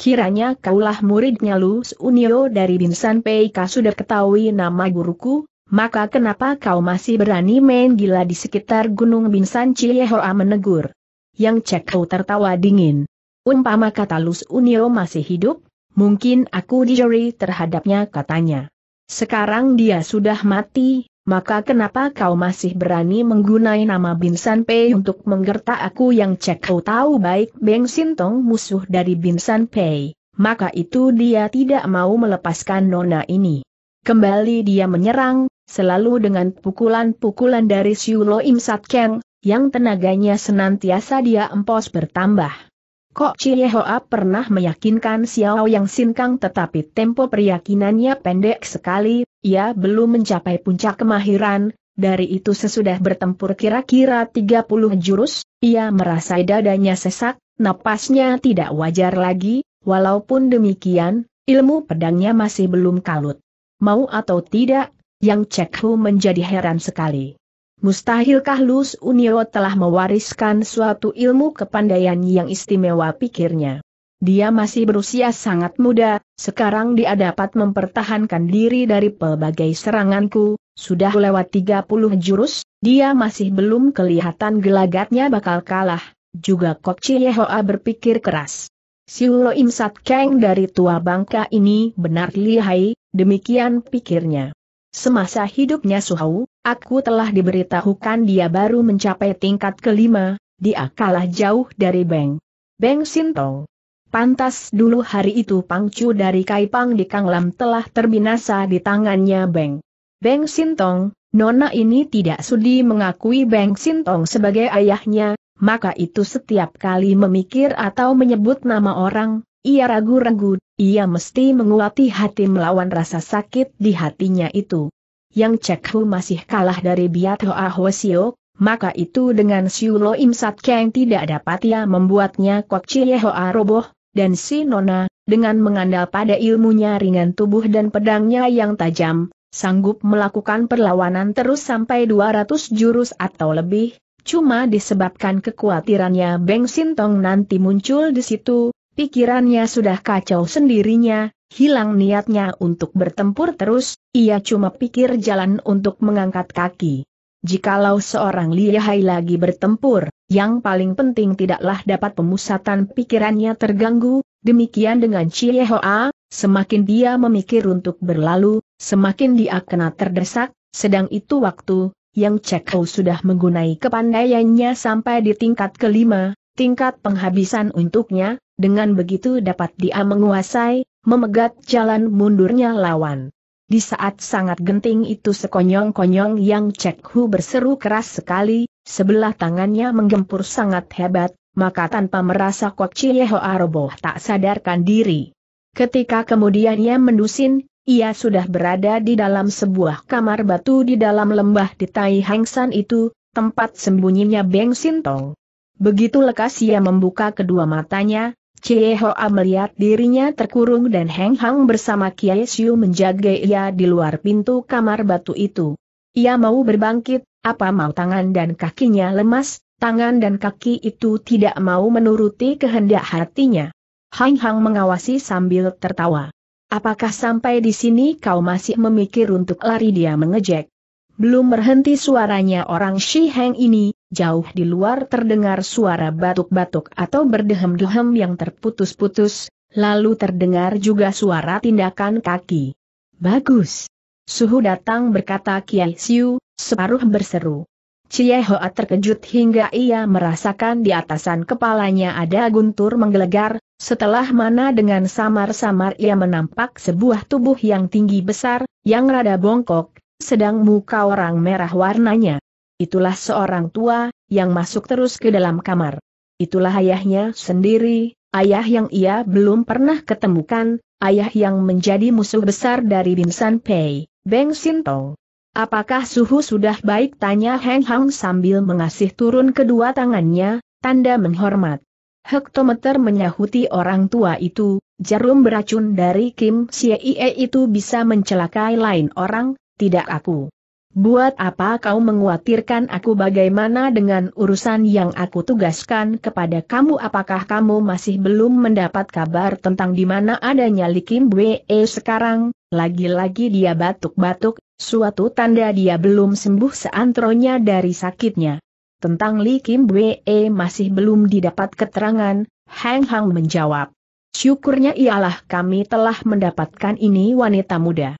Kiranya kaulah muridnya Lu Unio dari Binsan Peika sudah ketahui nama guruku, maka kenapa kau masih berani main gila di sekitar Gunung Binsan Ciehoa menegur? Yang kau tertawa dingin. Umpama kata Lus Unio masih hidup, mungkin aku dijeri terhadapnya katanya. Sekarang dia sudah mati, maka kenapa kau masih berani menggunai nama Binsan Pei untuk menggertak aku yang cek kau tahu baik Beng Sintong musuh dari Binsan Pei, maka itu dia tidak mau melepaskan nona ini. Kembali dia menyerang, selalu dengan pukulan-pukulan dari Siulo Im Sat Keng, yang tenaganya senantiasa dia empos bertambah. Kok Cie Hoa pernah meyakinkan Xiao Yang Sinkang tetapi tempo peryakinannya pendek sekali, ia belum mencapai puncak kemahiran, dari itu sesudah bertempur kira-kira 30 jurus, ia merasa dadanya sesak, napasnya tidak wajar lagi, walaupun demikian, ilmu pedangnya masih belum kalut. Mau atau tidak, Yang Hu menjadi heran sekali. Mustahilkah Lus Unio telah mewariskan suatu ilmu kepandaian yang istimewa pikirnya? Dia masih berusia sangat muda, sekarang dia dapat mempertahankan diri dari pelbagai seranganku, sudah lewat 30 jurus, dia masih belum kelihatan gelagatnya bakal kalah, juga Kok Hoa berpikir keras. Siulo Im Sat dari tua bangka ini benar lihai, demikian pikirnya. Semasa hidupnya Suhau, Aku telah diberitahukan dia baru mencapai tingkat kelima, dia kalah jauh dari Beng. Beng Sintong. Pantas dulu hari itu pangcu dari Kaipang di Kanglam telah terbinasa di tangannya Beng. Beng Sintong, Nona ini tidak sudi mengakui Beng Sintong sebagai ayahnya, maka itu setiap kali memikir atau menyebut nama orang, ia ragu-ragu, ia mesti menguati hati melawan rasa sakit di hatinya itu yang Cek Hu masih kalah dari Biat Hoa Sio, maka itu dengan Siu Lo Im Sat Kang tidak dapat ia membuatnya Kok Chie Hoa roboh, dan si Nona, dengan mengandal pada ilmunya ringan tubuh dan pedangnya yang tajam, sanggup melakukan perlawanan terus sampai 200 jurus atau lebih, cuma disebabkan kekhawatirannya Beng Sintong nanti muncul di situ, pikirannya sudah kacau sendirinya, hilang niatnya untuk bertempur terus, ia cuma pikir jalan untuk mengangkat kaki. Jikalau seorang lihai lagi bertempur, yang paling penting tidaklah dapat pemusatan pikirannya terganggu, demikian dengan Chie Hoa, semakin dia memikir untuk berlalu, semakin dia kena terdesak, sedang itu waktu, yang Ho sudah menggunai kepandaiannya sampai di tingkat kelima, tingkat penghabisan untuknya, dengan begitu dapat dia menguasai, memegat jalan mundurnya lawan. Di saat sangat genting itu sekonyong-konyong yang Cek Hu berseru keras sekali, sebelah tangannya menggempur sangat hebat, maka tanpa merasa Kok Chie Hoa roboh tak sadarkan diri. Ketika kemudian ia mendusin, ia sudah berada di dalam sebuah kamar batu di dalam lembah di Tai San itu, tempat sembunyinya Beng Sintong. Begitu lekas ia membuka kedua matanya, Cie Hoa melihat dirinya terkurung dan Heng Hang bersama Kiai Siu menjaga ia di luar pintu kamar batu itu. Ia mau berbangkit, apa mau tangan dan kakinya lemas, tangan dan kaki itu tidak mau menuruti kehendak hatinya. Heng Hang mengawasi sambil tertawa. Apakah sampai di sini kau masih memikir untuk lari dia mengejek? Belum berhenti suaranya orang Shi Heng ini, jauh di luar terdengar suara batuk-batuk atau berdehem-dehem yang terputus-putus, lalu terdengar juga suara tindakan kaki. Bagus. Suhu datang berkata Kiai Siu, separuh berseru. Cie Hoa terkejut hingga ia merasakan di atasan kepalanya ada guntur menggelegar, setelah mana dengan samar-samar ia menampak sebuah tubuh yang tinggi besar, yang rada bongkok, sedang muka orang merah warnanya. Itulah seorang tua, yang masuk terus ke dalam kamar. Itulah ayahnya sendiri, ayah yang ia belum pernah ketemukan, ayah yang menjadi musuh besar dari Binsan Pei, Beng Sintong. Apakah suhu sudah baik tanya Heng Hang sambil mengasih turun kedua tangannya, tanda menghormat. Hektometer menyahuti orang tua itu, jarum beracun dari Kim Siee itu bisa mencelakai lain orang, tidak aku. Buat apa kau menguatirkan aku bagaimana dengan urusan yang aku tugaskan kepada kamu? Apakah kamu masih belum mendapat kabar tentang di mana adanya Likim Bwe sekarang? Lagi-lagi dia batuk-batuk, suatu tanda dia belum sembuh seantronya dari sakitnya. Tentang Likim Bwe masih belum didapat keterangan, Hang Hang menjawab. Syukurnya ialah kami telah mendapatkan ini wanita muda.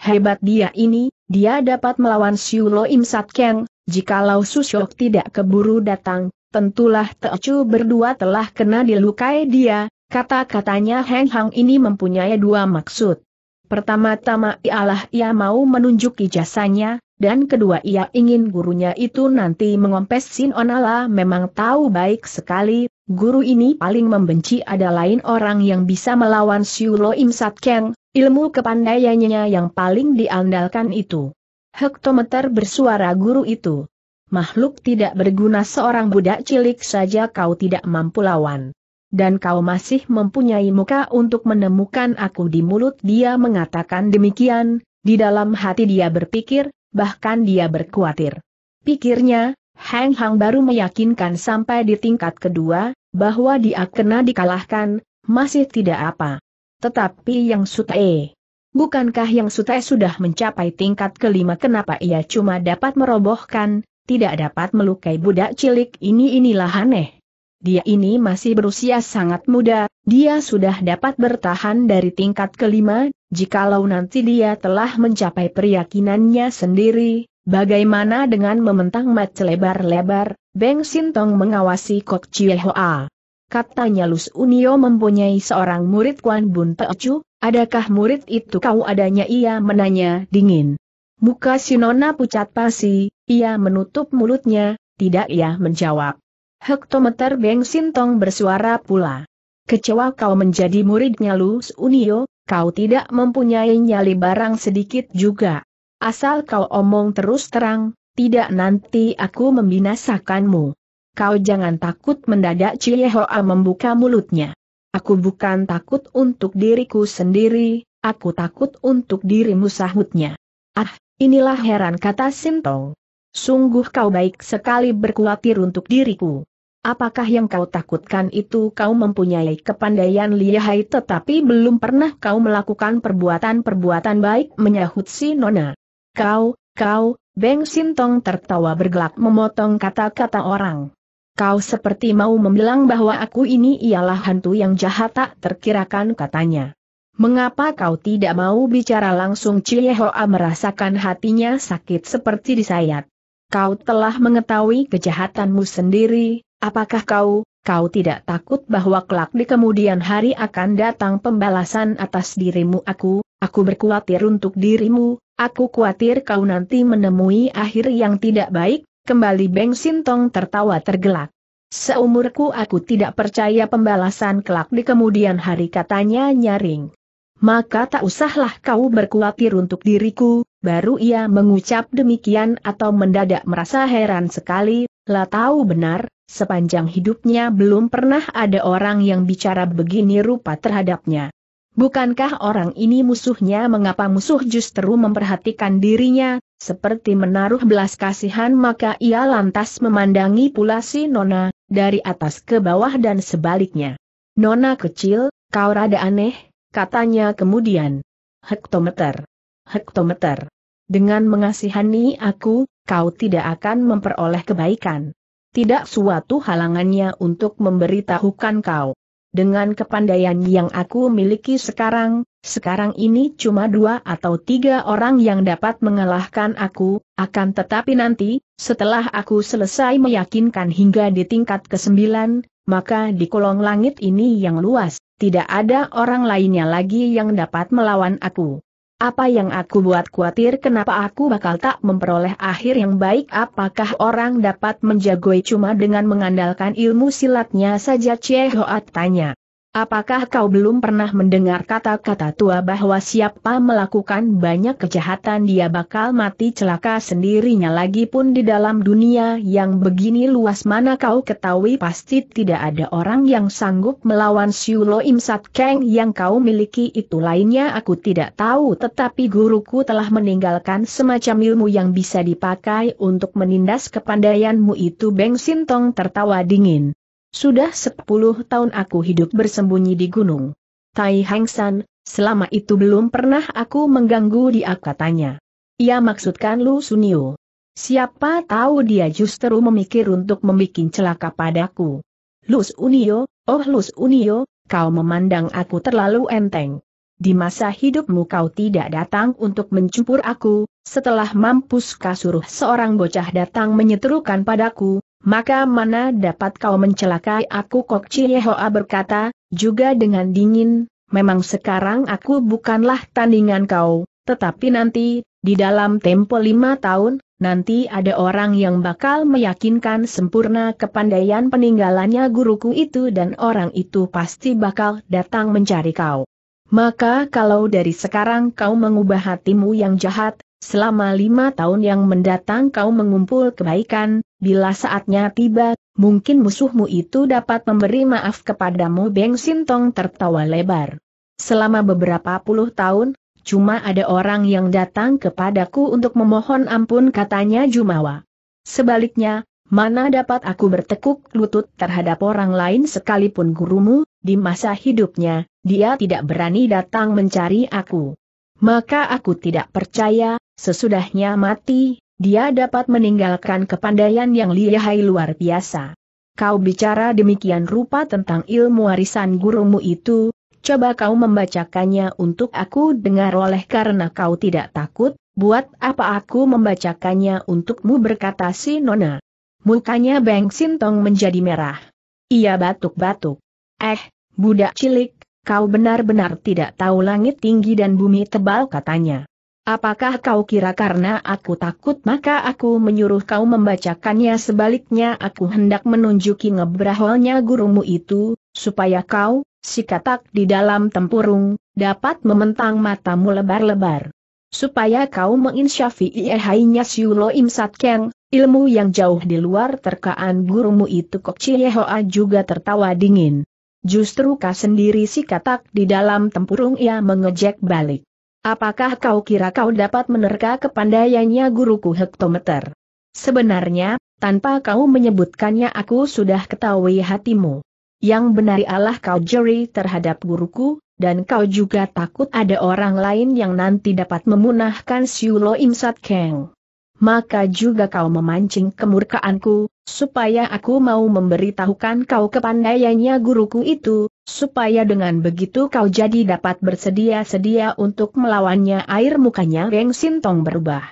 Hebat dia ini, dia dapat melawan Siulo Im Sat Keng, jikalau Susyok tidak keburu datang, tentulah Teocu berdua telah kena dilukai dia, kata-katanya Heng Hang ini mempunyai dua maksud. Pertama-tama ialah ia mau menunjuki jasanya, dan kedua ia ingin gurunya itu nanti mengompes Sin Onala memang tahu baik sekali Guru ini paling membenci ada lain orang yang bisa melawan Siulo Lo Im Keng, ilmu kepandaiannya yang paling diandalkan itu. Hektometer bersuara guru itu. Makhluk tidak berguna seorang budak cilik saja kau tidak mampu lawan. Dan kau masih mempunyai muka untuk menemukan aku di mulut dia mengatakan demikian, di dalam hati dia berpikir, bahkan dia berkuatir. Pikirnya, Hang Hang baru meyakinkan sampai di tingkat kedua, bahwa dia kena dikalahkan, masih tidak apa. Tetapi yang sutae. Bukankah yang sutae sudah mencapai tingkat kelima kenapa ia cuma dapat merobohkan, tidak dapat melukai budak cilik ini inilah aneh. Dia ini masih berusia sangat muda, dia sudah dapat bertahan dari tingkat kelima, jikalau nanti dia telah mencapai keyakinannya sendiri, Bagaimana dengan mementang mat lebar-lebar, Beng Sintong mengawasi Kok Chie Hoa. Katanya Lus Unio mempunyai seorang murid Kwan Bun Teocu, adakah murid itu kau adanya ia menanya dingin. Muka Sinona pucat pasi, ia menutup mulutnya, tidak ia menjawab. Hektometer Beng Sintong bersuara pula. Kecewa kau menjadi muridnya Lus Unio, kau tidak mempunyai nyali barang sedikit juga. Asal kau omong terus terang, tidak nanti aku membinasakanmu. Kau jangan takut mendadak Ciehoa membuka mulutnya. Aku bukan takut untuk diriku sendiri, aku takut untuk dirimu sahutnya. Ah, inilah heran kata Sintong. Sungguh kau baik sekali berkuatir untuk diriku. Apakah yang kau takutkan itu kau mempunyai kepandaian lihai tetapi belum pernah kau melakukan perbuatan-perbuatan baik menyahut si Nona. Kau, kau, Beng Sintong tertawa bergelak memotong kata-kata orang. Kau seperti mau membilang bahwa aku ini ialah hantu yang jahat tak terkirakan katanya. Mengapa kau tidak mau bicara langsung Ciehoa merasakan hatinya sakit seperti disayat. Kau telah mengetahui kejahatanmu sendiri, apakah kau, kau tidak takut bahwa kelak di kemudian hari akan datang pembalasan atas dirimu aku, aku berkuatir untuk dirimu, Aku khawatir kau nanti menemui akhir yang tidak baik, kembali Beng Sintong tertawa tergelak. Seumurku aku tidak percaya pembalasan kelak di kemudian hari katanya nyaring. Maka tak usahlah kau berkhawatir untuk diriku, baru ia mengucap demikian atau mendadak merasa heran sekali, lah tahu benar, sepanjang hidupnya belum pernah ada orang yang bicara begini rupa terhadapnya. Bukankah orang ini musuhnya mengapa musuh justru memperhatikan dirinya, seperti menaruh belas kasihan maka ia lantas memandangi pula si Nona, dari atas ke bawah dan sebaliknya. Nona kecil, kau rada aneh, katanya kemudian. Hektometer. Hektometer. Dengan mengasihani aku, kau tidak akan memperoleh kebaikan. Tidak suatu halangannya untuk memberitahukan kau. Dengan kepandaian yang aku miliki sekarang, sekarang ini cuma dua atau tiga orang yang dapat mengalahkan aku, akan tetapi nanti, setelah aku selesai meyakinkan hingga di tingkat kesembilan, maka di kolong langit ini yang luas, tidak ada orang lainnya lagi yang dapat melawan aku. Apa yang aku buat khawatir kenapa aku bakal tak memperoleh akhir yang baik apakah orang dapat menjagoi cuma dengan mengandalkan ilmu silatnya saja Cie Hoat tanya. Apakah kau belum pernah mendengar kata-kata tua bahwa siapa melakukan banyak kejahatan dia bakal mati celaka sendirinya lagi pun di dalam dunia yang begini luas mana kau ketahui pasti tidak ada orang yang sanggup melawan Siulo Imsat Keng yang kau miliki itu lainnya aku tidak tahu tetapi guruku telah meninggalkan semacam ilmu yang bisa dipakai untuk menindas kepandaianmu itu Beng Sintong tertawa dingin. Sudah sepuluh tahun aku hidup bersembunyi di gunung. Tai Hang San, selama itu belum pernah aku mengganggu dia katanya. Ia maksudkan Lu Sunio. Siapa tahu dia justru memikir untuk membuat celaka padaku. Lu Sunio, oh Lu Sunio, kau memandang aku terlalu enteng. Di masa hidupmu kau tidak datang untuk mencumpur aku, setelah mampus kasuruh seorang bocah datang menyeterukan padaku, maka mana dapat kau mencelakai aku Kok Hoa berkata, juga dengan dingin, memang sekarang aku bukanlah tandingan kau, tetapi nanti, di dalam tempo lima tahun, nanti ada orang yang bakal meyakinkan sempurna kepandaian peninggalannya guruku itu dan orang itu pasti bakal datang mencari kau. Maka kalau dari sekarang kau mengubah hatimu yang jahat, Selama lima tahun yang mendatang kau mengumpul kebaikan, bila saatnya tiba, mungkin musuhmu itu dapat memberi maaf kepadamu Beng Sintong tertawa lebar. Selama beberapa puluh tahun, cuma ada orang yang datang kepadaku untuk memohon ampun katanya Jumawa. Sebaliknya, Mana dapat aku bertekuk lutut terhadap orang lain sekalipun gurumu, di masa hidupnya, dia tidak berani datang mencari aku. Maka aku tidak percaya, Sesudahnya mati, dia dapat meninggalkan kepandaian yang lihai luar biasa. Kau bicara demikian rupa tentang ilmu warisan gurumu itu, coba kau membacakannya untuk aku dengar oleh karena kau tidak takut, buat apa aku membacakannya untukmu berkata si Nona. Mukanya Beng Sintong menjadi merah. Ia batuk-batuk. Eh, budak cilik, kau benar-benar tidak tahu langit tinggi dan bumi tebal katanya. Apakah kau kira karena aku takut maka aku menyuruh kau membacakannya sebaliknya aku hendak menunjuki ngebraholnya gurumu itu, supaya kau, si katak di dalam tempurung, dapat mementang matamu lebar-lebar. Supaya kau menginsyafi iehainya siulo imsat keng, ilmu yang jauh di luar terkaan gurumu itu kok Ciehoa juga tertawa dingin. Justru kau sendiri si katak di dalam tempurung ia mengejek balik. Apakah kau kira kau dapat menerka kepandaiannya guruku hektometer? Sebenarnya, tanpa kau menyebutkannya aku sudah ketahui hatimu. Yang benar ialah kau jeri terhadap guruku, dan kau juga takut ada orang lain yang nanti dapat memunahkan Siulo Imsat Keng. Maka juga kau memancing kemurkaanku, supaya aku mau memberitahukan kau kepandaiannya guruku itu, supaya dengan begitu kau jadi dapat bersedia-sedia untuk melawannya air mukanya Reng Sintong berubah.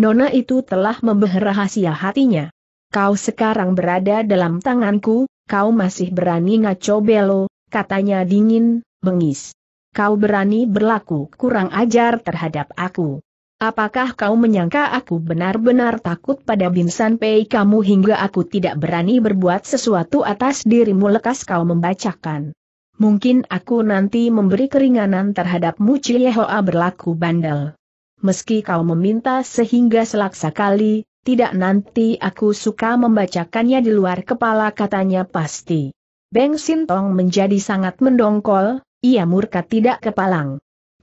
Nona itu telah membahas rahasia hatinya. Kau sekarang berada dalam tanganku, kau masih berani ngaco belo, katanya dingin, bengis. Kau berani berlaku kurang ajar terhadap aku. Apakah kau menyangka aku benar-benar takut pada Binsan Pei kamu hingga aku tidak berani berbuat sesuatu atas dirimu lekas kau membacakan. Mungkin aku nanti memberi keringanan terhadapmu Cilehoa berlaku bandel. Meski kau meminta sehingga selaksa kali, tidak nanti aku suka membacakannya di luar kepala katanya pasti. Beng Sintong menjadi sangat mendongkol, ia murka tidak kepalang.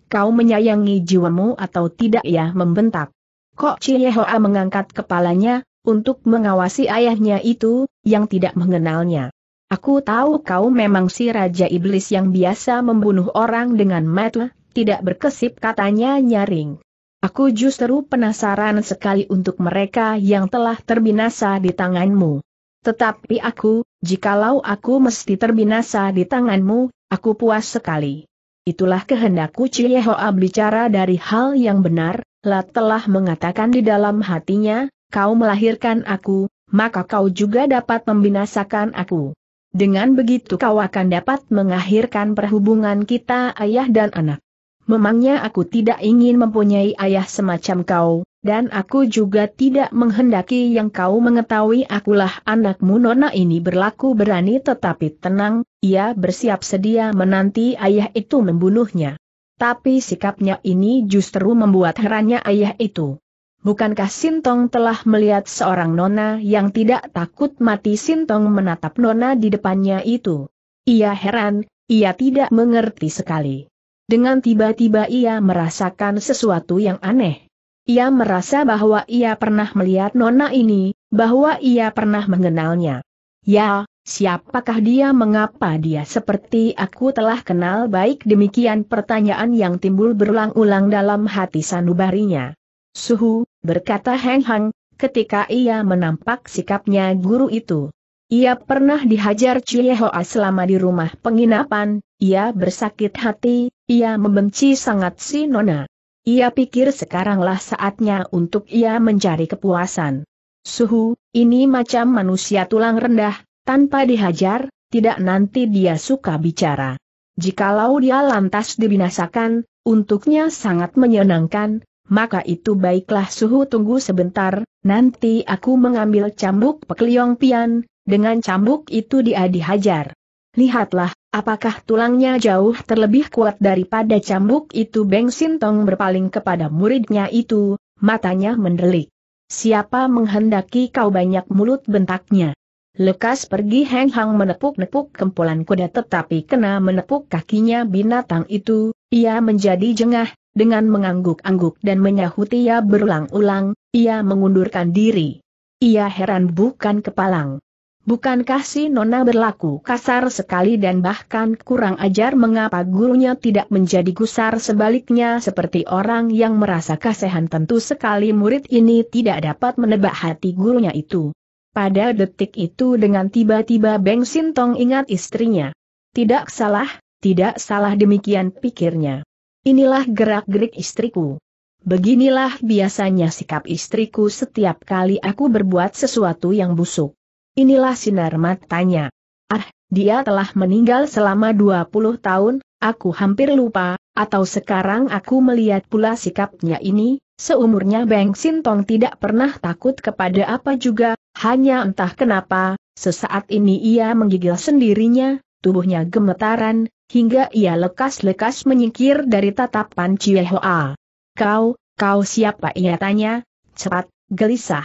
Kau menyayangi jiwamu atau tidak ya membentak. Kok Cilehoa mengangkat kepalanya, untuk mengawasi ayahnya itu, yang tidak mengenalnya. Aku tahu kau memang si Raja Iblis yang biasa membunuh orang dengan metu, tidak berkesip katanya nyaring. Aku justru penasaran sekali untuk mereka yang telah terbinasa di tanganmu. Tetapi aku, jikalau aku mesti terbinasa di tanganmu, aku puas sekali. Itulah kehendakku Ciehoa bicara dari hal yang benar, Lat telah mengatakan di dalam hatinya, kau melahirkan aku, maka kau juga dapat membinasakan aku. Dengan begitu kau akan dapat mengakhirkan perhubungan kita ayah dan anak. Memangnya aku tidak ingin mempunyai ayah semacam kau, dan aku juga tidak menghendaki yang kau mengetahui akulah anakmu Nona ini berlaku berani tetapi tenang, ia bersiap sedia menanti ayah itu membunuhnya. Tapi sikapnya ini justru membuat herannya ayah itu. Bukankah Sintong telah melihat seorang nona yang tidak takut mati Sintong menatap nona di depannya itu? Ia heran, ia tidak mengerti sekali. Dengan tiba-tiba ia merasakan sesuatu yang aneh. Ia merasa bahwa ia pernah melihat nona ini, bahwa ia pernah mengenalnya. Ya, siapakah dia mengapa dia seperti aku telah kenal baik demikian pertanyaan yang timbul berulang-ulang dalam hati sanubarinya. Suhu, berkata Heng Hang, ketika ia menampak sikapnya guru itu. Ia pernah dihajar Hoa selama di rumah penginapan, ia bersakit hati, ia membenci sangat si Nona. Ia pikir sekaranglah saatnya untuk ia mencari kepuasan. Suhu, ini macam manusia tulang rendah, tanpa dihajar, tidak nanti dia suka bicara. Jikalau dia lantas dibinasakan, untuknya sangat menyenangkan, maka itu baiklah suhu tunggu sebentar, nanti aku mengambil cambuk pekliong pian, dengan cambuk itu dia dihajar. Lihatlah, apakah tulangnya jauh terlebih kuat daripada cambuk itu Beng Sintong berpaling kepada muridnya itu, matanya mendelik. Siapa menghendaki kau banyak mulut bentaknya? Lekas pergi Heng Hang menepuk-nepuk kempulan kuda tetapi kena menepuk kakinya binatang itu, ia menjadi jengah, dengan mengangguk-angguk dan menyahut ia berulang-ulang, ia mengundurkan diri. Ia heran bukan kepalang. Bukankah si Nona berlaku kasar sekali dan bahkan kurang ajar mengapa gurunya tidak menjadi gusar sebaliknya seperti orang yang merasa kasihan tentu sekali murid ini tidak dapat menebak hati gurunya itu. Pada detik itu dengan tiba-tiba Beng Sintong ingat istrinya. Tidak salah, tidak salah demikian pikirnya. Inilah gerak-gerik istriku. Beginilah biasanya sikap istriku setiap kali aku berbuat sesuatu yang busuk. Inilah sinar matanya. Ah, dia telah meninggal selama 20 tahun, aku hampir lupa, atau sekarang aku melihat pula sikapnya ini, seumurnya Beng Sintong tidak pernah takut kepada apa juga, hanya entah kenapa, sesaat ini ia menggigil sendirinya, tubuhnya gemetaran, hingga ia lekas-lekas menyingkir dari tatapan Cie Hoa. Kau, kau siapa ia tanya, cepat, gelisah.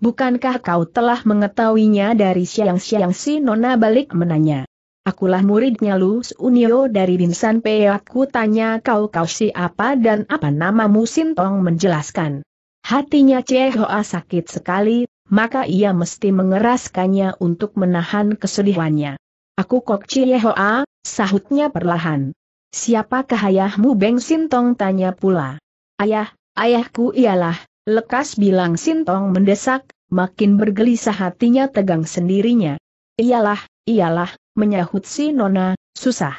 Bukankah kau telah mengetahuinya dari siang-siang si Nona balik menanya. Akulah muridnya Lus Unio dari Binsan Peatku tanya kau kau siapa dan apa namamu Sintong menjelaskan. Hatinya Cie Hoa sakit sekali, maka ia mesti mengeraskannya untuk menahan kesedihannya. Aku Kok cie Hoa, sahutnya perlahan. Siapakah ayahmu Beng Sintong tanya pula. Ayah, ayahku ialah, lekas bilang Sintong mendesak, makin bergelisah hatinya tegang sendirinya. Iyalah, iyalah, menyahut si Nona, susah.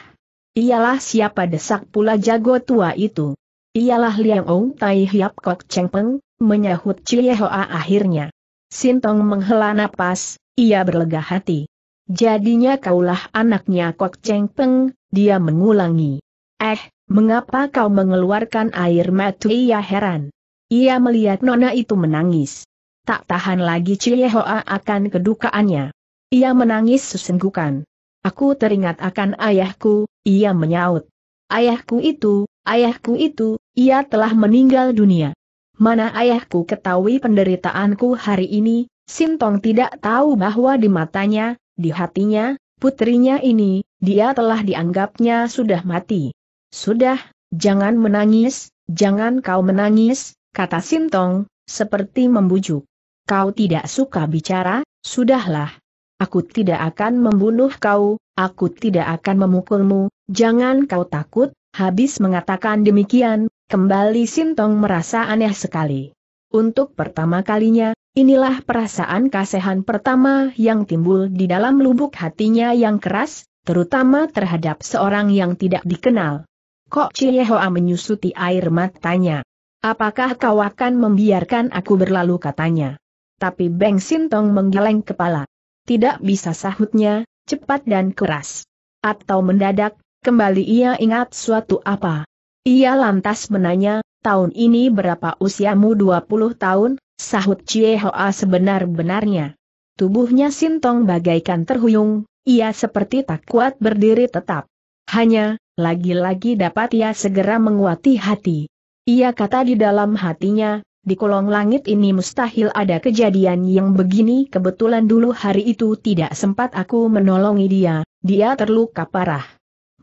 Iyalah siapa desak pula jago tua itu. Iyalah Liang Ong Tai Hiap Kok Cheng Peng, menyahut cie Hoa akhirnya. Sintong menghela napas, ia berlega hati. Jadinya kaulah anaknya Kok Cheng Peng, dia mengulangi. Eh, mengapa kau mengeluarkan air mata ia heran? Ia melihat Nona itu menangis. Tak tahan lagi Cie Hoa akan kedukaannya. Ia menangis sesenggukan. Aku teringat akan ayahku, ia menyaut. Ayahku itu, ayahku itu, ia telah meninggal dunia. Mana ayahku ketahui penderitaanku hari ini, Sintong tidak tahu bahwa di matanya, di hatinya, putrinya ini, dia telah dianggapnya sudah mati. Sudah, jangan menangis, jangan kau menangis, kata Sintong, seperti membujuk. Kau tidak suka bicara, sudahlah. Aku tidak akan membunuh kau, aku tidak akan memukulmu, jangan kau takut, habis mengatakan demikian, kembali Sintong merasa aneh sekali. Untuk pertama kalinya, Inilah perasaan kasihan pertama yang timbul di dalam lubuk hatinya yang keras, terutama terhadap seorang yang tidak dikenal. Kok Ciyehoa menyusuti air matanya. Apakah kau akan membiarkan aku berlalu katanya. Tapi Beng Sintong menggeleng kepala. Tidak bisa sahutnya, cepat dan keras. Atau mendadak, kembali ia ingat suatu apa. Ia lantas menanya, tahun ini berapa usiamu 20 tahun, sahut Cie Hoa sebenar-benarnya. Tubuhnya sintong bagaikan terhuyung, ia seperti tak kuat berdiri tetap. Hanya, lagi-lagi dapat ia segera menguati hati. Ia kata di dalam hatinya, di kolong langit ini mustahil ada kejadian yang begini kebetulan dulu hari itu tidak sempat aku menolongi dia, dia terluka parah.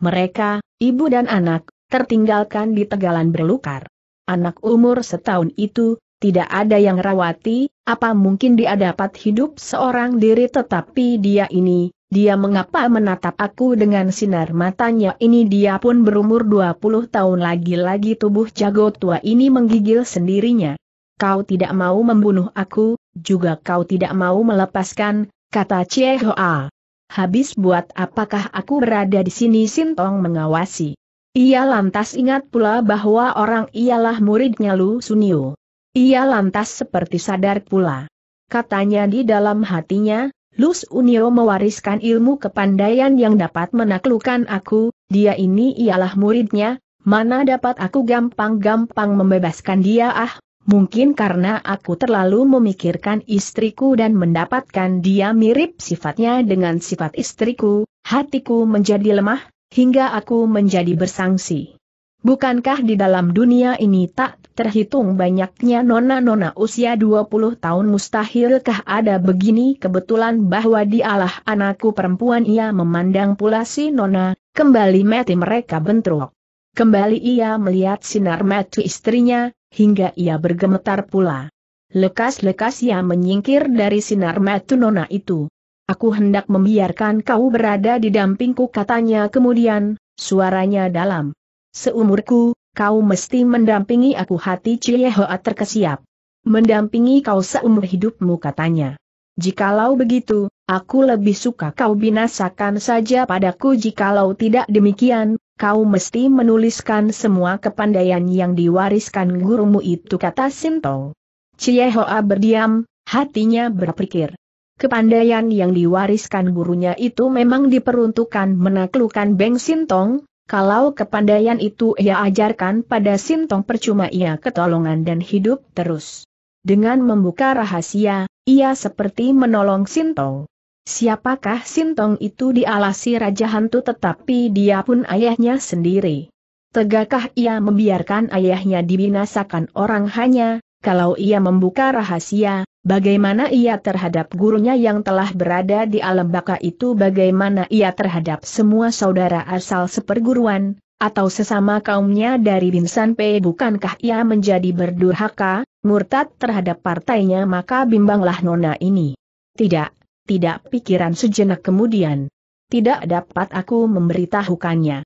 Mereka, ibu dan anak, tertinggalkan di tegalan berlukar anak umur setahun itu, tidak ada yang rawati, apa mungkin dia dapat hidup seorang diri tetapi dia ini, dia mengapa menatap aku dengan sinar matanya ini dia pun berumur 20 tahun lagi-lagi tubuh jago tua ini menggigil sendirinya. Kau tidak mau membunuh aku, juga kau tidak mau melepaskan, kata Chie Hoa. Habis buat apakah aku berada di sini Sintong mengawasi. Ia lantas ingat pula bahwa orang ialah muridnya Lu Sunio. Ia lantas seperti sadar pula. Katanya di dalam hatinya, Lu Sunio mewariskan ilmu kepandaian yang dapat menaklukkan aku, dia ini ialah muridnya, mana dapat aku gampang-gampang membebaskan dia ah, mungkin karena aku terlalu memikirkan istriku dan mendapatkan dia mirip sifatnya dengan sifat istriku, hatiku menjadi lemah, hingga aku menjadi bersangsi. Bukankah di dalam dunia ini tak terhitung banyaknya nona-nona usia 20 tahun mustahilkah ada begini kebetulan bahwa dialah anakku perempuan ia memandang pula si nona, kembali mati mereka bentrok. Kembali ia melihat sinar matu istrinya, hingga ia bergemetar pula. Lekas-lekas ia menyingkir dari sinar matu nona itu. Aku hendak membiarkan kau berada di dampingku katanya kemudian, suaranya dalam. Seumurku, kau mesti mendampingi aku hati Ciehoa terkesiap. Mendampingi kau seumur hidupmu katanya. Jikalau begitu, aku lebih suka kau binasakan saja padaku jikalau tidak demikian, kau mesti menuliskan semua kepandaian yang diwariskan gurumu itu kata Sinto. Ciehoa berdiam, hatinya berpikir. Kepandaian yang diwariskan gurunya itu memang diperuntukkan menaklukkan Beng Sintong, kalau kepandaian itu ia ajarkan pada Sintong percuma ia ketolongan dan hidup terus. Dengan membuka rahasia, ia seperti menolong Sintong. Siapakah Sintong itu dialasi Raja Hantu tetapi dia pun ayahnya sendiri. Tegakkah ia membiarkan ayahnya dibinasakan orang hanya kalau ia membuka rahasia, bagaimana ia terhadap gurunya yang telah berada di alam baka itu bagaimana ia terhadap semua saudara asal seperguruan, atau sesama kaumnya dari Binsan P. Bukankah ia menjadi berdurhaka, murtad terhadap partainya maka bimbanglah nona ini. Tidak, tidak pikiran sejenak kemudian. Tidak dapat aku memberitahukannya.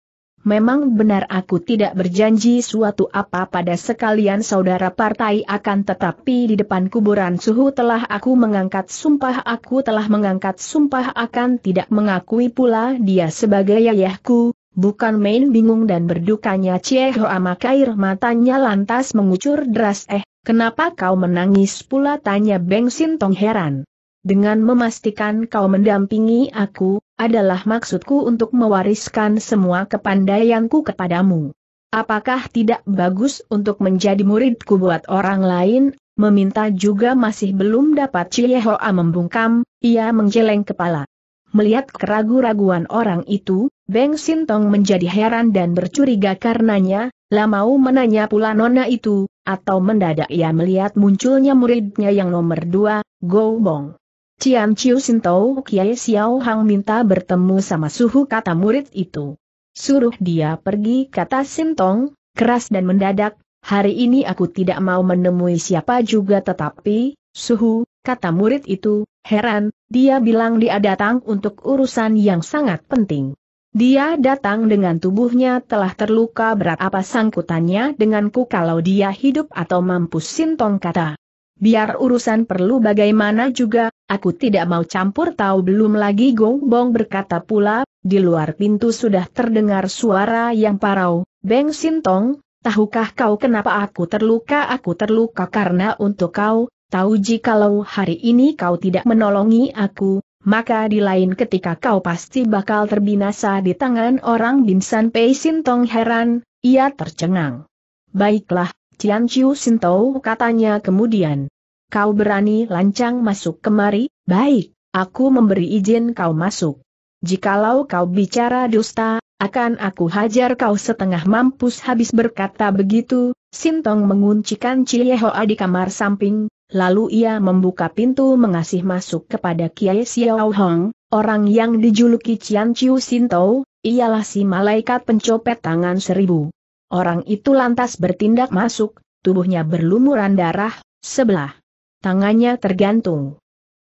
Memang benar aku tidak berjanji suatu apa pada sekalian saudara partai akan tetapi di depan kuburan suhu telah aku mengangkat sumpah aku telah mengangkat sumpah akan tidak mengakui pula dia sebagai ayahku, bukan main bingung dan berdukanya Cie Hoa maka air matanya lantas mengucur deras eh, kenapa kau menangis pula tanya Beng Sintong heran. Dengan memastikan kau mendampingi aku, adalah maksudku untuk mewariskan semua kepandaianku kepadamu. Apakah tidak bagus untuk menjadi muridku buat orang lain, meminta juga masih belum dapat Ciehoa membungkam, ia menggeleng kepala. Melihat keragu-raguan orang itu, Beng Sintong menjadi heran dan bercuriga karenanya, lah mau menanya pula nona itu, atau mendadak ia melihat munculnya muridnya yang nomor dua, Go Bong. Cian Chiu Sintou Kiai Xiao Hang minta bertemu sama suhu kata murid itu. Suruh dia pergi kata Sintong, keras dan mendadak, hari ini aku tidak mau menemui siapa juga tetapi, suhu, kata murid itu, heran, dia bilang dia datang untuk urusan yang sangat penting. Dia datang dengan tubuhnya telah terluka berat apa sangkutannya denganku kalau dia hidup atau mampus Sintong kata. Biar urusan perlu bagaimana juga, aku tidak mau campur tahu belum lagi Gong Bong berkata pula, di luar pintu sudah terdengar suara yang parau, Beng Sintong, tahukah kau kenapa aku terluka? Aku terluka karena untuk kau, tahu kalau hari ini kau tidak menolongi aku, maka di lain ketika kau pasti bakal terbinasa di tangan orang Binsan Pei Sintong heran, ia tercengang. Baiklah, Cian Chiu Sintou katanya kemudian. Kau berani lancang masuk kemari, baik, aku memberi izin kau masuk. Jikalau kau bicara dusta, akan aku hajar kau setengah mampus habis berkata begitu, Sintong menguncikan Hoa di kamar samping, lalu ia membuka pintu mengasih masuk kepada Kiai Xiao Hong, orang yang dijuluki Cian Chiu Sintou, ialah si malaikat pencopet tangan seribu. Orang itu lantas bertindak masuk, tubuhnya berlumuran darah, sebelah tangannya tergantung.